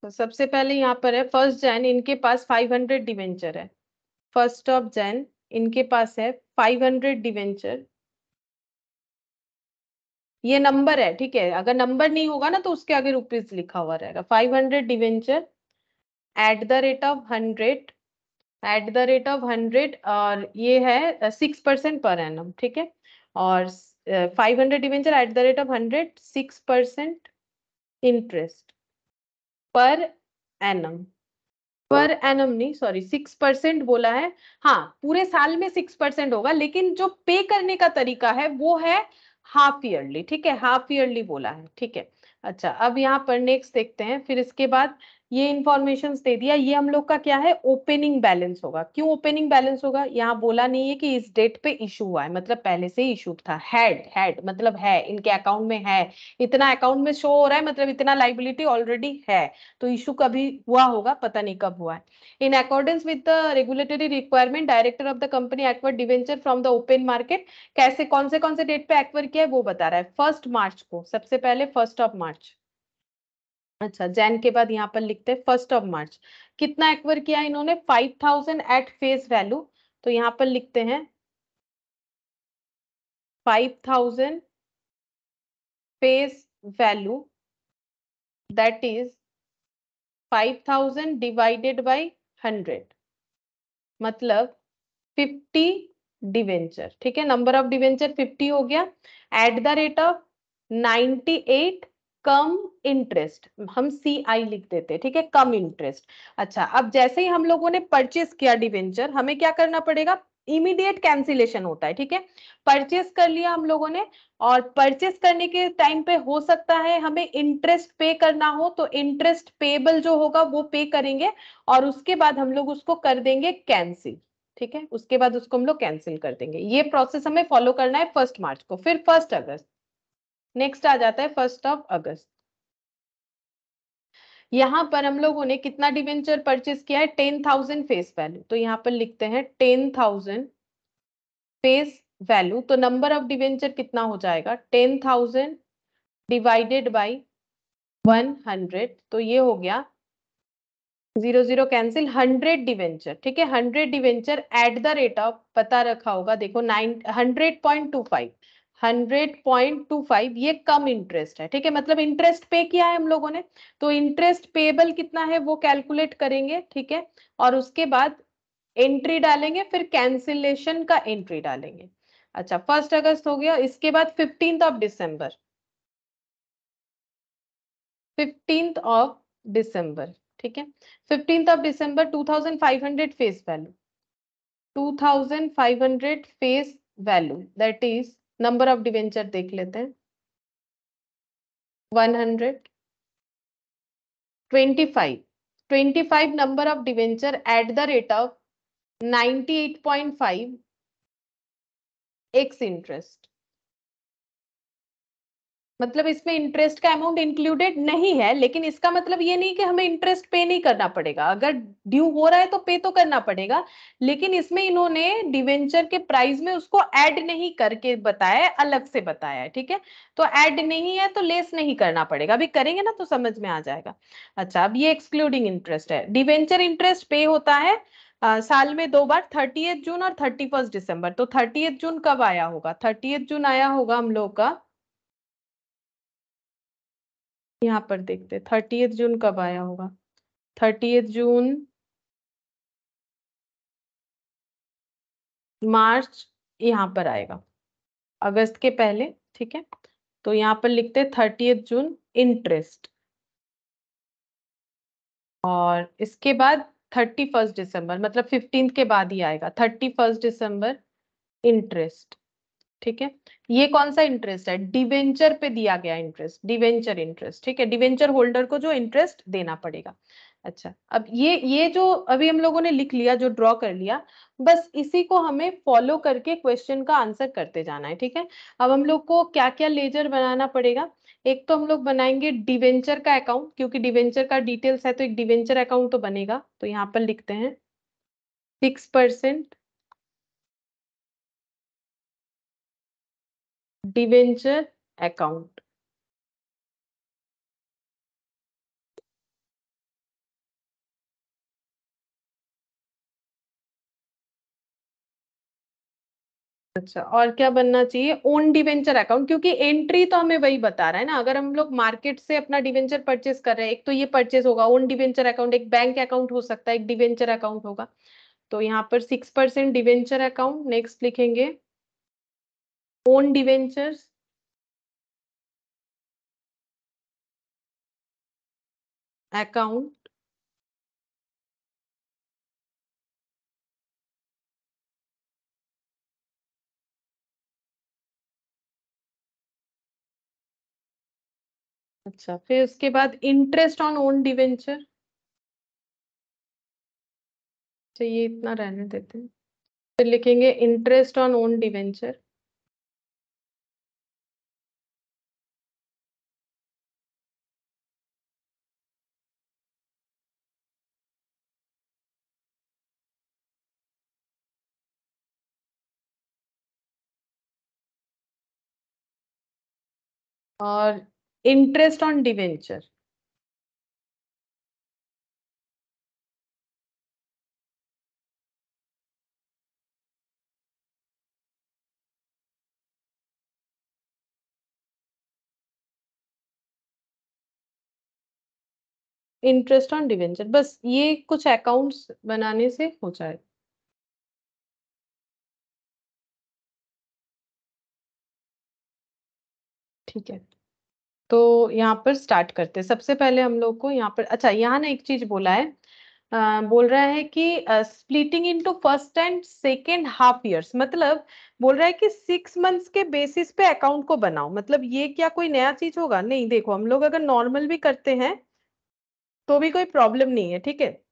तो सबसे पहले यहाँ पर है फर्स्ट जैन इनके पास 500 डिवेंचर है फर्स्ट ऑफ जैन इनके पास है 500 डिवेंचर ये नंबर है ठीक है अगर नंबर नहीं होगा ना तो उसके आगे रुपीज लिखा हुआ रहेगा 500 debenture at the rate of hundred at the rate of hundred और ये है सिक्स परसेंट पर एनम ठीक है और five hundred debenture at the rate of hundred six percent interest per annum per annum नहीं सॉरी सिक्स परसेंट बोला है हाँ पूरे साल में सिक्स परसेंट होगा लेकिन जो पे करने का तरीका है वो है हाफ ईयरली ठीक है हाफ ईयरली बोला है ठीक है अच्छा अब यहाँ पर नेक्स्ट देखते हैं फिर इसके बाद ये इंफॉर्मेशन दे दिया ये हम लोग का क्या है ओपनिंग बैलेंस होगा क्यों ओपनिंग बैलेंस होगा यहाँ बोला नहीं है कि इस डेट पे इशू हुआ है मतलब पहले से इशू था हैड हैड मतलब है इनके अकाउंट में है इतना अकाउंट में शो हो रहा है मतलब इतना लाइबिलिटी ऑलरेडी है तो इशू कभी हुआ होगा पता नहीं कब हुआ है in accordance with the regulatory requirement director of the company acquire debenture from the open market कैसे कौन से कौन से डेट पे एक्वर किया है वो बता रहा है फर्स्ट मार्च को सबसे पहले फर्स्ट ऑफ मार्च अच्छा जैन के बाद यहाँ पर लिखते हैं फर्स्ट ऑफ मार्च कितना एक्वर किया इन्होंने five thousand at face value तो यहाँ पर लिखते हैं five thousand face value that is five thousand divided by hundred मतलब फिफ्टी डिवेंचर ठीक है नंबर ऑफ डिवेंचर फिफ्टी हो गया at the rate of ninety eight cum interest हम सी आई लिख देते ठीक है कम इंटरेस्ट अच्छा अब जैसे ही हम लोगों ने परचेस किया डिवेंचर हमें क्या करना पड़ेगा इमीडिएट कैंसिलेशन होता है ठीक है परचेस कर लिया हम लोगों ने और परचेस करने के टाइम पे हो सकता है हमें इंटरेस्ट पे करना हो तो इंटरेस्ट पेबल जो होगा वो पे करेंगे और उसके बाद हम लोग उसको कर देंगे कैंसिल ठीक है उसके बाद उसको हम लोग कैंसिल कर देंगे ये प्रोसेस हमें फॉलो करना है फर्स्ट मार्च को फिर फर्स्ट अगस्त नेक्स्ट आ जाता है फर्स्ट ऑफ अगस्त यहाँ पर हम लोगों ने कितना डिवेंचर परचेस किया है टेन थाउजेंड फेस वैल्यू तो यहाँ पर लिखते हैं टेन थाउजेंड फेस वैल्यू तो नंबर ऑफ डिवेंचर कितना हो जाएगा ten thousand divided by one hundred तो ये हो गया zero zero cancel hundred debenture ठीक है hundred debenture at the rate of पता रखा होगा देखो nine hundred point two five hundred point two five ये कम इंटरेस्ट है ठीक है मतलब इंटरेस्ट पे किया है हम लोगों ने तो इंटरेस्ट पेबल कितना है वो कैलकुलेट करेंगे ठीक है और उसके बाद एंट्री डालेंगे फिर कैंसिलेशन का एंट्री डालेंगे अच्छा फर्स्ट अगस्त हो गया इसके बाद fifteenth of December fifteenth of December ठीक है fifteenth of December two thousand five hundred face value two thousand five hundred face value that is number of debenture देख लेते हैं 100 25 five number of debenture at the rate of 98.5 ex interest मतलब इसमें interest का amount included नहीं है लेकिन इसका मतलब ये नहीं कि हमें इंटरेस्ट पे नहीं करना पड़ेगा अगर ड्यू हो रहा है तो पे तो करना पड़ेगा लेकिन इसमें इन्होंने डिवेंचर के प्राइस में उसको ऐड नहीं करके बताया अलग से बताया ठीक है तो ऐड नहीं है तो लेस नहीं करना पड़ेगा अभी करेंगे ना तो समझ में आ जाएगा अच्छा अब ये एक्सक्लूडिंग इंटरेस्ट है डिवेंचर इंटरेस्ट पे होता है आ, साल में दो बार थर्टी जून और थर्टी दिसंबर तो थर्टी जून कब आया होगा थर्टी जून आया होगा हम लोग का यहाँ पर देखते थर्टी जून कब आया होगा थर्टी जून मार्च यहाँ पर आएगा अगस्त के पहले ठीक है तो यहाँ पर लिखते थर्टी जून इंटरेस्ट और इसके बाद थर्टी फर्स्ट दिसंबर मतलब फिफ्टींथ के बाद ही आएगा थर्टी फर्स्ट दिसंबर इंटरेस्ट ठीक है ये कौन सा इंटरेस्ट है डिवेंचर पे दिया गया इंटरेस्ट डिवेंचर इंटरेस्ट ठीक है डिवेंचर होल्डर को जो इंटरेस्ट देना पड़ेगा अच्छा अब ये ये जो अभी हम लोगों ने लिख लिया जो ड्रॉ कर लिया बस इसी को हमें फॉलो करके क्वेश्चन का आंसर करते जाना है ठीक है अब हम लोग को क्या क्या लेजर बनाना पड़ेगा एक तो हम लोग बनाएंगे डिवेंचर का अकाउंट क्योंकि डिवेंचर का डिटेल्स है तो एक डिवेंचर अकाउंट तो बनेगा तो यहाँ पर लिखते हैं सिक्स परसेंट डिवेंचर अकाउंट अच्छा और क्या बनना चाहिए ओन डिवेंचर अकाउंट क्योंकि एंट्री तो हमें वही बता रहा है ना अगर हम लोग मार्केट से अपना डिवेंचर परचेस कर रहे हैं एक तो ये परचेस होगा ओन डिवेंचर अकाउंट एक बैंक अकाउंट हो सकता है एक डिवेंचर अकाउंट होगा तो यहाँ पर six percent debenture account next लिखेंगे own debentures account अच्छा फिर उसके बाद इंटरेस्ट ऑन ओन डिवेंचर तो ये इतना रहने देते हैं फिर लिखेंगे इंटरेस्ट ऑन ओन डिवेंचर और interest on debenture interest on debenture बस ये कुछ अकाउंट्स बनाने से हो जाएगा ठीक है तो यहाँ पर स्टार्ट करते हैं सबसे पहले हम लोग को यहाँ पर अच्छा यहाँ ना एक चीज बोला है आ, बोल रहा है कि splitting into first and second half years मतलब बोल रहा है कि सिक्स मंथ्स के बेसिस पे अकाउंट को बनाओ मतलब ये क्या कोई नया चीज होगा नहीं देखो हम लोग अगर नॉर्मल भी करते हैं तो भी कोई प्रॉब्लम नहीं है ठीक है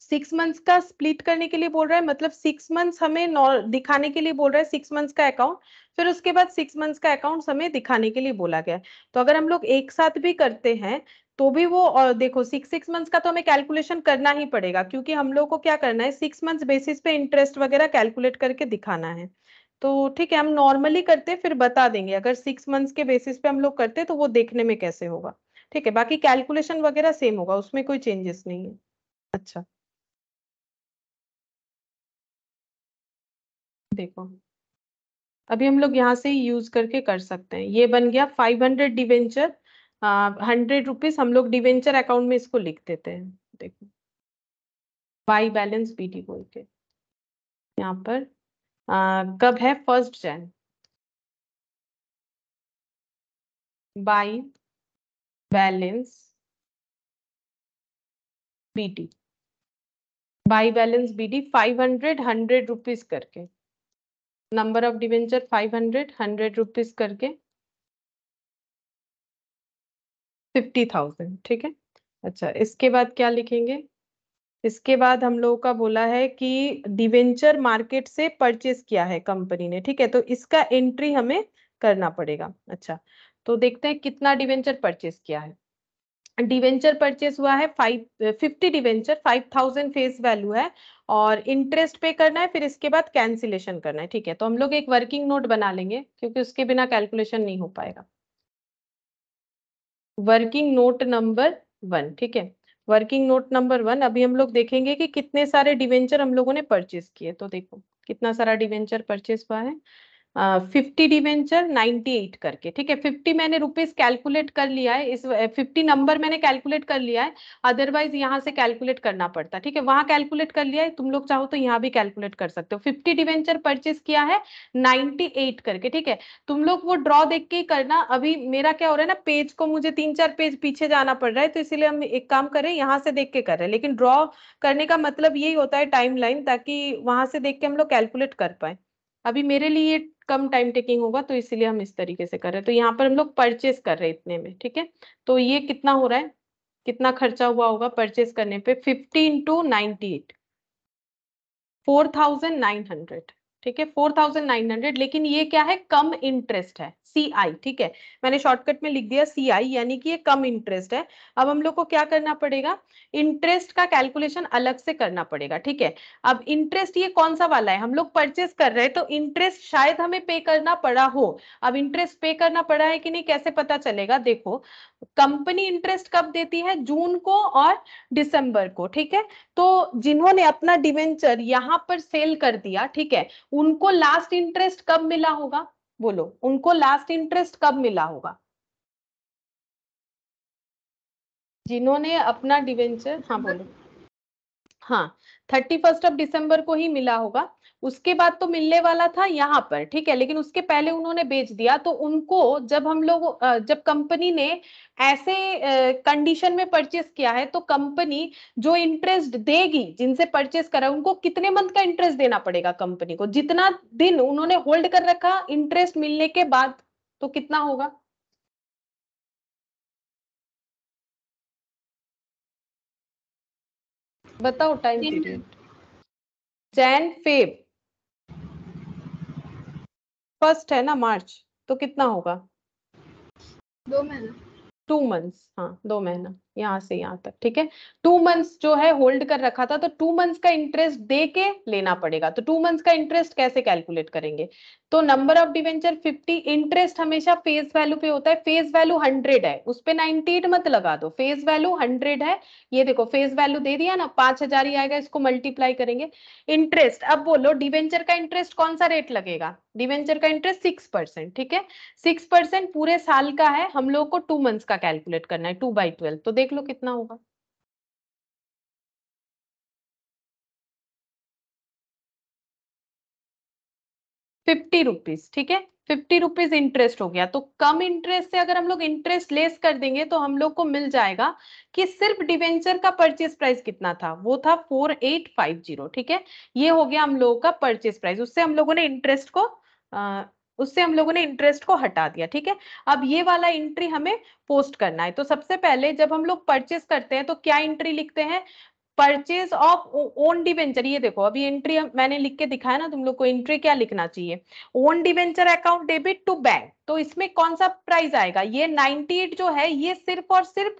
सिक्स मंथ्स का स्प्लिट करने के लिए बोल रहा है मतलब सिक्स मंथ्स हमें दिखाने के लिए बोल रहा है सिक्स मंथ्स का अकाउंट फिर उसके बाद सिक्स मंथ्स का अकाउंट हमें दिखाने के लिए बोला गया तो अगर हम लोग एक साथ भी करते हैं तो भी वो और देखो सिक्स सिक्स मंथ्स का तो हमें कैलकुलेशन करना ही पड़ेगा क्योंकि हम लोग को क्या करना है सिक्स मंथ्स बेसिस पे इंटरेस्ट वगैरह कैलकुलेट करके दिखाना है तो ठीक है हम नॉर्मली करते फिर बता देंगे अगर सिक्स मंथ्स के बेसिस पे हम लोग करते तो वो देखने में कैसे होगा ठीक है बाकी कैलकुलेशन वगैरह सेम होगा उसमें कोई चेंजेस नहीं है अच्छा देखो अभी हम लोग यहाँ से यूज करके कर सकते हैं ये बन गया 500 हंड्रेड डिवेंचर हंड्रेड रुपीज हम लोग डिवेंचर अकाउंट में इसको लिख देते हैं देखो बाई बैलेंस बीडी बोल के यहाँ पर आ, कब है first Jan by balance BD by balance BD five hundred hundred rupees करके नंबर ऑफ डिवेंचर 500 100 रुपीस करके 50,000 ठीक है अच्छा इसके बाद क्या लिखेंगे इसके बाद हम लोगों का बोला है कि डिवेंचर मार्केट से परचेस किया है कंपनी ने ठीक है तो इसका एंट्री हमें करना पड़ेगा अच्छा तो देखते हैं कितना डिवेंचर परचेस किया है डिवेंचर परचेस हुआ है five fifty debenture five thousand face value है और इंटरेस्ट पे करना है फिर इसके बाद कैंसिलेशन करना है ठीक है तो हम लोग एक वर्किंग नोट बना लेंगे क्योंकि उसके बिना कैलकुलेशन नहीं हो पाएगा वर्किंग नोट नंबर वन ठीक है वर्किंग नोट नंबर वन अभी हम लोग देखेंगे कि कितने सारे डिवेंचर हम लोगों ने परचेज किए तो देखो कितना सारा डिवेंचर परचेज हुआ है फिफ्टी डिवेंचर नाइन्टी एट करके ठीक है फिफ्टी मैंने रुपीज कैलकुलेट कर लिया है इस फिफ्टी नंबर मैंने कैलकुलेट कर लिया है अदरवाइज यहाँ से कैलकुलेट करना पड़ता ठीक है वहां कैलकुलेट कर लिया है तुम लोग चाहो तो यहाँ भी कैलकुलेट कर सकते हो फिफ्टी डिवेंचर परचेज किया है नाइन्टी एट करके ठीक है तुम लोग वो ड्रॉ देख के ही करना अभी मेरा क्या हो रहा है ना पेज को मुझे तीन चार पेज पीछे जाना पड़ रहा है तो इसीलिए हम एक काम करें यहाँ से देख के कर रहे हैं लेकिन ड्रॉ करने का मतलब यही होता है टाइम लाइन ताकि वहां से देख के हम लोग कैलकुलेट कर पाए अभी मेरे लिए कम टाइम टेकिंग होगा तो इसीलिए हम इस तरीके से कर रहे हैं तो यहाँ पर हम लोग परचेस कर रहे हैं इतने में ठीक है तो ये कितना हो रहा है कितना खर्चा हुआ होगा परचेस करने पे fifty to ninety eight four thousand nine hundred ठीक है फोर थाउजेंड नाइन हंड्रेड लेकिन ये क्या है कम इंटरेस्ट है सी आई ठीक है मैंने शॉर्टकट में लिख दिया सी आई यानी कि ये कम इंटरेस्ट है अब हम लोग को क्या करना पड़ेगा इंटरेस्ट का कैलकुलेशन अलग से करना पड़ेगा ठीक है अब इंटरेस्ट ये कौन सा वाला है हम लोग परचेस कर रहे हैं तो इंटरेस्ट शायद हमें पे करना पड़ा हो अब इंटरेस्ट पे करना पड़ा है कि नहीं कैसे पता चलेगा देखो कंपनी इंटरेस्ट कब देती है जून को और दिसंबर को ठीक है तो जिन्होंने अपना डिवेंचर यहाँ पर सेल कर दिया ठीक है उनको लास्ट इंटरेस्ट कब मिला होगा बोलो उनको लास्ट इंटरेस्ट कब मिला होगा जिन्होंने अपना डिवेंचर हाँ बोलो हाँ थर्टी फर्स्ट ऑफ डिसम्बर को ही मिला होगा उसके बाद तो मिलने वाला था यहाँ पर ठीक है लेकिन उसके पहले उन्होंने बेच दिया तो उनको जब हम लोग जब कंपनी ने ऐसे कंडीशन में परचेस किया है तो कंपनी जो इंटरेस्ट देगी जिनसे परचेस करा उनको कितने मंथ का इंटरेस्ट देना पड़ेगा कंपनी को जितना दिन उन्होंने होल्ड कर रखा इंटरेस्ट मिलने के बाद तो कितना होगा बताओ time period Jan Feb first है ना मार्च तो कितना होगा दो महीना टू मंथ्स हाँ दो महीना यहाँ से यहाँ तक ठीक है टू मंथ्स जो है होल्ड कर रखा था तो टू मंथ्स का इंटरेस्ट दे के लेना पड़ेगा तो टू मंथ्स का इंटरेस्ट कैसे कैलकुलेट करेंगे तो नंबर ऑफ डिवेंचर 50 इंटरेस्ट हमेशा फेस वैल्यू पे होता है फेस वैल्यू 100 है उस पर नाइनटी मत लगा दो फेस वैल्यू 100 है ये देखो फेस वैल्यू दे दिया ना पांच हजार ही आएगा इसको मल्टीप्लाई करेंगे इंटरेस्ट अब बोलो डिवेंचर का इंटरेस्ट कौन सा रेट लगेगा डिवेंचर का इंटरेस्ट सिक्स परसेंट ठीक है सिक्स परसेंट पूरे साल का है हम लोग को टू मंथ्स का कैलकुलेट करना है टू बाई ट्वेल्व तो देखो देख लो कितना होगा फिफ्टी रुपीज ठीक है फिफ्टी रुपीज इंटरेस्ट हो गया तो कम इंटरेस्ट से अगर हम लोग इंटरेस्ट लेस कर देंगे तो हम लोग को मिल जाएगा कि सिर्फ डिवेंचर का परचेस प्राइस कितना था वो था फोर एट फाइव जीरो ठीक है ये हो गया हम लोगों का परचेस प्राइस उससे हम लोगों ने इंटरेस्ट को उससे हम लोगों ने इंटरेस्ट को हटा दिया ठीक है अब ये वाला एंट्री हमें पोस्ट करना है तो सबसे पहले जब हम लोग परचेस करते हैं तो क्या एंट्री लिखते हैं परचेज ऑफ ओन डिवेंचर ये देखो अभी एंट्री मैंने लिख के दिखाया ना तुम लोग को एंट्री क्या लिखना चाहिए own debenture account debit to bank तो इसमें कौन सा प्राइस आएगा ये 98 जो है ये सिर्फ और सिर्फ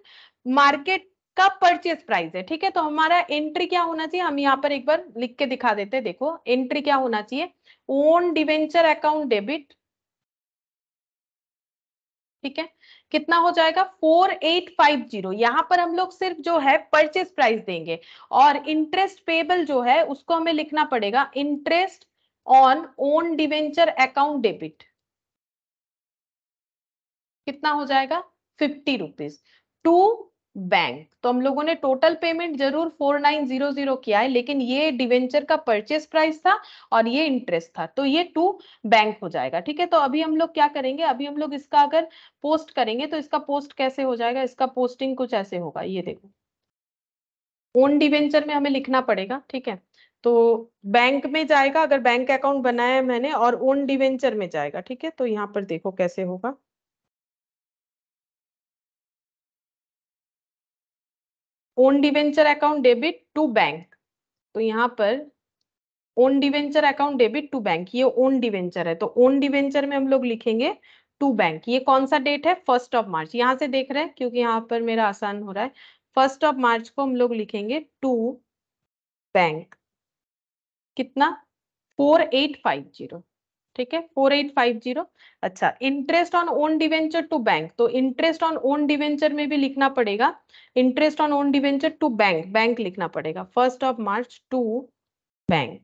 मार्केट का परचेज प्राइस है ठीक है तो हमारा एंट्री क्या होना चाहिए हम यहाँ पर एक बार लिख के दिखा देते देखो एंट्री क्या होना चाहिए ओन डिवेंचर अकाउंट डेबिट ठीक है कितना हो जाएगा फोर एट फाइव जीरो यहां पर हम लोग सिर्फ जो है परचेस प्राइस देंगे और इंटरेस्ट पेबल जो है उसको हमें लिखना पड़ेगा interest on own debenture account debit कितना हो जाएगा फिफ्टी रुपीज टू बैंक तो हम लोगों ने टोटल पेमेंट जरूर फोर नाइन जीरो जीरो किया है लेकिन ये डिवेंचर का परचेस प्राइस था और ये इंटरेस्ट था तो ये टू बैंक हो जाएगा ठीक है तो अभी हम लोग क्या करेंगे अभी हम लोग इसका अगर पोस्ट करेंगे तो इसका पोस्ट कैसे हो जाएगा इसका पोस्टिंग कुछ ऐसे होगा ये देखो ओन डिवेंचर में हमें लिखना पड़ेगा ठीक है तो बैंक में जाएगा अगर बैंक अकाउंट बनाया है मैंने और ओन डिवेंचर में जाएगा ठीक है तो यहाँ पर देखो कैसे होगा own debenture account debit to bank तो यहाँ पर own debenture account debit to bank ये ओन डिवेंचर है तो ओन डिवेंचर में हम लोग लिखेंगे टू बैंक ये कौन सा डेट है फर्स्ट ऑफ मार्च यहाँ से देख रहे हैं क्योंकि यहाँ पर मेरा आसान हो रहा है फर्स्ट ऑफ मार्च को हम लोग लिखेंगे टू बैंक कितना फोर एट फाइव जीरो ठीक है फोर एट फाइव जीरो अच्छा interest on own debenture to bank तो इंटरेस्ट ऑन ओन डिवेंचर में भी लिखना पड़ेगा interest on own debenture to bank bank लिखना पड़ेगा first of March to bank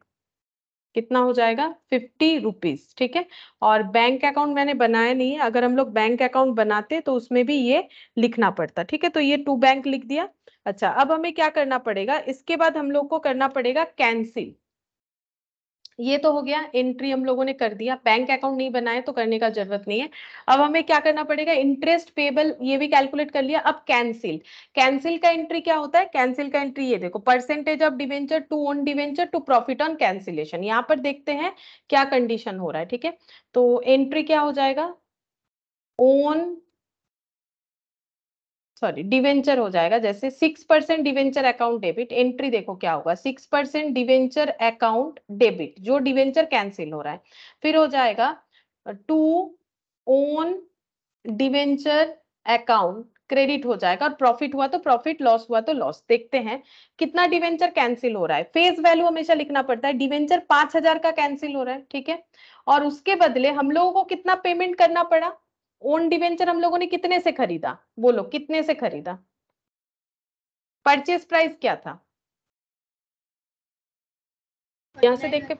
कितना हो जाएगा फिफ्टी रुपीज ठीक है और बैंक अकाउंट मैंने बनाया नहीं है अगर हम लोग बैंक अकाउंट बनाते तो उसमें भी ये लिखना पड़ता ठीक है तो ये टू बैंक लिख दिया अच्छा अब हमें क्या करना पड़ेगा इसके बाद हम लोग को करना पड़ेगा कैंसिल ये तो हो गया एंट्री हम लोगों ने कर दिया बैंक अकाउंट नहीं बनाए तो करने का जरूरत नहीं है अब हमें क्या करना पड़ेगा इंटरेस्ट पेबल ये भी कैलकुलेट कर लिया अब कैंसिल कैंसिल का एंट्री क्या होता है कैंसिल का एंट्री ये देखो percentage of debenture to own debenture to profit on cancellation यहाँ पर देखते हैं क्या कंडीशन हो रहा है ठीक है तो एंट्री क्या हो जाएगा ओन सॉरी डिवेंचर हो जाएगा जैसे six percent debenture account debit entry देखो क्या होगा six percent debenture account debit जो डिवेंचर कैंसिल हो रहा है फिर हो जाएगा to own debenture account credit हो जाएगा और प्रॉफिट हुआ तो प्रॉफिट लॉस हुआ तो लॉस देखते हैं कितना डिवेंचर कैंसिल हो रहा है फेस वैल्यू हमेशा लिखना पड़ता है डिवेंचर पांच हजार का कैंसिल हो रहा है ठीक है और उसके बदले हम लोगों को कितना पेमेंट करना पड़ा ओन डिवेंचर हम लोगों ने कितने से खरीदा बोलो कितने से खरीदा परचेस प्राइस क्या था यहां से देख के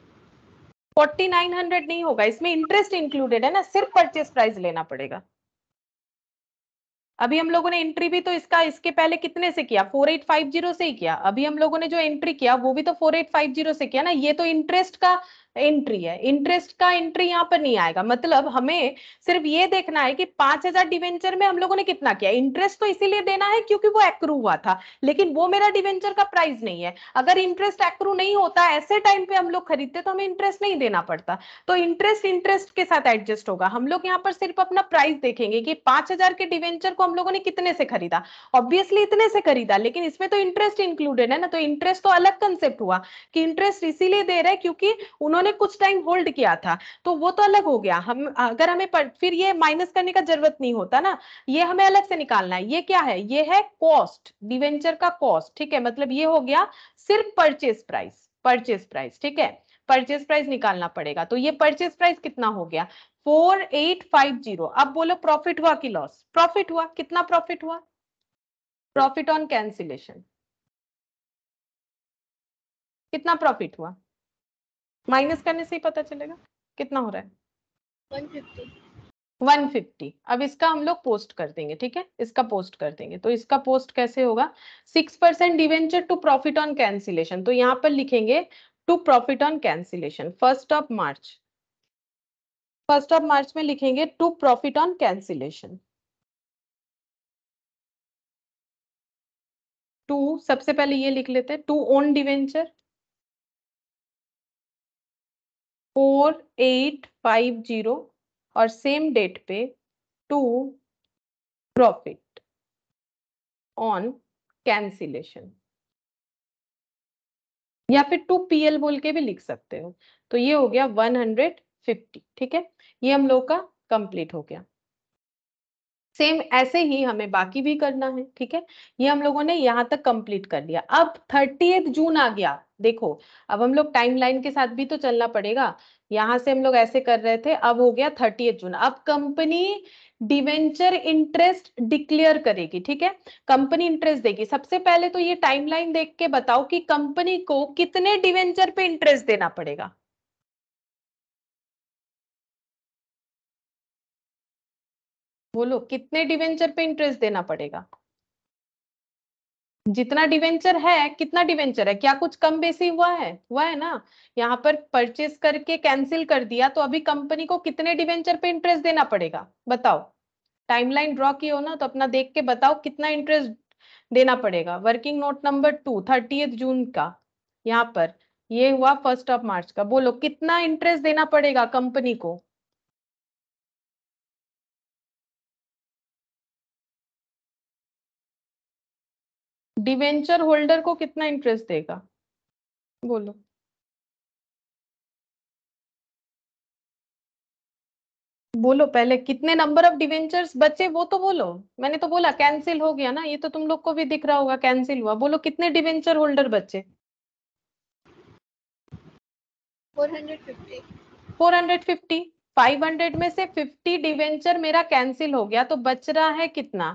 फोर्टी नाइन हंड्रेड नहीं होगा इसमें इंटरेस्ट इंक्लूडेड है ना सिर्फ परचेस प्राइस लेना पड़ेगा अभी हम लोगों ने एंट्री भी तो इसका इसके पहले कितने से किया फोर एट फाइव जीरो से ही किया अभी हम लोगों ने जो एंट्री किया वो भी तो फोर एट फाइव जीरो से किया ना ये तो इंटरेस्ट का एंट्री है इंटरेस्ट का एंट्री यहाँ पर नहीं आएगा मतलब हमें सिर्फ ये देखना है कि पांच हजार डिवेंचर में हम लोगों ने कितना किया इंटरेस्ट तो इसीलिए देना है क्योंकि वो एक्रू हुआ था लेकिन वो मेरा डिवेंचर का प्राइस नहीं है अगर इंटरेस्ट एक्रू नहीं होता ऐसे टाइम पे हम लोग खरीदते तो हमें इंटरेस्ट नहीं देना पड़ता तो इंटरेस्ट इंटरेस्ट के साथ एडजस्ट होगा हम लोग यहाँ पर सिर्फ अपना प्राइस देखेंगे कि पांच हजार के डिवेंचर को हम लोगों ने कितने से खरीदा ऑब्वियसली इतने से खरीदा लेकिन इसमें तो इंटरेस्ट इंक्लूडेड है ना तो इंटरेस्ट तो अलग कंसेप्ट हुआ कि इंटरेस्ट इसीलिए दे रहे क्योंकि उन्होंने उन्होंने कुछ टाइम होल्ड किया था तो वो तो अलग हो गया हम अगर हमें पर, फिर ये माइनस करने का जरूरत नहीं होता ना ये हमें अलग से निकालना है ये क्या है ये है कॉस्ट डिवेंचर का कॉस्ट ठीक है मतलब ये हो गया सिर्फ परचेस प्राइस परचेस प्राइस ठीक है परचेस प्राइस निकालना पड़ेगा तो ये परचेस प्राइस कितना हो गया फोर एट फाइव जीरो अब बोलो प्रॉफिट हुआ कि लॉस प्रॉफिट हुआ कितना प्रॉफिट हुआ प्रॉफिट ऑन कैंसिलेशन कितना प्रॉफिट हुआ माइनस करने से ही पता चलेगा कितना हो रहा है 150 150 अब इसका हम लोग पोस्ट कर देंगे ठीक है इसका पोस्ट कर देंगे तो इसका पोस्ट कैसे होगा six percent debenture to profit on cancellation तो यहाँ पर लिखेंगे to profit on cancellation first of March first of March में लिखेंगे to profit on cancellation to सबसे पहले ये लिख लेते हैं to own debenture four eight five zero और सेम डेट पे टू प्रॉफिट ऑन कैंसिलेशन या फिर टू पीएल बोल के भी लिख सकते हो तो ये हो गया वन हंड्रेड फिफ्टी ठीक है ये हम लोग का कंप्लीट हो गया सेम ऐसे ही हमें बाकी भी करना है ठीक है ये हम लोगों ने यहाँ तक कंप्लीट कर लिया अब थर्टी जून आ गया देखो अब हम लोग टाइमलाइन के साथ भी तो चलना पड़ेगा यहाँ से हम लोग ऐसे कर रहे थे अब हो गया थर्टी जून अब कंपनी डिवेंचर इंटरेस्ट डिक्लेयर करेगी ठीक है कंपनी इंटरेस्ट देगी सबसे पहले तो ये टाइमलाइन देख के बताओ कि कंपनी को कितने डिवेंचर पे इंटरेस्ट देना पड़ेगा बोलो कितने डिवेंचर पे इंटरेस्ट देना पड़ेगा जितना डिवेंचर है कितना डिवेंचर है क्या कुछ कम बेसी हुआ है हुआ है ना यहाँ पर परचेस करके कैंसिल कर दिया तो अभी कंपनी को कितने डिवेंचर पे इंटरेस्ट देना पड़ेगा बताओ टाइमलाइन ड्रॉ की हो ना तो अपना देख के बताओ कितना इंटरेस्ट देना पड़ेगा working note number two thirty June का यहाँ पर ये हुआ फर्स्ट ऑफ मार्च का बोलो कितना इंटरेस्ट देना पड़ेगा कंपनी को डिवेंचर होल्डर को कितना इंटरेस्ट देगा बोलो बोलो पहले कितने नंबर ऑफ डिवेंचर्स बचे वो तो बोलो मैंने तो बोला कैंसिल हो गया ना ये तो तुम लोग को भी दिख रहा होगा कैंसिल हुआ बोलो कितने डिवेंचर होल्डर बचे 450 450 500 में से 50 डिवेंचर मेरा कैंसिल हो गया तो बच रहा है कितना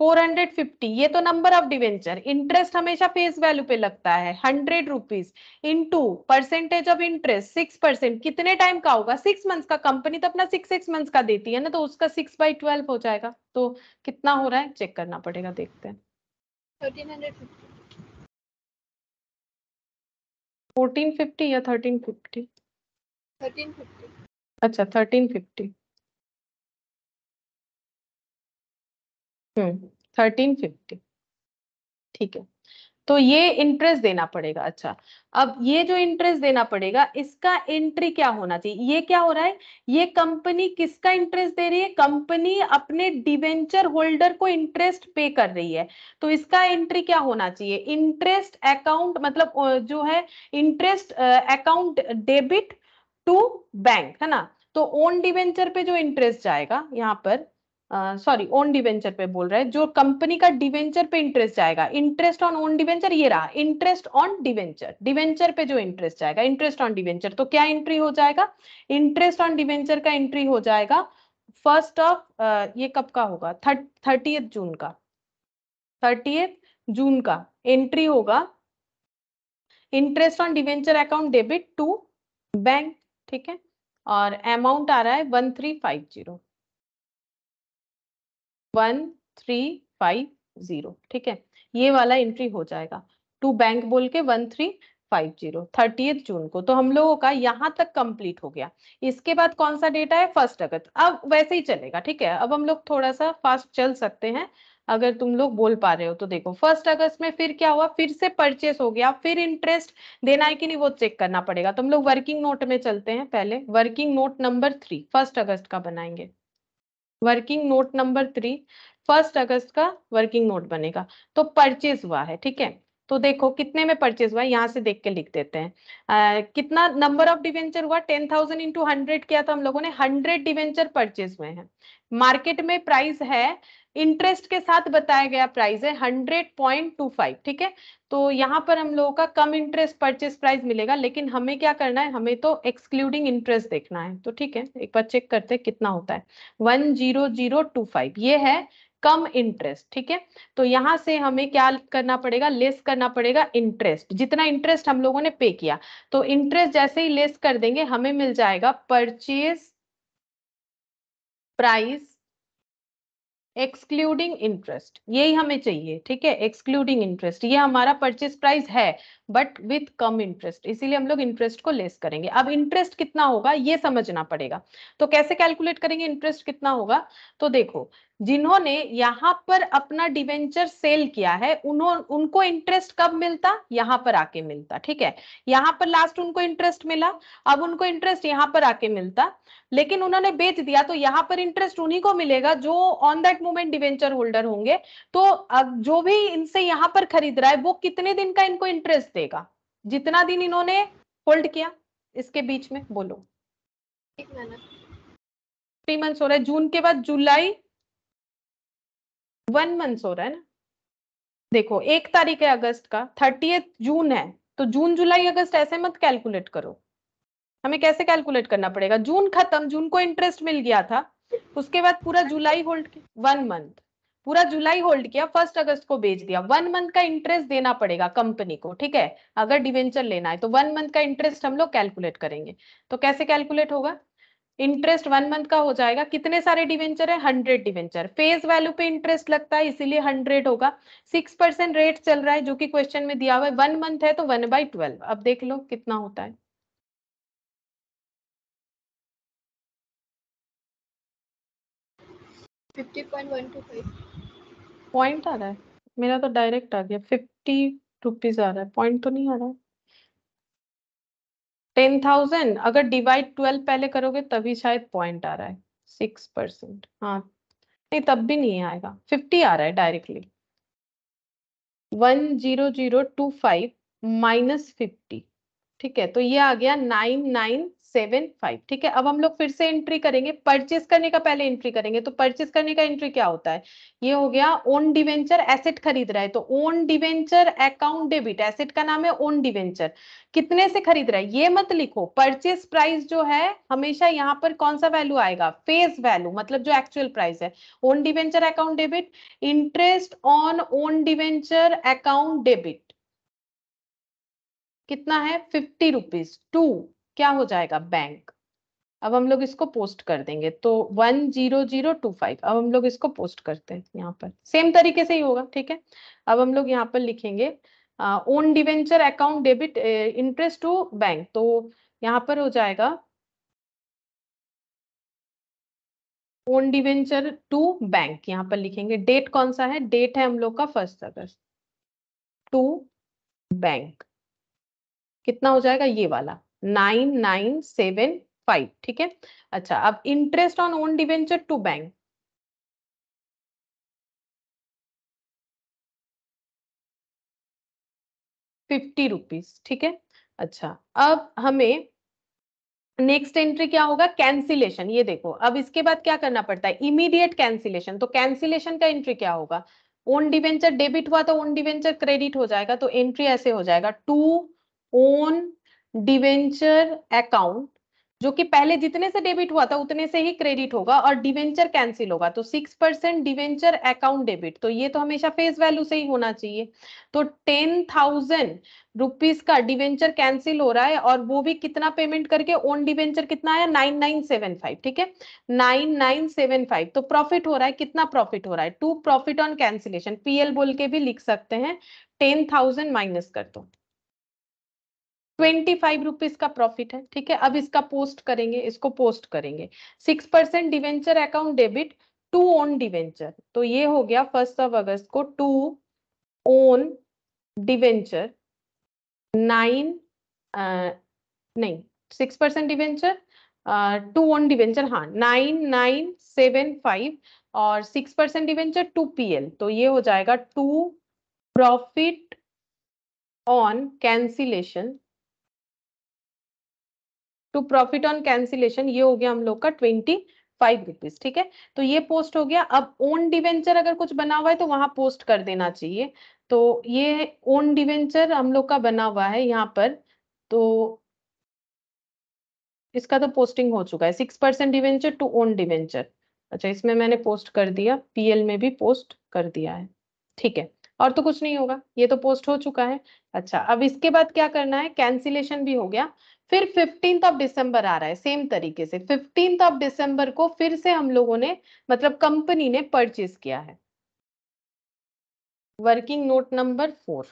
450 ये तो नंबर ऑफ डिवेंचर इंटरेस्ट हमेशा फेस वैल्यू पे लगता है hundred rupees into percentage of interest six percent कितने टाइम का होगा सिक्स मंथ्स का कंपनी तो अपना सिक्स सिक्स मंथ्स का देती है ना तो उसका सिक्स बाई ट्वेल्व हो जाएगा तो कितना हो रहा है चेक करना पड़ेगा देखते हैं फोर्टीन फिफ्टी या थर्टीन फिफ्टी अच्छा thirteen fifty thirteen hmm, fifty ठीक है तो ये इंटरेस्ट देना पड़ेगा अच्छा अब ये जो इंटरेस्ट देना पड़ेगा इसका एंट्री क्या होना चाहिए ये क्या हो रहा है ये कंपनी किसका इंटरेस्ट दे रही है कंपनी अपने डिवेंचर होल्डर को इंटरेस्ट पे कर रही है तो इसका एंट्री क्या होना चाहिए इंटरेस्ट अकाउंट मतलब जो है interest account debit to bank है ना तो ओन डिवेंचर पे जो इंटरेस्ट जाएगा यहाँ पर सॉरी ओन डिवेंचर पे बोल रहे हैं जो कंपनी का डिवेंचर पे इंटरेस्ट जाएगा इंटरेस्ट ऑन ओन डिवेंचर ये रहा इंटरेस्ट ऑन डिवेंचर डिवेंचर पे जो इंटरेस्ट जाएगा इंटरेस्ट ऑन डिवेंचर तो क्या एंट्री हो जाएगा इंटरेस्ट ऑन डिवेंचर का एंट्री हो जाएगा फर्स्ट ऑफ ये कब का होगा थर्टी जून का थर्टी जून का एंट्री होगा interest on debenture account debit to bank ठीक है और अमाउंट आ रहा है one three five zero one three five zero ठीक है ये वाला एंट्री हो जाएगा टू बैंक बोल के one three five zero thirty June को तो हम लोगों का यहाँ तक कंप्लीट हो गया इसके बाद कौन सा डेटा है फर्स्ट अगस्त अब वैसे ही चलेगा ठीक है अब हम लोग थोड़ा सा फास्ट चल सकते हैं अगर तुम लोग बोल पा रहे हो तो देखो फर्स्ट अगस्त में फिर क्या हुआ फिर से परचेस हो गया फिर इंटरेस्ट देना है कि नहीं वो चेक करना पड़ेगा तुम तो लोग वर्किंग नोट में चलते हैं पहले working note number three first August का बनाएंगे working note number three first August का वर्किंग नोट बनेगा तो परचेज हुआ है ठीक है तो देखो कितने में परचेज हुआ है यहाँ से देख के लिख देते हैं आ, कितना नंबर ऑफ डिवेंचर हुआ टेन थाउजेंड इंटू हंड्रेड किया था हम लोगों ने हंड्रेड डिवेंचर परचेज हुए हैं मार्केट में प्राइस है इंटरेस्ट के साथ बताया गया प्राइस है हंड्रेड पॉइंट टू फाइव ठीक है तो यहाँ पर हम लोगों का कम इंटरेस्ट परचेस प्राइस मिलेगा लेकिन हमें क्या करना है हमें तो एक्सक्लूडिंग इंटरेस्ट देखना है तो ठीक है एक बार चेक करते हैं कितना होता है one zero zero two five ये है कम इंटरेस्ट ठीक है तो यहाँ से हमें क्या करना पड़ेगा लेस करना पड़ेगा इंटरेस्ट जितना इंटरेस्ट हम लोगों ने पे किया तो इंटरेस्ट जैसे ही लेस कर देंगे हमें मिल जाएगा परचेज प्राइस एक्सक्लूडिंग इंटरेस्ट यही हमें चाहिए ठीक है एक्सक्लूडिंग इंटरेस्ट ये हमारा परचेस प्राइस है बट विथ कम इंटरेस्ट इसीलिए हम लोग इंटरेस्ट को लेस करेंगे अब इंटरेस्ट कितना होगा ये समझना पड़ेगा तो कैसे कैलकुलेट करेंगे इंटरेस्ट कितना होगा तो देखो जिन्होंने यहाँ पर अपना डिवेंचर सेल किया है उन्होंने उनको इंटरेस्ट कब मिलता यहाँ पर आके मिलता ठीक है यहाँ पर लास्ट उनको इंटरेस्ट मिला अब उनको इंटरेस्ट यहाँ पर आके मिलता लेकिन उन्होंने बेच दिया तो यहाँ पर इंटरेस्ट उन्हीं को मिलेगा जो on that moment debenture holder होंगे तो अब जो भी इनसे यहाँ पर खरीद रहा है वो कितने दिन का इनको इंटरेस्ट देगा जितना दिन इन्होंने होल्ड किया इसके बीच में बोलो थ्री मंथ हो रहा है जून के बाद जुलाई वन मंथ हो रहा है ना देखो एक तारीख है अगस्त का थर्टी जून है तो जून जुलाई अगस्त ऐसे मत कैलकुलेट करो हमें कैसे कैलकुलेट करना पड़ेगा जून खत्म जून को इंटरेस्ट मिल गया था उसके बाद पूरा जुलाई होल्ड वन मंथ पूरा जुलाई होल्ड किया फर्स्ट अगस्त को बेच दिया वन मंथ का इंटरेस्ट देना पड़ेगा कंपनी को ठीक है अगर डिवेंचर लेना है तो वन मंथ का इंटरेस्ट हम लोग कैलकुलेट करेंगे तो कैसे कैलकुलेट होगा इंटरेस्ट वन मंथ का हो जाएगा कितने सारे डिवेंचर है हंड्रेड डिवेंचर फेस वैल्यू पे इंटरेस्ट लगता है इसीलिए हंड्रेड होगा सिक्स परसेंट रेट चल रहा है जो कि क्वेश्चन में दिया हुआ है वन मंथ है तो वन बाई ट्वेल्व अब देख लो कितना होता है पॉइंट आ रहा है मेरा तो डायरेक्ट आ गया फिफ्टी रुपीज आ रहा है पॉइंट तो नहीं आ रहा है टेन थाउजेंड अगर डिवाइड ट्वेल्व पहले करोगे तभी शायद पॉइंट आ रहा है सिक्स परसेंट हाँ नहीं तब भी नहीं आएगा फिफ्टी आ रहा है directly one zero zero two five minus fifty ठीक है तो ये आ गया नाइन नाइन सेवन फाइव ठीक है अब हम लोग फिर से एंट्री करेंगे परचेस करने का पहले एंट्री करेंगे तो परचेस करने का एंट्री क्या होता है ये हो गया ओन डिवेंचर एसेट खरीद रहा है तो own debenture account debit asset का नाम है ओन डिवेंचर कितने से खरीद रहा है ये मत लिखो परचेस प्राइस जो है हमेशा यहाँ पर कौन सा वैल्यू आएगा फेस वैल्यू मतलब जो एक्चुअल प्राइस है own debenture account debit interest on own debenture account debit कितना है फिफ्टी रुपीज टू क्या हो जाएगा बैंक अब हम लोग इसको पोस्ट कर देंगे तो one zero zero two five अब हम लोग इसको पोस्ट करते हैं यहाँ पर सेम तरीके से ही होगा ठीक है अब हम लोग यहाँ पर लिखेंगे own debenture account debit interest to bank तो यहाँ पर हो जाएगा ओन डिवेंचर टू बैंक यहाँ पर लिखेंगे डेट कौन सा है डेट है हम लोग का फर्स्ट अगस्त टू बैंक कितना हो जाएगा ये वाला नाइन नाइन सेवन फाइव ठीक है अच्छा अब interest on own debenture to bank fifty rupees ठीक है अच्छा अब हमें नेक्स्ट एंट्री क्या होगा कैंसिलेशन ये देखो अब इसके बाद क्या करना पड़ता है इमीडिएट कैंसिलेशन तो कैंसिलेशन का एंट्री क्या होगा ओन डिवेंचर डेबिट हुआ तो ओन डिवेंचर क्रेडिट हो जाएगा तो एंट्री ऐसे हो जाएगा टू ओन डिवेंचर अकाउंट जो कि पहले जितने से डेबिट हुआ था उतने से ही क्रेडिट होगा और डिवेंचर कैंसिल होगा तो six percent debenture account debit तो ये तो हमेशा फेस वैल्यू से ही होना चाहिए तो टेन थाउजेंड रुपीज का डिवेंचर कैंसिल हो रहा है और वो भी कितना पेमेंट करके ओन डिवेंचर कितना आया नाइन नाइन सेवन फाइव ठीक है नाइन नाइन सेवन फाइव तो प्रॉफिट हो रहा है कितना प्रॉफिट हो रहा है to profit on cancellation PL बोल के भी लिख सकते हैं टेन थाउजेंड माइनस कर दो ट्वेंटी फाइव रुपीज का प्रॉफिट है ठीक है अब इसका पोस्ट करेंगे इसको पोस्ट करेंगे six percent debenture account debit to own debenture तो ये हो गया फर्स्ट ऑफ अगस्त को टू ओन डिवेंचर नाइन नहीं six percent debenture to own debenture हाँ नाइन नाइन सेवन फाइव और six percent debenture to L तो ये हो जाएगा to profit on cancellation to profit on cancellation ये हो गया हम लोग का ट्वेंटी फाइव रुपीज ठीक है तो ये पोस्ट हो गया अब ओन डिवेंचर अगर कुछ बना हुआ है तो वहां पोस्ट कर देना चाहिए तो ये ओन डिवेंचर हम लोग का बना हुआ है यहाँ पर तो इसका तो पोस्टिंग हो चुका है six percent debenture to own debenture अच्छा इसमें मैंने पोस्ट कर दिया पीएल में भी पोस्ट कर दिया है ठीक है और तो कुछ नहीं होगा ये तो पोस्ट हो चुका है अच्छा अब इसके बाद क्या करना है कैंसिलेशन भी हो गया फिर फिफ्टींथ ऑफ दिसंबर आ रहा है सेम तरीके से फिफ्टींथ ऑफ दिसंबर को फिर से हम लोगों ने मतलब कंपनी ने परचेज किया है working note number four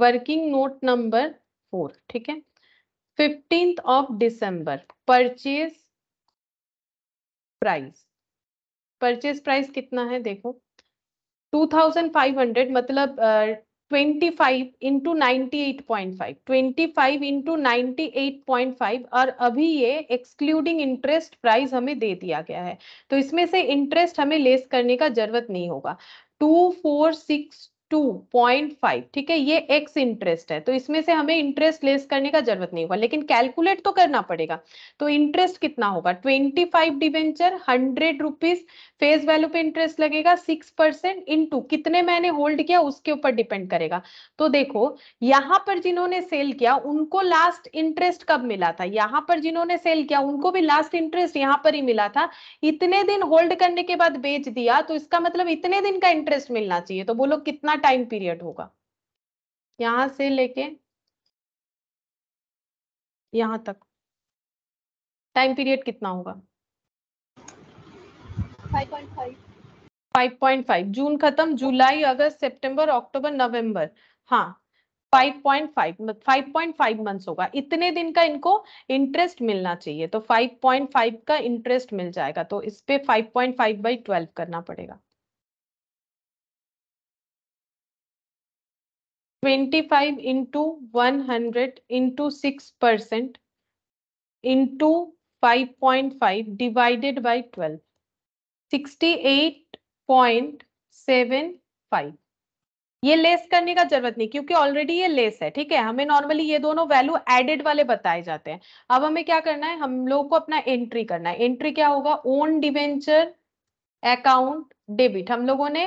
working note number four ठीक है fifteenth of December purchase price purchase price कितना है देखो टू थाउजेंड फाइव हंड्रेड मतलब 25 into ninety twenty five into और अभी ये एक्सक्लूडिंग इंटरेस्ट प्राइस हमें दे दिया गया है तो इसमें से इंटरेस्ट हमें लेस करने का जरूरत नहीं होगा two four six two point five ठीक है ये एक्स इंटरेस्ट है तो इसमें से हमें इंटरेस्ट लेस करने का जरूरत नहीं होगा लेकिन कैलकुलेट तो करना पड़ेगा तो इंटरेस्ट कितना होगा twenty five debenture hundred rupees face value पे इंटरेस्ट लगेगा सिक्स परसेंट इंटू कितने मैंने होल्ड किया उसके ऊपर डिपेंड करेगा तो देखो यहाँ पर जिन्होंने सेल किया उनको लास्ट इंटरेस्ट कब मिला था यहाँ पर जिन्होंने सेल किया उनको भी लास्ट इंटरेस्ट यहाँ पर ही मिला था इतने दिन होल्ड करने के बाद बेच दिया तो इसका मतलब इतने दिन का इंटरेस्ट मिलना चाहिए तो बोलो कितना टाइम पीरियड होगा यहां से लेके यहां तक टाइम पीरियड कितना होगा 5.5 जून खत्म जुलाई अगस्त सितंबर अक्टूबर नवंबर हाँ 5.5 5.5 मंथ्स होगा इतने दिन का इनको इंटरेस्ट मिलना चाहिए तो 5.5 का इंटरेस्ट मिल जाएगा तो इस पे 5.5 बाई 12 करना पड़ेगा 25 into 100 into 6 percent into 5.5 divided by 12. 68.75 ये लेस करने का जरूरत नहीं क्योंकि ऑलरेडी ये लेस है ठीक है हमें नॉर्मली ये दोनों वैल्यू एडेड वाले बताए जाते हैं अब हमें क्या करना है हम लोग को अपना एंट्री करना है एंट्री क्या होगा ओन डिवेंचर अकाउंट डेबिट हम लोगों ने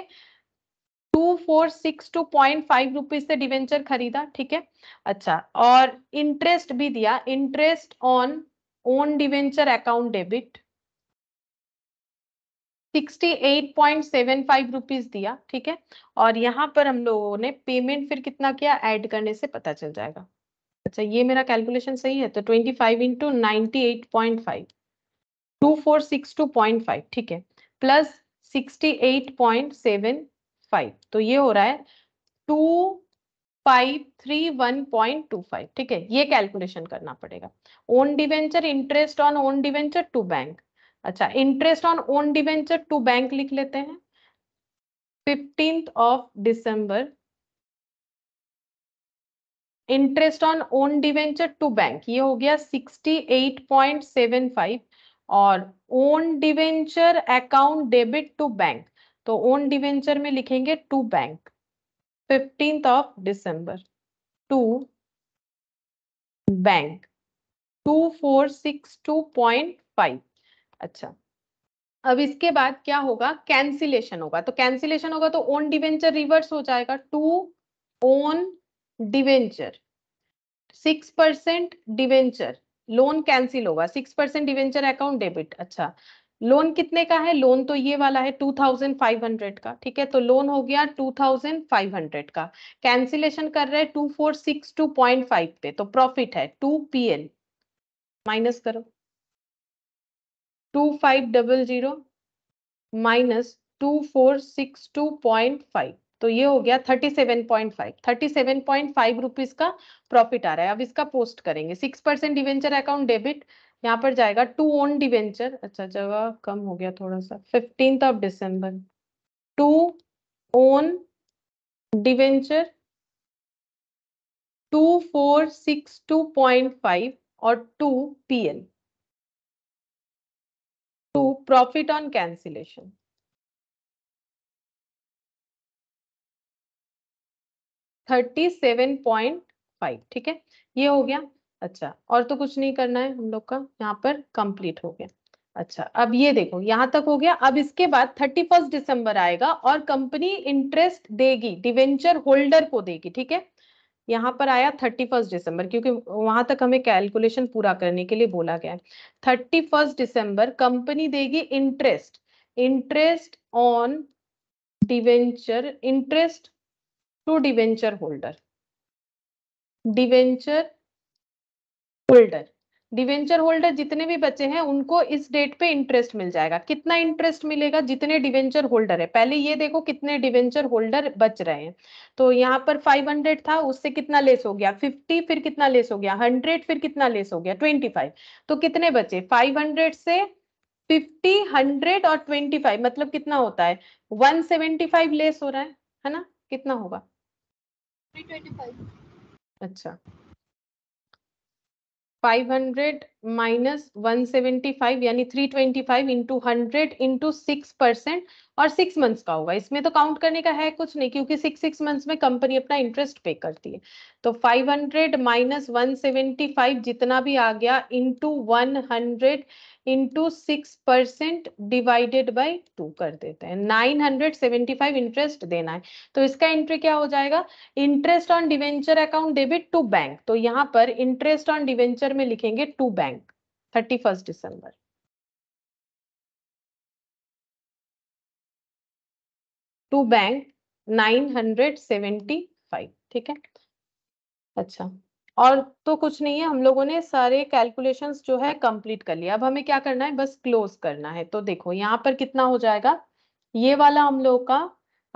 two four six two point five rupees से डिवेंचर खरीदा ठीक है अच्छा और इंटरेस्ट भी दिया interest on own debenture account debit 68.75 eight दिया ठीक है और यहाँ पर हम लोगों ने पेमेंट फिर कितना किया ऐड करने से पता चल जाएगा अच्छा ये मेरा कैलकुलेशन सही है तो twenty five into ninety eight point five two four six two point five ठीक है plus sixty eight point seven five तो ये हो रहा है two five three one point two five ठीक है ये कैलकुलेशन करना पड़ेगा own debenture interest on own debenture to bank अच्छा interest on own debenture to bank लिख लेते हैं fifteenth of December interest on own debenture to bank ये हो गया sixty eight point seven five और own debenture account debit to bank तो own debenture में लिखेंगे to bank fifteenth of December to bank two four six two point five अच्छा अब इसके बाद क्या होगा कैंसिलेशन होगा तो कैंसिलेशन होगा तो ओन डिवेंचर रिवर्स हो जाएगा to own debenture six percent debenture loan cancel होगा six percent debenture account debit अच्छा लोन कितने का है लोन तो ये वाला है 2500 का ठीक है तो लोन हो गया 2500 का कैंसिलेशन कर रहे हैं 2462.5 पे तो प्रॉफिट है 2 पीएल माइनस करो 2500 माइनस 2462.5 तो ये हो गया 37.5 37.5 रुपीज का प्रॉफिट आ रहा है अब इसका पोस्ट करेंगे 6% डिवेंचर अकाउंट डेबिट यहाँ पर जाएगा टू ओन डिवेंचर अच्छा जगह कम हो गया थोड़ा सा fifteen of December to own debenture two four six two point five और to P L to profit on cancellation thirty seven point five ठीक है ये हो गया अच्छा और तो कुछ नहीं करना है हम लोग का यहाँ पर कंप्लीट हो गया अच्छा अब ये देखो यहाँ तक हो गया अब इसके बाद थर्टी फर्स्ट दिसंबर आएगा और कंपनी इंटरेस्ट देगी डिवेंचर होल्डर को देगी ठीक है यहाँ पर आया थर्टी फर्स्ट दिसंबर क्योंकि वहां तक हमें कैलकुलेशन पूरा करने के लिए बोला गया है थर्टी फर्स्ट दिसंबर कंपनी देगी interest interest on debenture interest to debenture holder debenture holder debenture holder जितने भी बचे हैं उनको इस डेट पे इंटरेस्ट मिल जाएगा कितना इंटरेस्ट मिलेगा जितने डिवेंचर होल्डर है पहले ये देखो कितने डिवेंचर होल्डर बच रहे हैं तो यहाँ पर 500 था उससे कितना लेस हो गया 50 फिर कितना लेस हो गया 100 फिर कितना लेस हो गया 25 तो कितने बचे 500 से 50, 100 और 25 मतलब कितना होता है 175 लेस हो रहा है है ना कितना होगा 325 अच्छा 500 माइनस वन सेवेंटी फाइव यानी three twenty five into hundred into six percent और सिक्स मंथ्स का होगा इसमें तो काउंट करने का है कुछ नहीं क्योंकि सिक्स सिक्स मंथ्स में कंपनी अपना इंटरेस्ट पे करती है तो five hundred minus one seventy five जितना भी आ गया into one hundred into six percent divided by two कर देते हैं nine hundred seventy five interest देना है तो इसका एंट्री क्या हो जाएगा interest on debenture account debit to bank तो यहाँ पर इंटरेस्ट ऑन डिवेंचर में लिखेंगे to bank thirty first December to bank nine hundred seventy five ठीक है अच्छा और तो कुछ नहीं है हम लोगों ने सारे कैलकुलेशंस जो है कंप्लीट कर लिया अब हमें क्या करना है बस क्लोज करना है तो देखो यहाँ पर कितना हो जाएगा ये वाला हम लोग का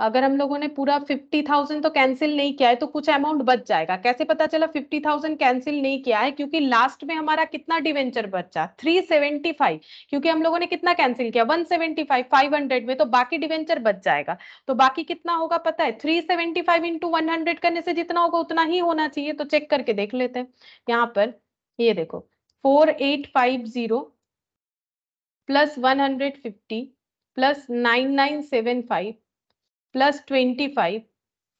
अगर हम लोगों ने पूरा फिफ्टी थाउजेंड तो कैंसिल नहीं किया है तो कुछ अमाउंट बच जाएगा कैसे पता चला फिफ्टी थाउजेंड कैंसिल नहीं किया है क्योंकि लास्ट में हमारा कितना डिवेंचर बचा थ्री सेवेंटी फाइव क्योंकि हम लोगों ने कितना कैंसिल किया one seventy five five hundred में तो बाकी डिवेंचर बच जाएगा तो बाकी कितना होगा पता है three seventy five into one hundred करने से जितना होगा उतना ही होना चाहिए तो चेक करके देख लेते हैं यहाँ पर ये देखो four eight five zero plus one hundred fifty plus nine nine seven five plus 25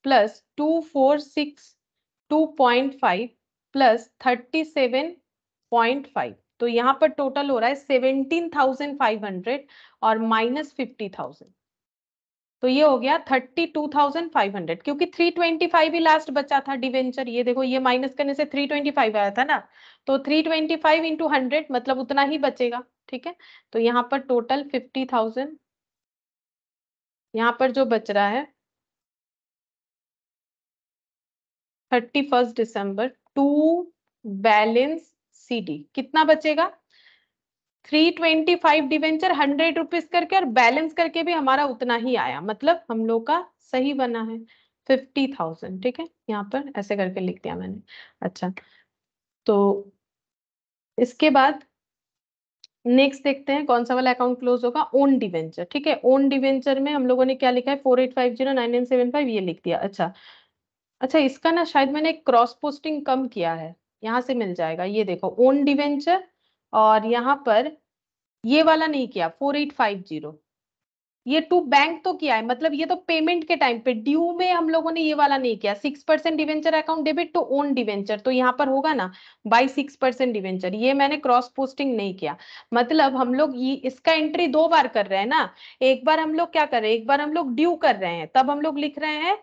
plus 246 2.5 plus 37.5 तो यहाँ पर टोटल हो रहा है 17,500 और माइनस 50,000 तो ये हो गया 32,500 क्योंकि 325 ही लास्ट बचा था डिवेंचर ये देखो ये माइनस करने से 325 आया था ना तो 325 इंटू हंड्रेड मतलब उतना ही बचेगा ठीक है तो यहाँ पर टोटल 50,000 यहाँ पर जो बच रहा है thirty first December to balance CD कितना बचेगा three twenty five debenture hundred rupees करके और बैलेंस करके भी हमारा उतना ही आया मतलब हम लोग का सही बना है फिफ्टी थाउजेंड ठीक है यहाँ पर ऐसे करके लिख दिया मैंने अच्छा तो इसके बाद नेक्स्ट देखते हैं कौन सा वाला अकाउंट क्लोज होगा ओन डिवेंचर ठीक है ओन डिवेंचर में हम लोगों ने क्या लिखा है four eight five zero nine nine seven five ये लिख दिया अच्छा अच्छा इसका ना शायद मैंने क्रॉस पोस्टिंग कम किया है यहाँ से मिल जाएगा ये देखो ओन डिवेंचर और यहाँ पर ये वाला नहीं किया फोर एट फाइव जीरो ये टू बैंक तो किया है मतलब ये तो पेमेंट के टाइम पे ड्यू में हम लोगों ने ये वाला नहीं किया six percent debenture account debit to own debenture तो यहाँ पर होगा ना बाई सिक्स परसेंट डिवेंचर ये मैंने क्रॉस पोस्टिंग नहीं किया मतलब हम लोग इसका एंट्री दो बार कर रहे हैं ना एक बार हम लोग क्या कर रहे हैं एक बार हम लोग ड्यू कर रहे हैं तब हम लोग लिख रहे हैं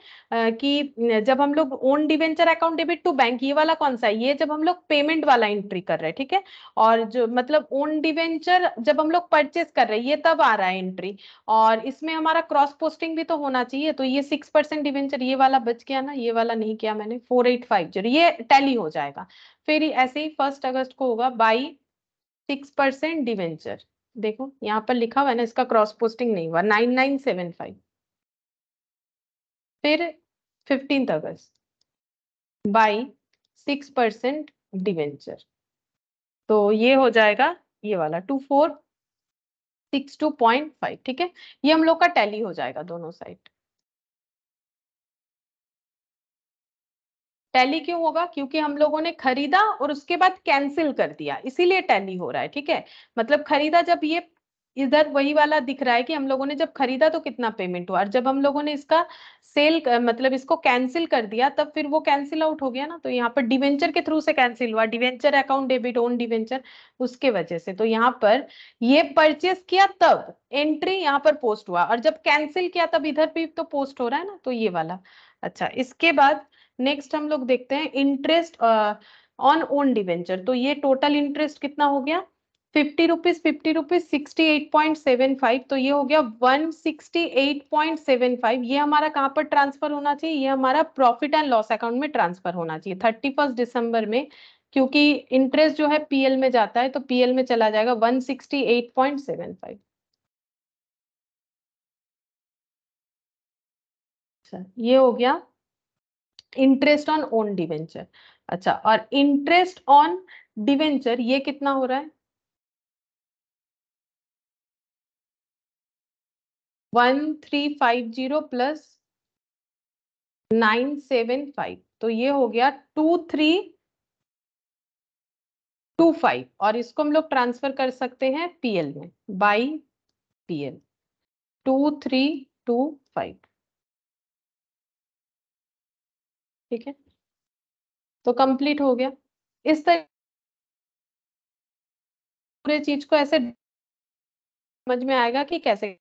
कि जब हम लोग own debenture account debit to bank ये वाला कौन सा है ये जब हम लोग पेमेंट वाला एंट्री कर रहे हैं ठीक है और जो मतलब ओन डिवेंचर जब हम लोग परचेस कर रहे हैं ये तब आ रहा है एंट्री और और इसमें हमारा क्रॉस पोस्टिंग भी तो होना चाहिए तो ये सिक्स परसेंट डिवेंचर ये वाला बच गया ना ये वाला नहीं किया मैंने फोर एट फाइव जीरो ये टैली हो जाएगा फिर ऐसे ही फर्स्ट अगस्त को होगा बाई सिक्स परसेंट डिवेंचर देखो यहाँ पर लिखा हुआ है ना इसका क्रॉस पोस्टिंग नहीं हुआ नाइन नाइन सेवन फाइव फिर fifteenth August by six percent debenture तो ये हो जाएगा ये वाला two four six two point five ठीक है ये हम लोग का टैली हो जाएगा दोनों साइड टैली क्यों होगा क्योंकि हम लोगों ने खरीदा और उसके बाद कैंसिल कर दिया इसीलिए टैली हो रहा है ठीक है मतलब खरीदा जब ये इधर वही वाला दिख रहा है कि हम लोगों ने जब खरीदा तो कितना पेमेंट हुआ और जब हम लोगों ने इसका सेल मतलब इसको कैंसिल कर दिया तब फिर वो कैंसिल आउट हो गया ना तो यहाँ पर डिवेंचर के थ्रू से कैंसिल हुआ debenture account debit own debenture उसके वजह से तो यहाँ पर ये परचेस किया तब एंट्री यहाँ पर पोस्ट हुआ और जब कैंसिल किया तब इधर भी तो पोस्ट हो रहा है ना तो ये वाला अच्छा इसके बाद नेक्स्ट हम लोग देखते हैं इंटरेस्ट ऑन ओन डिवेंचर तो ये टोटल इंटरेस्ट कितना हो गया fifty rupees fifty rupees sixty eight point seven five तो ये हो गया one sixty eight point seven five ये हमारा कहाँ पर ट्रांसफर होना चाहिए ये हमारा प्रॉफिट एंड लॉस अकाउंट में ट्रांसफर होना चाहिए थर्टी फर्स्ट दिसंबर में क्योंकि इंटरेस्ट जो है पीएल में जाता है तो पीएल में चला जाएगा one sixty eight point seven five अच्छा ये हो गया इंटरेस्ट ऑन ओन डिवेंचर अच्छा और इंटरेस्ट ऑन डिवेंचर ये कितना हो रहा है one three five zero plus nine seven five तो ये हो गया टू थ्री टू फाइव और इसको हम लोग ट्रांसफर कर सकते हैं पीएल में by PL two three two five ठीक है तो कंप्लीट हो गया इस तरह पूरे चीज को ऐसे समझ में आएगा कि कैसे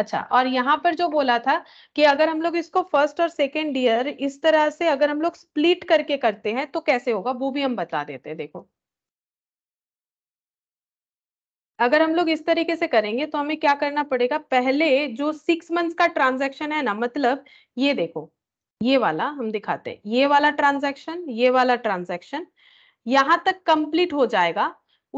अच्छा और यहाँ पर जो बोला था कि अगर हम लोग इसको फर्स्ट और सेकेंड ईयर इस तरह से अगर हम लोग स्प्लिट करके करते हैं तो कैसे होगा वो भी हम बता देते हैं देखो अगर हम लोग इस तरीके से करेंगे तो हमें क्या करना पड़ेगा पहले जो सिक्स मंथ्स का ट्रांजैक्शन है ना मतलब ये देखो ये वाला हम दिखाते हैं ये वाला ट्रांजैक्शन ये वाला ट्रांजैक्शन यहां तक कंप्लीट हो जाएगा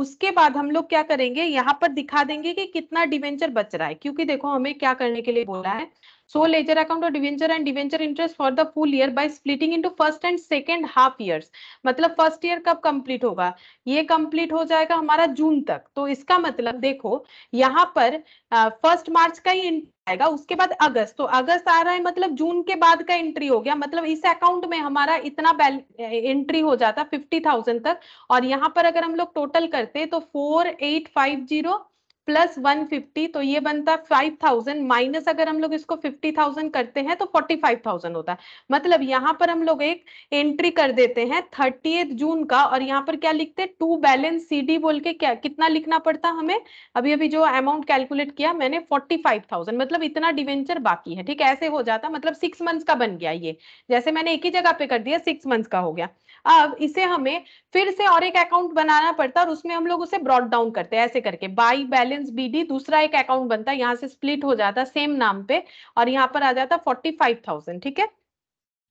उसके बाद हम लोग क्या करेंगे यहाँ पर दिखा देंगे कि कितना डिवेंचर बच रहा है क्योंकि देखो हमें क्या करने के लिए बोला है So ledger account of debenture and debenture interest for the full year by splitting into first and second half years. मतलब first year कब complete होगा ये complete हो जाएगा हमारा जून तक तो इसका मतलब देखो यहाँ पर फर्स्ट मार्च का ही आएगा उसके बाद अगस्त तो अगस्त आ रहा है मतलब जून के बाद का एंट्री हो गया मतलब इस अकाउंट में हमारा इतना एंट्री हो जाता फिफ्टी थाउजेंड तक और यहाँ पर अगर हम लोग टोटल करते तो four eight five zero plus one fifty तो ये बनता फाइव थाउजेंड माइनस अगर हम लोग इसको फिफ्टी थाउजेंड करते हैं तो फोर्टी फाइव थाउजेंड होता है मतलब यहाँ पर हम लोग एक एंट्री कर देते हैं थर्टी जून का और यहाँ पर क्या लिखते हैं टू बैलेंस सीडी बोल के क्या कितना लिखना पड़ता हमें अभी अभी जो अमाउंट कैलकुलेट किया मैंने फोर्टी फाइव थाउजेंड मतलब इतना डिवेंचर बाकी है ठीक है ऐसे हो जाता मतलब सिक्स मंथ का बन गया ये जैसे मैंने एक ही जगह पे कर दिया सिक्स मंथ का हो गया अब इसे हमें फिर से और एक अकाउंट बनाना पड़ता है और उसमें हम लोग उसे ब्रॉड डाउन करते हैं ऐसे करके बाई बैलेंस बीडी दूसरा एक अकाउंट बनता है यहाँ से स्प्लिट हो जाता सेम नाम पे और यहाँ पर आ जाता फोर्टी फाइव थाउजेंड ठीक है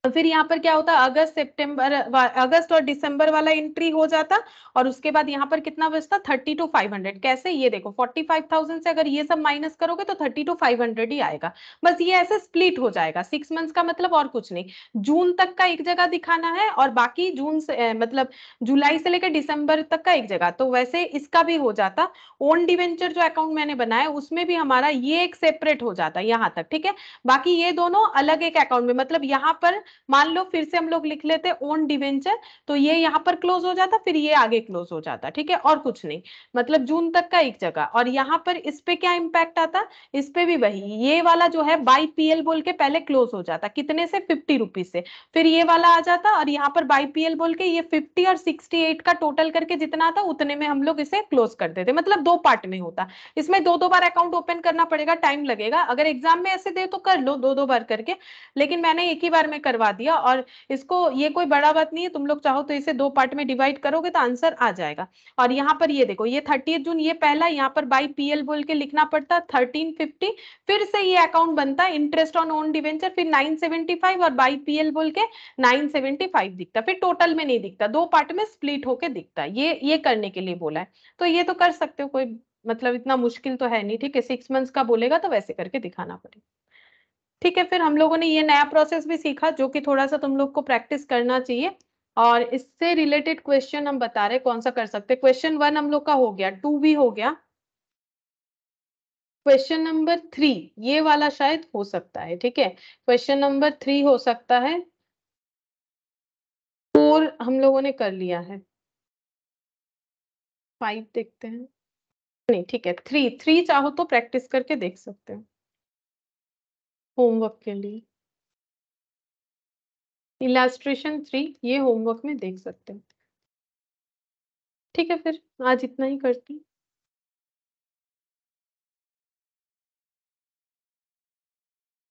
तो फिर यहाँ पर क्या होता अगस्त सितंबर अगस्त और दिसंबर वाला एंट्री हो जाता और उसके बाद यहाँ पर कितना बचता थर्टी टू फाइव हंड्रेड कैसे ये देखो फोर्टी फाइव थाउजेंड से अगर ये सब माइनस करोगे तो थर्टी टू फाइव हंड्रेड ही आएगा बस ये ऐसे स्प्लिट हो जाएगा सिक्स मंथ्स का मतलब और कुछ नहीं जून तक का एक जगह दिखाना है और बाकी जून से मतलब जुलाई से लेकर दिसंबर तक का एक जगह तो वैसे इसका भी हो जाता ओन डिवेंचर जो अकाउंट मैंने बनाया उसमें भी हमारा ये एक सेपरेट हो जाता यहाँ तक ठीक है बाकी ये दोनों अलग एक अकाउंट में मतलब यहाँ पर मान लो फिर से हम लोग लिख लेते ओन डिवेंचर तो ये यहाँ पर क्लोज हो जाता फिर ये आगे क्लोज हो जाता ठीक है और कुछ नहीं मतलब जून तक का एक जगह और यहाँ पर इस पे क्या इम्पैक्ट आता इस पे भी वही ये वाला जो है बाई पी बोल के पहले क्लोज हो जाता कितने से फिफ्टी रुपीज से फिर ये वाला आ जाता और यहाँ पर बाई पी बोल के ये फिफ्टी और सिक्सटी एट का टोटल करके जितना आता उतने में हम लोग इसे क्लोज कर देते मतलब दो पार्ट में होता इसमें दो दो बार अकाउंट ओपन करना पड़ेगा टाइम लगेगा अगर एग्जाम में ऐसे दे तो कर लो दो दो बार करके लेकिन मैंने एक ही बार में करवा करवा दिया और इसको ये कोई बड़ा बात नहीं है तुम लोग चाहो तो इसे दो पार्ट में डिवाइड करोगे तो आंसर आ जाएगा और यहाँ पर ये देखो ये थर्टी जून ये पहला यहाँ पर बाई पी बोल के लिखना पड़ता थर्टीन फिफ्टी फिर से ये अकाउंट बनता है इंटरेस्ट ऑन ओन डिवेंचर फिर नाइन और बाई पी बोल के नाइन दिखता फिर टोटल में नहीं दिखता दो पार्ट में स्प्लिट होके दिखता ये ये करने के लिए बोला है तो ये तो कर सकते हो कोई मतलब इतना मुश्किल तो है नहीं ठीक है सिक्स मंथ्स का बोलेगा तो वैसे करके दिखाना पड़ेगा ठीक है फिर हम लोगों ने ये नया प्रोसेस भी सीखा जो कि थोड़ा सा तुम लोग को प्रैक्टिस करना चाहिए और इससे रिलेटेड क्वेश्चन हम बता रहे कौन सा कर सकते क्वेश्चन वन हम लोग का हो गया टू भी हो गया क्वेश्चन नंबर थ्री ये वाला शायद हो सकता है ठीक है क्वेश्चन नंबर थ्री हो सकता है फोर हम लोगों ने कर लिया है फाइव देखते हैं नहीं ठीक है थ्री थ्री चाहो तो प्रैक्टिस करके देख सकते हो होमवर्क के लिए इलास्ट्रेशन थ्री ये होमवर्क में देख सकते हैं ठीक है फिर आज इतना ही करती